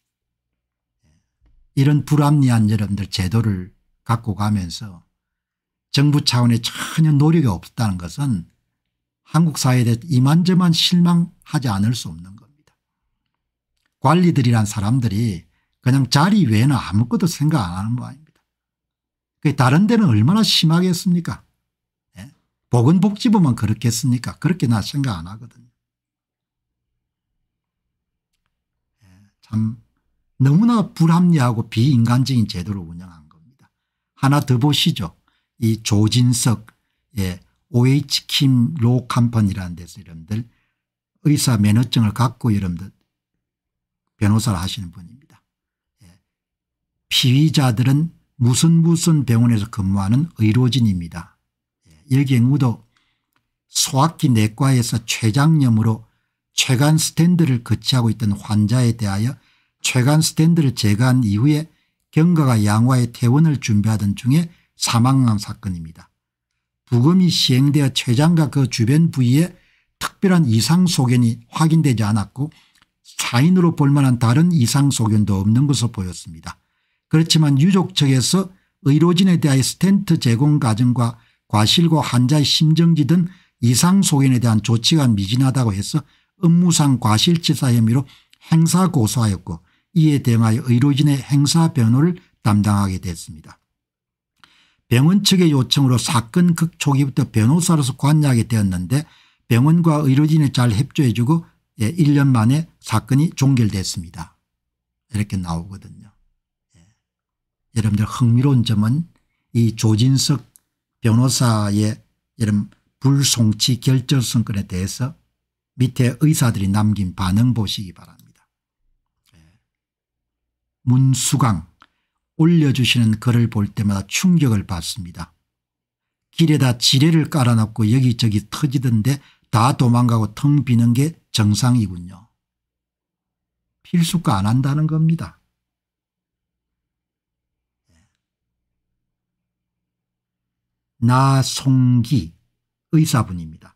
예. 이런 불합리한 여러분들 제도를 갖고 가면서 정부 차원에 전혀 노력이 없다는 것은 한국 사회에 대해 이만저만 실망하지 않을 수 없는 관리들이란 사람들이 그냥 자리 외에는 아무것도 생각 안 하는 모양입니다. 다른 데는 얼마나 심하겠습니까? 예? 보건복지부만 그렇겠습니까? 그렇게 나 생각 안 하거든요. 예, 참 너무나 불합리하고 비인간적인 제도를 운영한 겁니다. 하나 더 보시죠. 이 조진석 예, OH킴 로 컴퍼니라는 데서 이름들 의사 면허증을 갖고 이름들 변호사를 하시는 분입니다. 예. 피의자들은 무슨 무슨 병원에서 근무하는 의료진입니다. 일경우도 예. 소아기 내과에서 췌장염으로 췌간 스탠드를 거치하고 있던 환자에 대하여 췌간 스탠드를 제거한 이후에 경과가 양화의 퇴원을 준비하던 중에 사망한 사건입니다. 부검이 시행되어 췌장과 그 주변 부위에 특별한 이상 소견이 확인되지 않았고 사인으로볼 만한 다른 이상소견도 없는 것으로 보였습니다. 그렇지만 유족 측에서 의료진에 대한 스탠트 제공 과정과 과실과 환자의 심정지 등 이상소견에 대한 조치가 미진하다고 해서 업무상 과실치사 혐의로 행사고소하였고 이에 대응하여 의료진의 행사변호를 담당하게 됐습니다. 병원 측의 요청으로 사건 극 초기부터 변호사로서 관여하게 되었는데 병원과 의료진이 잘 협조해주고 1년 예, 만에 사건이 종결됐습니다. 이렇게 나오거든요. 예. 여러분들 흥미로운 점은 이 조진석 변호사의 이런 불송치 결절성건에 대해서 밑에 의사들이 남긴 반응 보시기 바랍니다. 예. 문수강 올려주시는 글을 볼 때마다 충격을 받습니다. 길에다 지뢰를 깔아놓고 여기저기 터지던데 다 도망가고 텅 비는 게 정상이군요. 필수가 안 한다는 겁니다. 나송기 의사분입니다.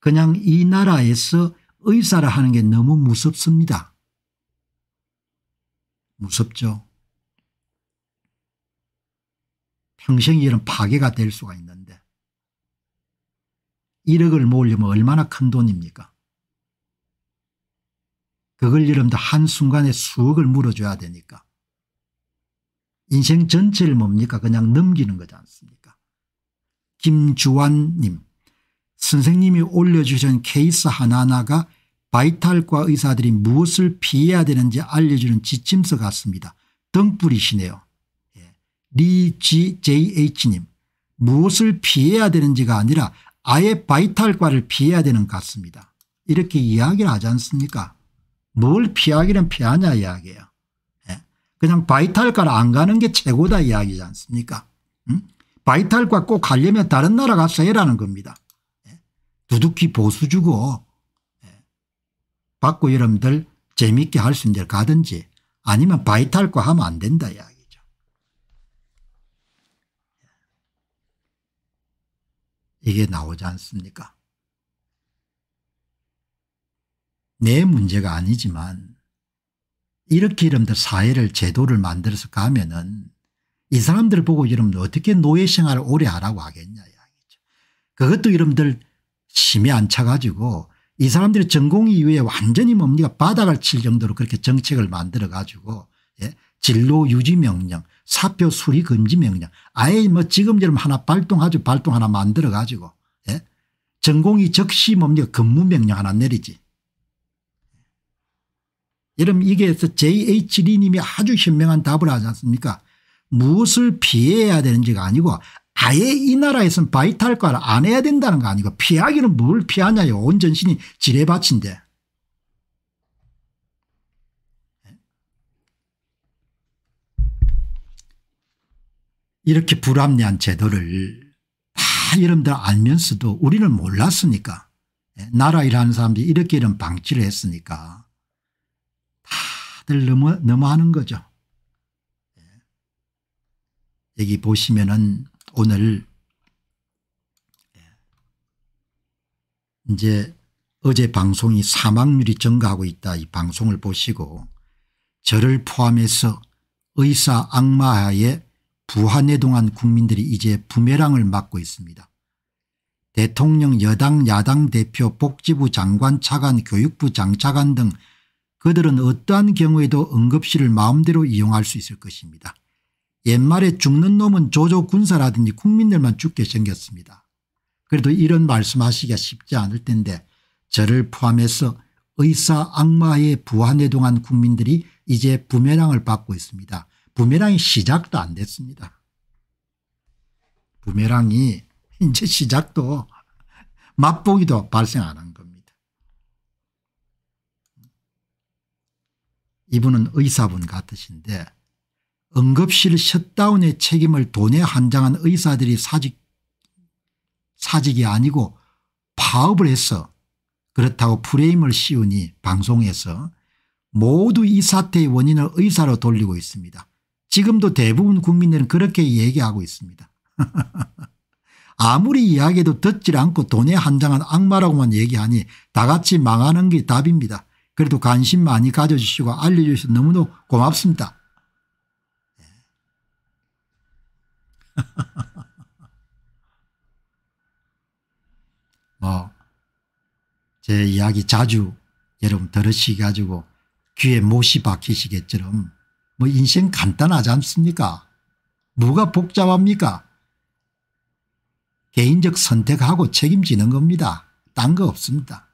그냥 이 나라에서 의사를 하는 게 너무 무섭습니다. 무섭죠. 평생 이런 파괴가 될 수가 있는데 1억을 모으려면 얼마나 큰 돈입니까? 그걸 여러분들 한순간에 수억을 물어줘야 되니까 인생 전체를 뭡니까 그냥 넘기는 거지 않습니까 김주환님 선생님이 올려주신 케이스 하나하나가 바이탈과 의사들이 무엇을 피해야 되는지 알려주는 지침서 같습니다. 등불이시네요. 예. 리GJH님 무엇을 피해야 되는지가 아니라 아예 바이탈과를 피해야 되는 것 같습니다. 이렇게 이야기를 하지 않습니까 뭘 피하기는 피하냐 이야기예요. 예. 그냥 바이탈과안 가는 게 최고다 이야기지 않습니까 음? 바이탈과 꼭 가려면 다른 나라 가서 해라는 겁니다. 예. 두둑히 보수 주고 예? 받고 여러분들 재미있게 할 수 있는 데 가든지 아니면 바이탈과 하면 안 된다 이야기 예? 이게 나오지 않습니까 내 문제가 아니지만 이렇게 여러분들 사회를 제도를 만들어서 가면은 이 사람들을 보고 여러분들 어떻게 노예생활을 오래 하라고 하겠냐 이야기죠. 그것도 여러분들 심히 안 차가지고 이 사람들이 전공 이후에 완전히 뭡니까 바닥을 칠 정도로 그렇게 정책을 만들어 가지고 예? 진로 유지 명령 사표 수리 금지 명령 아예 뭐 지금처럼 하나 발동하죠 발동 하나 만들어 가지고 예? 전공이 적시 뭡니까 근무 명령 하나 내리지 여러분 이게서 JH리님이 아주 현명한 답을 하지 않습니까 무엇을 피해야 되는지가 아니고 아예 이 나라에서는 바이탈과를 안 해야 된다는 거 아니고 피하기는 뭘 피하냐요 온 전신이 지뢰밭인데 이렇게 불합리한 제도를 다 여러분들 알면서도 우리는 몰랐으니까 예, 나라 일하는 사람들이 이렇게 이런 방치를 했으니까 다들 넘어, 넘어하는 거죠. 예. 여기 보시면은 오늘 예. 이제 어제 방송이 사망률이 증가하고 있다 이 방송을 보시고 저를 포함해서 의사 악마하에 부하내동한 국민들이 이제 부메랑을 맞고 있습니다. 대통령 여당 야당 대표 복지부 장관 차관 교육부 장차관 등 그들은 어떠한 경우에도 응급실을 마음대로 이용할 수 있을 것입니다. 옛말에 죽는 놈은 조조 군사라든지 국민들만 죽게 생겼습니다. 그래도 이런 말씀하시기가 쉽지 않을 텐데 저를 포함해서 의사 악마에 부한해동한 국민들이 이제 부메랑을 받고 있습니다. 부메랑이 시작도 안 됐습니다. 부메랑이 [laughs] 이제 시작도 맛보기도 발생 안한 이분은 의사분 같으신데 응급실 셧다운의 책임을 돈에 한장한 의사들이 사직, 사직이 아니고 파업을 해서 그렇다고 프레임을 씌우니 방송에서 모두 이 사태의 원인을 의사로 돌리고 있습니다. 지금도 대부분 국민들은 그렇게 얘기하고 있습니다. [laughs] 아무리 이야기해도 듣질 않고 돈에 한장한 악마라고만 얘기하니 다같이 망하는 게 답입니다. 그래도 관심 많이 가져주시고 알려주셔서 너무너무 고맙습니다. [laughs] 뭐, 제 이야기 자주 여러분 들으시가지고 귀에 못이 박히시겠처럼 뭐 인생 간단하지 않습니까? 뭐가 복잡합니까? 개인적 선택하고 책임지는 겁니다. 딴 거 없습니다.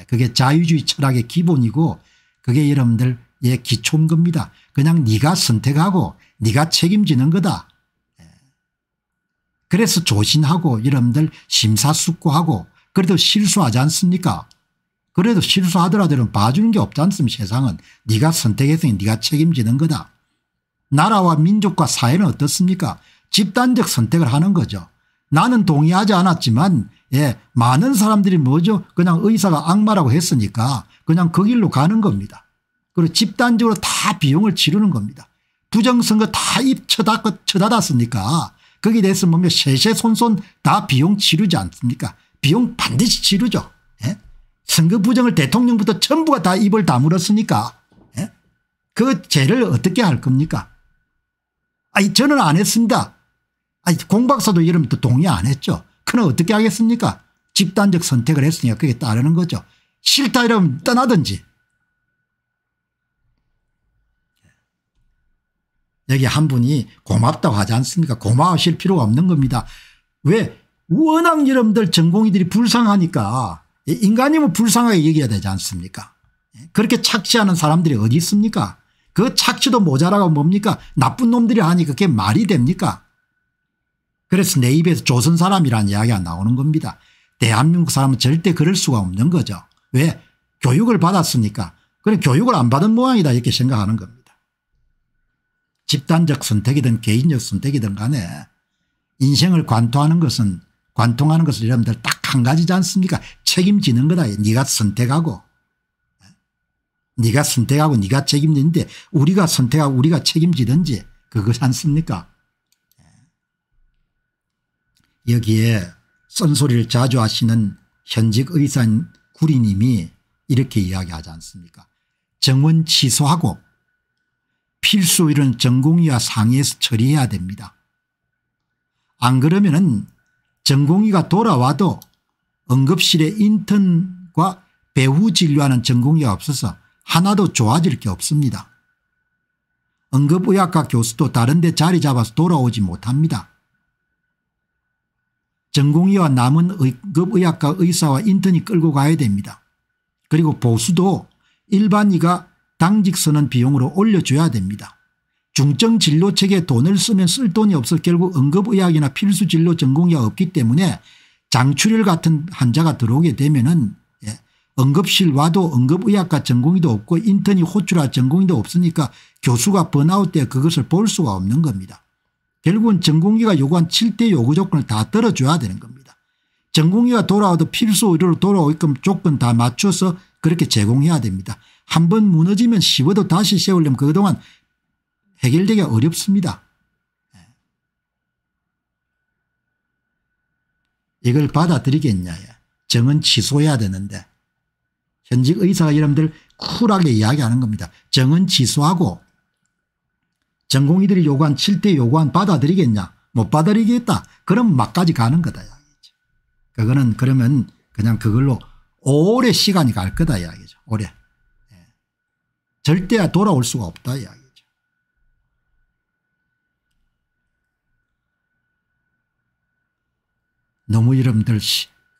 예, 그게 자유주의 철학의 기본이고 그게 여러분들 의 기초인 겁니다. 그냥 네가 선택하고 네가 책임지는 거다. 예. 그래서 조신하고 여러분들 심사숙고하고 그래도 실수하지 않습니까 그래도 실수하더라도 봐주는 게 없지 않습니까 세상은 네가 선택했으니 네가 책임지는 거다. 나라와 민족과 사회는 어떻습니까 집단적 선택을 하는 거죠. 나는 동의하지 않았지만 예, 많은 사람들이 뭐죠? 그냥 의사가 악마라고 했으니까 그냥 그 길로 가는 겁니다. 그리고 집단적으로 다 비용을 치르는 겁니다. 부정선거 다 입 쳐다, 쳐다았으니까 거기에 대해서 보면 세세손손 다 비용 치르지 않습니까? 비용 반드시 치르죠 예? 선거 부정을 대통령부터 전부가 다 입을 다물었으니까 예? 그 죄를 어떻게 할 겁니까? 아니 저는 안 했습니다. 아니 공박사도 이러면 또 동의 안 했죠. 그럼 어떻게 하겠습니까 집단적 선택을 했으니까 그게 따르는 거죠. 싫다 이러면 떠나든지. 여기 한 분이 고맙다고 하지 않습니까 고마워실 필요가 없는 겁니다. 왜 워낙 여러분들 전공의들이 불쌍하니까 인간이면 뭐 불쌍하게 얘기해야 되지 않습니까 그렇게 착취하는 사람들이 어디 있습니까 그 착취도 모자라가 뭡니까 나쁜 놈들이 하니까 그게 말이 됩니까 그래서 내 입에서 조선 사람이라는 이야기가 나오는 겁니다. 대한민국 사람은 절대 그럴 수가 없는 거죠. 왜? 교육을 받았으니까. 그럼 교육을 안 받은 모양이다 이렇게 생각하는 겁니다. 집단적 선택이든 개인적 선택이든 간에 인생을 관통하는 것은 관통하는 것을 여러분들 딱 한 가지지 않습니까 책임지는 거다. 네가 선택하고 네가 선택하고 네가 책임지는데 우리가 선택하고 우리가 책임지든지 그것 않습니까 여기에 쓴소리를 자주 하시는 현직 의사인 구리님이 이렇게 이야기하지 않습니까 정원 취소하고 필수 이런 전공의와 상의해서 처리해야 됩니다. 안 그러면 은 전공의가 돌아와도 응급실에 인턴과 배후 진료하는 전공의가 없어서 하나도 좋아질 게 없습니다. 응급의학과 교수도 다른 데 자리 잡아서 돌아오지 못합니다. 전공의와 남은 급의학과 의사와 인턴이 끌고 가야 됩니다. 그리고 보수도 일반의가 당직 서는 비용으로 올려줘야 됩니다. 중증 진료책에 돈을 쓰면 쓸 돈이 없어 결국 응급의학이나 필수 진료 전공의가 없기 때문에 장출혈 같은 환자가 들어오게 되면 은 예. 응급실 와도 응급의학과 전공의도 없고 인턴이 호출할 전공의도 없으니까 교수가 번아웃 때 그것을 볼 수가 없는 겁니다. 결국은 전공기가 요구한 7대 요구 조건을 다 떨어줘야 되는 겁니다. 전공기가 돌아와도 필수 의료로 돌아오게끔 조건 다 맞춰서 그렇게 제공해야 됩니다. 한번 무너지면 씹어도 다시 세우려면 그동안 해결되기 어렵습니다. 예. 이걸 받아들이겠냐. 정은 취소해야 되는데 현직 의사가 여러분들 쿨하게 이야기하는 겁니다. 정은 취소하고 전공의들이 요구한 7대 요구한 받아들이겠냐 못 받아들이겠다 그럼 막까지 가는 거다 이야기죠. 그거는 그러면 그냥 그걸로 오래 시간이 갈 거다 이야기죠. 오래. 예. 절대 돌아올 수가 없다 이야기죠. 너무 여러분들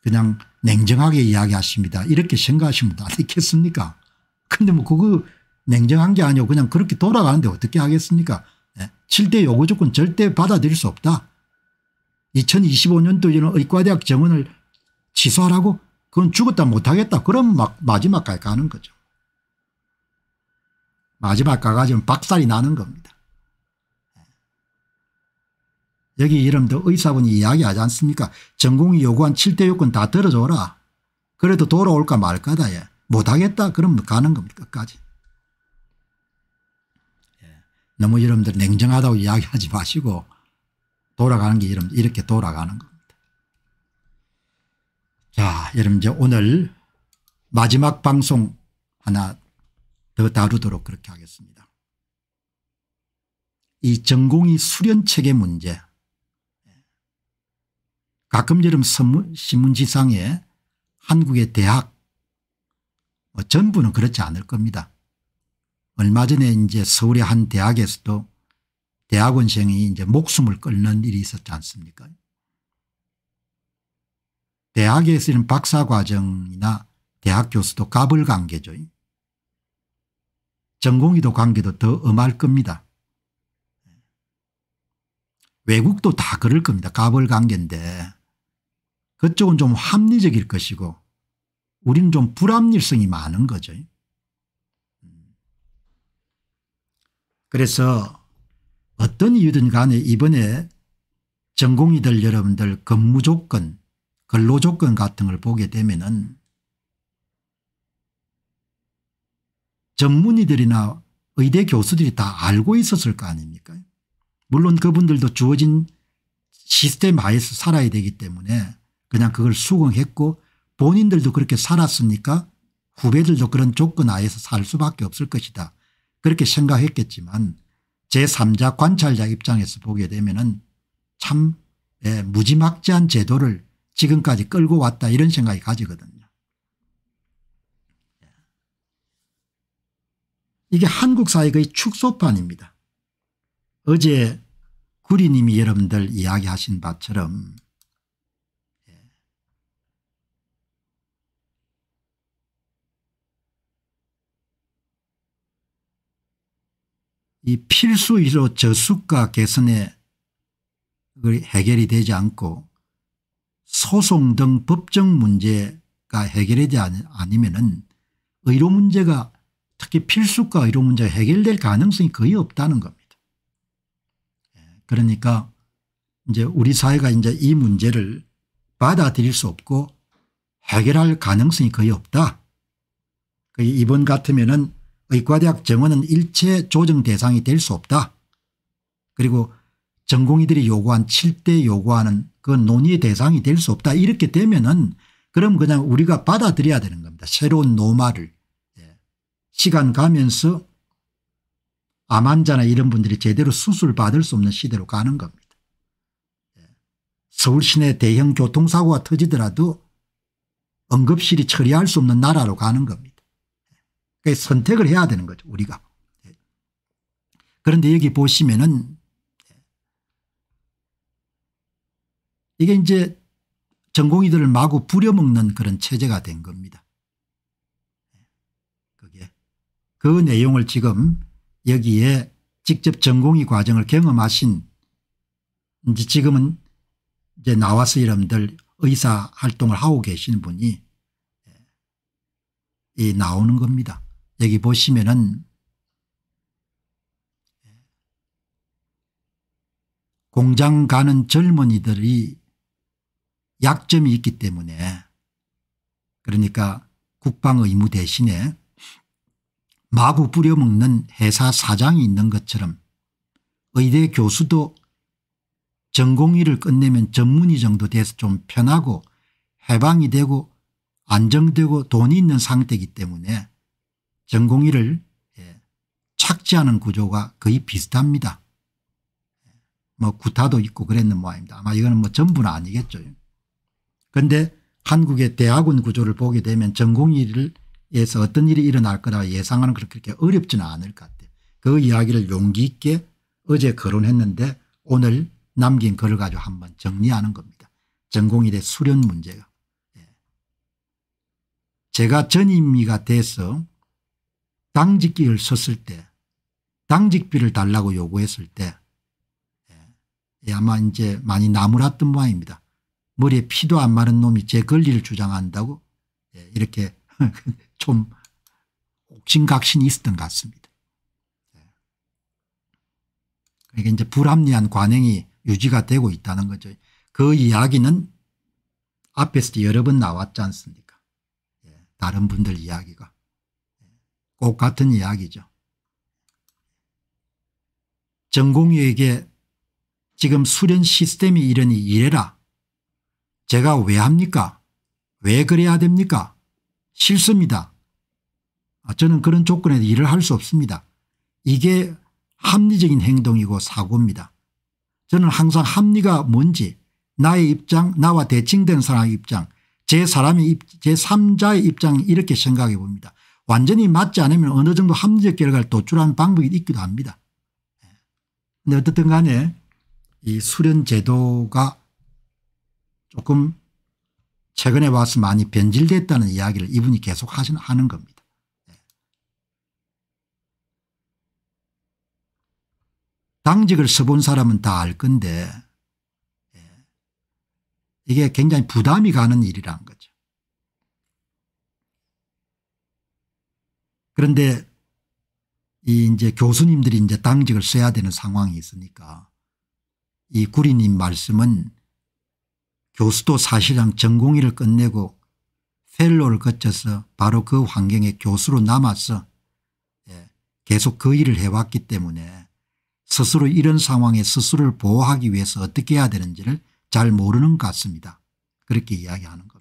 그냥 냉정하게 이야기하십니다. 이렇게 생각하시면 안 되겠습니까? 근데 뭐 그거 냉정한 게 아니고 그냥 그렇게 돌아가는데 어떻게 하겠습니까 7대 예? 요구 조건 절대 받아들일 수 없다. 2025년도 이런 의과대학 정원을 취소하라고 그건 죽었다 못하겠다. 그럼 막 마지막까지 가는 거죠. 마지막 가가지고 박살이 나는 겁니다. 예? 여기 이름도 의사분이 이야기하지 않습니까 전공이 요구한 7대 요건 다 들어줘라. 그래도 돌아올까 말까다. 예. 못하겠다. 그럼 가는 겁니다. 끝까지. 너무 여러분들 냉정하다고 이야기하지 마시고 돌아가는 게 여러분 이렇게 돌아가는 겁니다. 자 여러분 이제 오늘 마지막 방송 하나 더 다루도록 그렇게 하겠습니다. 이 전공이 수련책의 문제 가끔 여름 신문지상에 한국의 대학 뭐 전부는 그렇지 않을 겁니다. 얼마 전에 이제 서울의 한 대학에서도 대학원생이 이제 목숨을 끊는 일이 있었지 않습니까? 대학에 쓰는 박사과정이나 대학 교수도 갑을 관계죠. 전공의도 관계도 더 엄할 겁니다. 외국도 다 그럴 겁니다. 갑을 관계인데 그쪽은 좀 합리적일 것이고 우리는 좀 불합리성이 많은 거죠. 그래서 어떤 이유든 간에 이번에 전공의들 여러분들 근무 조건 근로 조건 같은 걸 보게 되면은 전문의들이나 의대 교수들이 다 알고 있었을 거 아닙니까 물론 그분들도 주어진 시스템 하에서 살아야 되기 때문에 그냥 그걸 수긍했고 본인들도 그렇게 살았으니까 후배들도 그런 조건 하에서 살 수밖에 없을 것이다 그렇게 생각했겠지만 제3자 관찰자 입장에서 보게 되면 참 예, 무지막지한 제도를 지금까지 끌고 왔다 이런 생각이 가지거든요. 예. 이게 한국 사회 의 축소판입니다. 어제 구리님이 여러분들 이야기하신 바처럼 이 필수의료 저수가 개선에 해결이 되지 않고 소송 등 법적 문제가 해결되지 않으면 의료 문제가 특히 필수과 의료 문제가 해결될 가능성이 거의 없다는 겁니다. 예, 그러니까 이제 우리 사회가 이제 이 문제를 받아들일 수 없고 해결할 가능성이 거의 없다. 그 이번 같으면은 의과대학 정원은 일체 조정 대상이 될 수 없다. 그리고 전공의들이 요구한 7대 요구하는 그 논의의 대상이 될 수 없다. 이렇게 되면은 그럼 그냥 우리가 받아들여야 되는 겁니다. 새로운 노마를. 예. 시간 가면서 암 환자나 이런 분들이 제대로 수술받을 수 없는 시대로 가는 겁니다. 예. 서울 시내 대형 교통사고가 터지더라도 응급실이 처리할 수 없는 나라로 가는 겁니다. 그 선택을 해야 되는 거죠 우리가. 예. 그런데 여기 보시면은 예. 이게 이제 전공의들을 마구 부려먹는 그런 체제가 된 겁니다. 예. 그게 그 내용을 지금 여기에 직접 전공의 과정을 경험하신 이제 지금은 이제 나와서 여러분들 의사 활동을 하고 계시는 분이 이 나오는 겁니다. 여기 보시면은 공장 가는 젊은이들이 약점이 있기 때문에 그러니까 국방 의무 대신에 마구 뿌려먹는 회사 사장이 있는 것처럼 의대 교수도 전공의를 끝내면 전문의 정도 돼서 좀 편하고 해방이 되고 안정되고 돈이 있는 상태이기 때문에 전공의를 예. 착지하는 구조가 거의 비슷합니다. 뭐 구타도 있고 그랬는 모양입니다. 아마 이거는 뭐 전부는 아니겠죠. 그런데 한국의 대학원 구조를 보게 되면 전공의에서 어떤 일이 일어날 거라 예상하는 그렇게 어렵지는 않을 것 같아요. 그 이야기를 용기 있게 어제 거론했는데 오늘 남긴 글을 가지고 한번 정리하는 겁니다. 전공의대 수련 문제가. 예. 제가 전임의가 돼서 당직기를 썼을 때 당직비를 달라고 요구했을 때 예, 예, 아마 이제 많이 나무랐던 모양입니다. 머리에 피도 안 마른 놈이 제 권리를 주장한다고 예, 이렇게 [laughs] 좀 옥신각신이 있었던 것 같습니다. 예. 그러니까 이제 불합리한 관행이 유지가 되고 있다는 거죠. 그 이야기는 앞에서 여러 번 나왔지 않습니까 다른 분들 이야기가. 꼭 같은 이야기죠. 전공의에게 지금 수련 시스템이 이러니 이래라. 제가 왜 합니까? 왜 그래야 됩니까? 싫습니다. 아, 저는 그런 조건에서 일을 할 수 없습니다. 이게 합리적인 행동이고 사고입니다. 저는 항상 합리가 뭔지 나의 입장 나와 대칭된 사람의 입장 제 사람의 입, 제3자의 입장 이렇게 생각해 봅니다. 완전히 맞지 않으면 어느 정도 합리적 결과를 도출하는 방법이 있기도 합니다. 근데 어떻든 간에 이 수련 제도가 조금 최근에 와서 많이 변질됐다는 이야기를 이분이 계속 하는 겁니다. 당직을 써본 사람은 다 알 건데 이게 굉장히 부담이 가는 일이란 거죠. 그런데 이 이제 교수님들이 이제 당직을 써야 되는 상황이 있으니까 이 구리님 말씀은 교수도 사실상 전공의를 끝내고 펠로를 거쳐서 바로 그 환경의 교수로 남아서 예, 계속 그 일을 해왔기 때문에 스스로 이런 상황에 스스로를 보호하기 위해서 어떻게 해야 되는지를 잘 모르는 것 같습니다. 그렇게 이야기하는 것.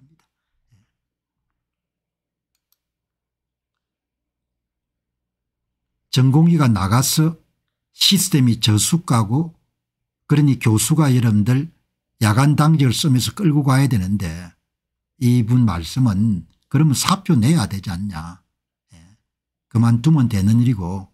전공의가 나가서 시스템이 저수가고 그러니 교수가 여러분들 야간 당직을 쓰면서 끌고 가야 되는데 이분 말씀은 그러면 사표 내야 되지 않냐. 예. 그만두면 되는 일이고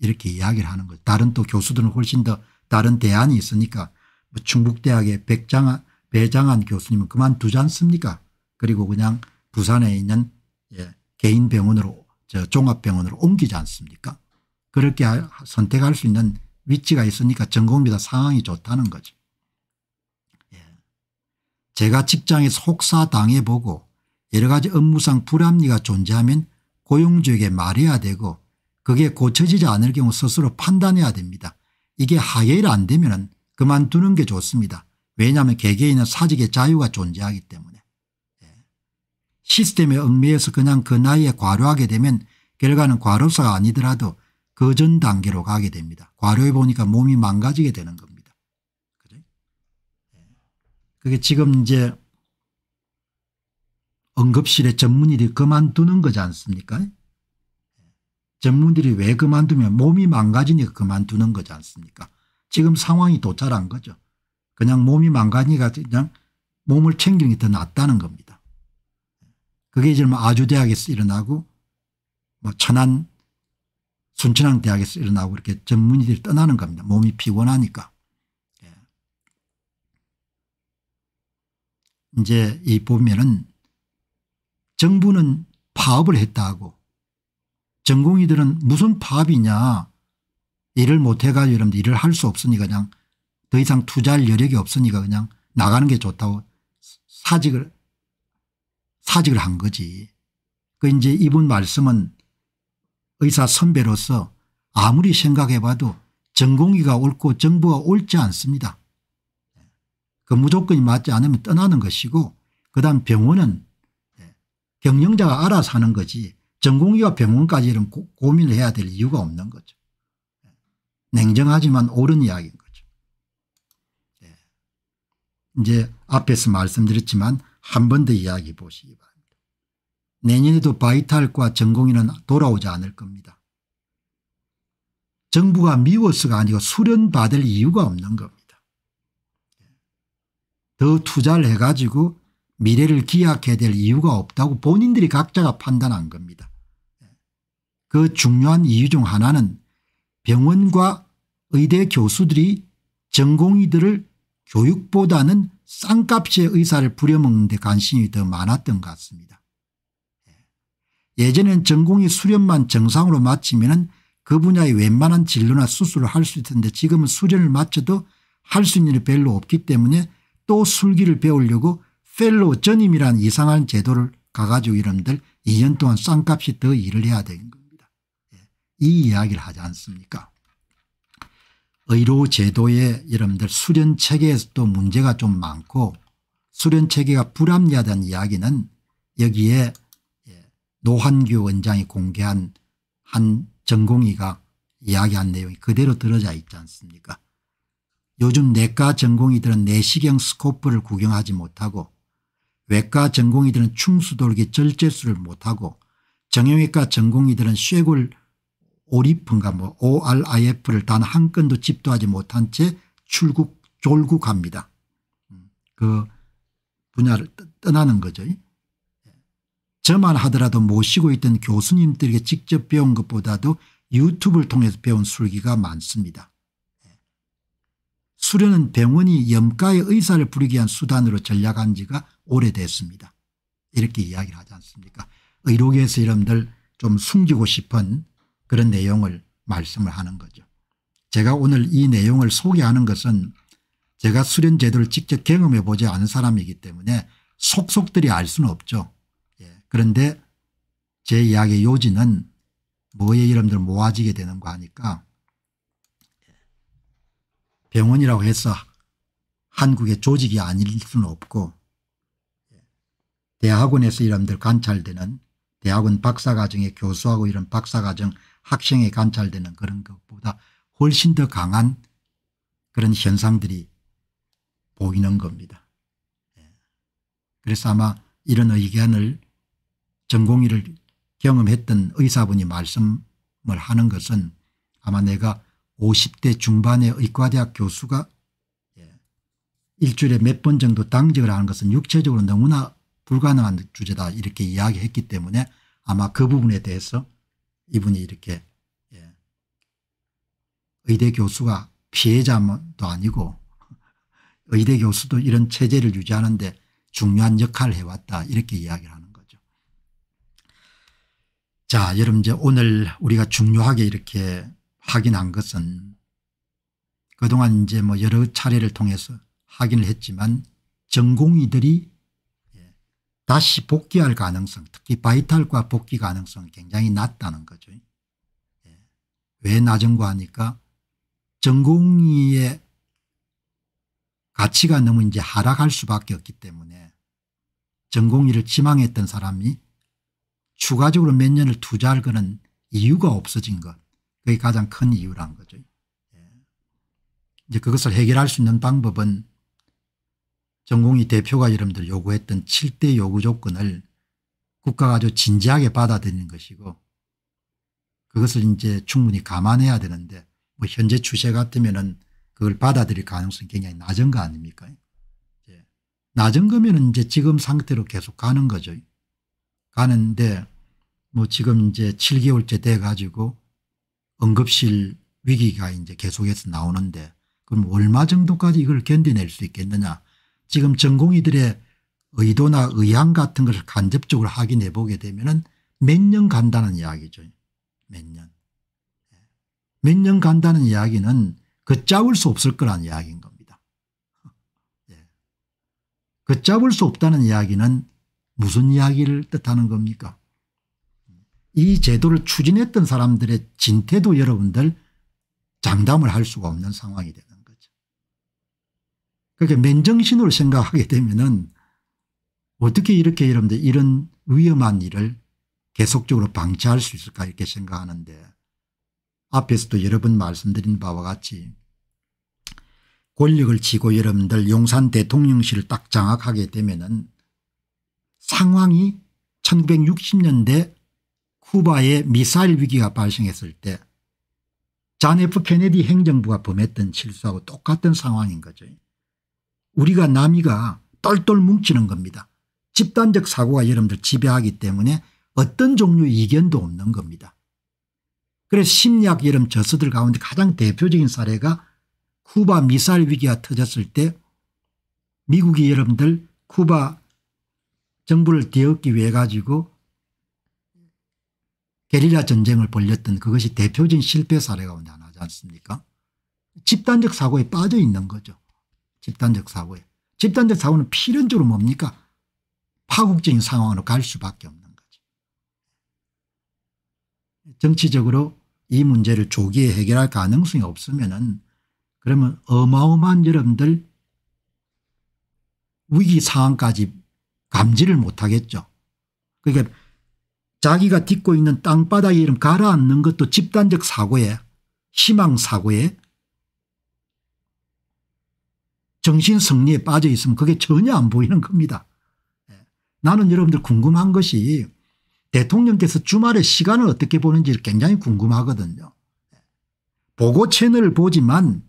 이렇게 이야기를 하는 거예요. 다른 또 교수들은 훨씬 더 다른 대안이 있으니까 뭐 충북대학의 백장 배장한 교수님은 그만두지 않습니까 그리고 그냥 부산에 있는 예. 개인 병원으로 저 종합병원으로 옮기지 않습니까 그렇게 선택할 수 있는 위치가 있으니까 전공보다 상황이 좋다는 거죠. 예. 제가 직장에 속사당해보고 여러 가지 업무상 불합리가 존재하면 고용주에게 말해야 되고 그게 고쳐지지 않을 경우 스스로 판단해야 됩니다. 이게 하계일 안 되면 그만두는 게 좋습니다. 왜냐하면 개개인은 사직의 자유가 존재하기 때문에. 시스템의 얽매여서 그냥 그 나이에 과로하게 되면 결과는 과로사가 아니더라도 그 전 단계로 가게 됩니다. 과로해 보니까 몸이 망가지게 되는 겁니다. 그래? 예. 그게 지금 이제 응급실에 전문의들이 그만두는 거지 않습니까? 예. 전문들이 왜 그만두면 몸이 망가지니까 그만두는 거지 않습니까? 지금 상황이 도찰한 거죠. 그냥 몸이 망가지니까 그냥 몸을 챙기는 게 더 낫다는 겁니다. 그게 이제 뭐 아주대학에서 일어나고 뭐 천안 순천항 대학에서 일어나고 이렇게 전문의들이 떠나는 겁니다. 몸이 피곤하니까. 예. 이제 이 보면은 정부는 파업을 했다고 전공의들은 무슨 파업이냐 일을 못해가지고 여러분들 일을 할 수 없으니까 그냥 더 이상 투자할 여력이 없으니까 그냥 나가는 게 좋다고 사직을 사직을 한 거지. 그 이제 이분 말씀은 의사 선배로서 아무리 생각해 봐도 전공의가 옳고 정부가 옳지 않습니다. 그 무조건이 맞지 않으면 떠나는 것이고 그다음 병원은 경영자가 알아서 하는 거지 전공의와 병원까지 이런 고, 고민을 해야 될 이유가 없는 거죠. 냉정하지만 옳은 이야기인 거죠. 예. 이제 앞에서 말씀드렸지만 한번더 이야기 보시기 바랍니다. 내년에도 바이탈과 전공인은 돌아오지 않을 겁니다. 정부가 미워서가 아니고 수련받을 이유가 없는 겁니다. 더 투자를 해가지고 미래를 기약해야 될 이유가 없다고 본인들이 각자가 판단한 겁니다. 그 중요한 이유 중 하나는 병원과 의대 교수들이 전공의들을 교육보다는 쌍값의 의사를 부려먹는 데 관심이 더 많았던 것 같습니다. 예. 예전엔 전공이 수련만 정상으로 마치면 그 분야의 웬만한 진료나 수술을 할 수 있었는데 지금은 수련을 마쳐도 할 수 있는 일이 별로 없기 때문에 또 술기를 배우려고 펠로 전임이란 이상한 제도를 가가지고 이름들 2년 동안 쌍값이 더 일을 해야 되는 겁니다. 예. 이 이야기를 하지 않습니까 의료 제도의 러분들 수련 체계에서도 문제가 좀 많고 수련 체계가 불합리하다는 이야기는 여기에 예, 노한규 원장이 공개한 한 전공의가 이야기한 내용이 그대로 들어져 있지 않습니까 요즘 내과 전공의들은 내시경 스코프를 구경하지 못하고 외과 전공의들은 충수돌기 절제술을 못하고 정형외과 전공의들은 쇠골 오리프가뭐 ORIF를 단 한 건도 집도하지 못한 채 출국 졸국합니다. 음, 그 분야를 떠나는 거죠. 저만 하더라도 모시고 있던 교수님들에게 직접 배운 것보다도 유튜브를 통해서 배운 술기가 많습니다. 예. 수련은 병원이 염가의 의사를 부리기 위한 수단으로 전략한 지가 오래됐습니다. 이렇게 이야기를 하지 않습니까 의료계에서 여러분들 좀 숨기고 싶은 그런 내용을 말씀을 하는 거죠. 제가 오늘 이 내용을 소개하는 것은 제가 수련 제도를 직접 경험해 보지 않은 사람이기 때문에 속속들이 알 수는 없죠. 예. 그런데 제 이야기의 요지는 뭐의 이름들 모아지게 되는 거 하니까 병원이라고 해서 한국의 조직이 아닐 수는 없고 대학원에서 이름들 관찰되는 대학원 박사과정의 교수하고 이런 박사과정 학생에 관찰되는 그런 것보다 훨씬 더 강한 그런 현상들이 보이는 겁니다. 예. 그래서 아마 이런 의견을 전공의를 경험했던 의사분이 말씀을 하는 것은 아마 내가 50대 중반의 의과대학 교수가 예, 일주일에 몇 번 정도 당직을 하는 것은 육체적으로 너무나 불가능한 주제다 이렇게 이야기했기 때문에 아마 그 부분에 대해서 이분이 이렇게 예. 의대 교수가 피해자도 아니고 [laughs] 의대 교수도 이런 체제를 유지하는데 중요한 역할을 해왔다 이렇게 이야기를 하는 거죠. 자 여러분 이제 오늘 우리가 중요하게 이렇게 확인한 것은 그동안 이제 뭐 여러 차례를 통해서 확인을 했지만 전공의들이 다시 복귀할 가능성 특히 바이탈과 복귀 가능성은 굉장히 낮다는 거죠. 예. 왜 낮은고 하니까 전공의의 가치가 너무 이제 하락할 수밖에 없기 때문에 전공의를 지망했던 사람이 추가적으로 몇 년을 투자할 그런 이유가 없어진 것 그게 가장 큰 이유란 거죠. 예. 이제 그것을 해결할 수 있는 방법은 전공이 대표가 여러분들 요구했던 7대 요구 조건을 국가가 아주 진지하게 받아들이는 것이고 그것을 이제 충분히 감안해야 되는데 뭐 현재 추세 같으면은 그걸 받아들일 가능성이 굉장히 낮은 거 아닙니까? 예. 낮은 거면은 이제 지금 상태로 계속 가는 거죠. 가는데 뭐 지금 이제 7개월째 돼 가지고 응급실 위기가 이제 계속해서 나오는데 그럼 얼마 정도까지 이걸 견뎌낼 수 있겠느냐 지금 전공의들의 의도나 의향 같은 것을 간접적으로 확인해 보게 되면 몇 년 간다는 이야기죠. 몇 년. 예. 몇년 간다는 이야기는 그잡을수 없을 거란 이야기인 겁니다. 예. 그잡을수 없다는 이야기는 무슨 이야기를 뜻하는 겁니까? 이 제도를 추진했던 사람들의 진태도 여러분들 장담을 할 수가 없는 상황이 됩니다. 그렇게 맨정신으로 생각하게 되면은 어떻게 이렇게 여러분들 이런 위험한 일을 계속적으로 방치할 수 있을까 이렇게 생각하는데 앞에서도 여러 번 말씀드린 바와 같이 권력을 쥐고 여러분들 용산 대통령실을 딱 장악하게 되면은 상황이 1960년대 쿠바에 미사일 위기가 발생했을 때잔프 케네디 행정부가 범했던 실수하고 똑같은 상황인 거죠. 우리가 남이가 똘똘 뭉치는 겁니다. 집단적 사고가 여러분들 지배하기 때문에 어떤 종류의 이견도 없는 겁니다. 그래서 심리학 여름 저서들 가운데 가장 대표적인 사례가 쿠바 미사일 위기가 터졌을 때 미국이 여러분들 쿠바 정부를 뒤엎기 위해 가지고 게릴라 전쟁을 벌렸던 그것이 대표적인 실패 사례 가운데 하나지 않습니까 집단적 사고에 빠져 있는 거죠. 집단적 사고에. 집단적 사고는 필연적으로 뭡니까? 파국적인 상황으로 갈 수밖에 없는 거죠. 정치적으로 이 문제를 조기에 해결할 가능성이 없으면은 그러면 어마어마한 여러분들 위기 상황까지 감지를 못하겠죠. 그러니까 자기가 딛고 있는 땅바닥에 이름 가라앉는 것도 집단적 사고에 희망 사고에 정신 승리에 빠져 있으면 그게 전혀 안 보이는 겁니다. 예. 나는 여러분들 궁금한 것이 대통령께서 주말에 시간을 어떻게 보는지 굉장히 궁금하거든요. 예. 보고 채널을 보지만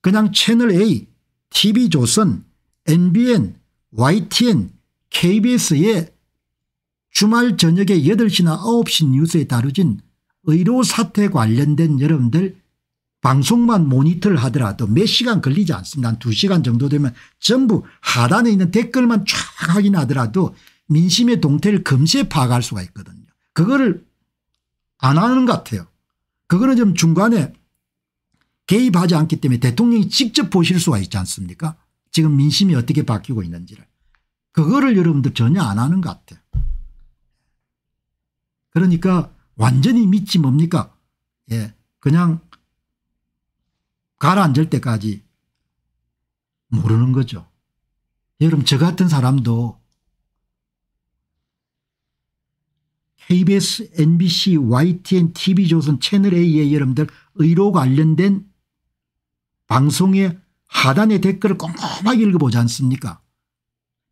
그냥 채널 A, TV조선, NBN, YTN, KBS의 주말 저녁에 8시나 9시 뉴스에 다뤄진 의료 사태 관련된 여러분들 방송만 모니터를 하더라도 몇 시간 걸리지 않습니다. 한 2시간 정도 되면 전부 하단에 있는 댓글만 쫙 확인하더라도 민심의 동태를 금세 파악할 수가 있거든요. 그거를 안 하는 것 같아요. 그거는 좀 중간에 개입하지 않기 때문에 대통령이 직접 보실 수가 있지 않습니까 지금 민심이 어떻게 바뀌고 있는지를. 그거를 여러분들 전혀 안 하는 것 같아요. 그러니까 완전히 믿지 뭡니까 예, 그냥 가라앉을 때까지 모르는 거죠. 여러분 예, 저 같은 사람도 KBS, MBC, YTN, TV조선, 채널A의 여러분들 의료 관련된 방송의 하단의 댓글을 꼼꼼하게 읽어보지 않습니까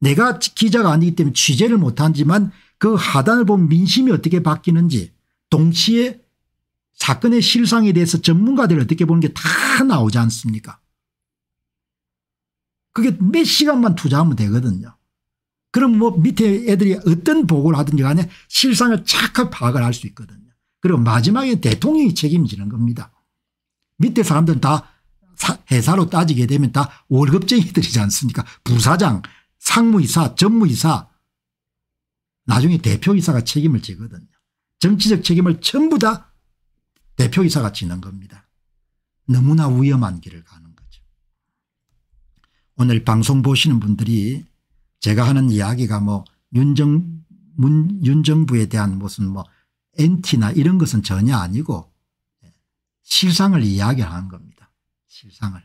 내가 기자가 아니기 때문에 취재를 못하지만 그 하단을 보면 민심이 어떻게 바뀌는지 동시에 사건의 실상에 대해서 전문가들이 어떻게 보는 게 다 나오지 않습니까 그게 몇 시간만 투자하면 되거든요. 그럼 뭐 밑에 애들이 어떤 보고를 하든지 간에 실상을 착하게 파악을 할 수 있거든요. 그리고 마지막에 대통령이 책임지는 겁니다. 밑에 사람들은 다 회사로 따지게 되면 다 월급쟁이들이지 않습니까 부사장 상무이사 전무이사 나중에 대표이사가 책임을 지거든요. 정치적 책임을 전부 다 대표이사가 지는 겁니다. 너무나 위험한 길을 가는 거죠. 오늘 방송 보시는 분들이 제가 하는 이야기가 뭐 윤정, 문, 윤정부에 대한 무슨 뭐 엔티나 이런 것은 전혀 아니고 실상을 이야기하는 겁니다. 실상을.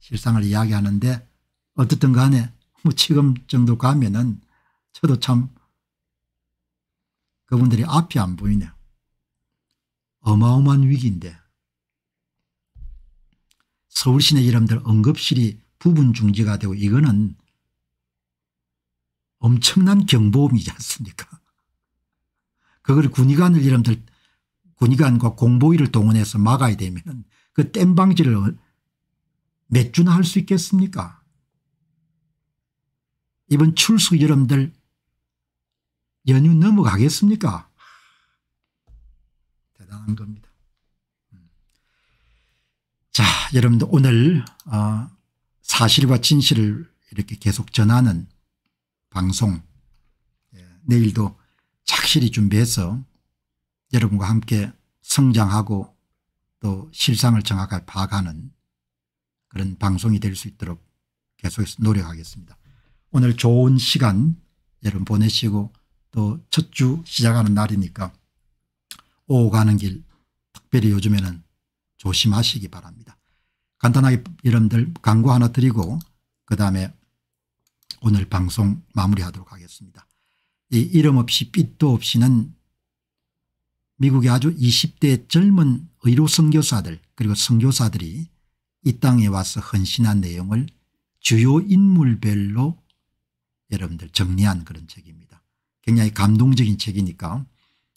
실상을 이야기하는데 어떻든 간에 뭐 지금 정도 가면은 저도 참 그분들이 앞이 안 보이네요. 어마어마한 위기인데 서울시내 여러분들 응급실이 부분 중지가 되고 이거는 엄청난 경보음이지 않습니까 그걸 군의관을 여러분들 군의관과 공보위를 동원해서 막아야 되면 그 땜방지를 몇 주나 할 수 있겠습니까 이번 출석 여러분들 연휴 넘어가겠습니까 당한 겁니다. 음. 자, 여러분들 오늘 어, 사실과 진실을 이렇게 계속 전하는 방송 예, 내일도 착실히 준비해서 여러분과 함께 성장하고 또 실상을 정확하게 파악하는 그런 방송이 될 수 있도록 계속해서 노력하겠습니다. 오늘 좋은 시간 여러분 보내시고 또 첫 주 시작하는 날이니까 오가는 길 특별히 요즘에는 조심하시기 바랍니다. 간단하게 여러분들 광고 하나 드리고 그다음에 오늘 방송 마무리하도록 하겠습니다. 이 이름 없이 빛도 없이는 미국의 아주 20대 젊은 의료 선교사들 그리고 선교사들이 이 땅에 와서 헌신한 내용을 주요 인물별로 여러분들 정리한 그런 책입니다. 굉장히 감동적인 책이니까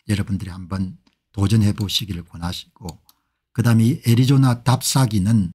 여러분들이 한번 도전해 보시기를 권하시고 그 다음에 애리조나 답사기는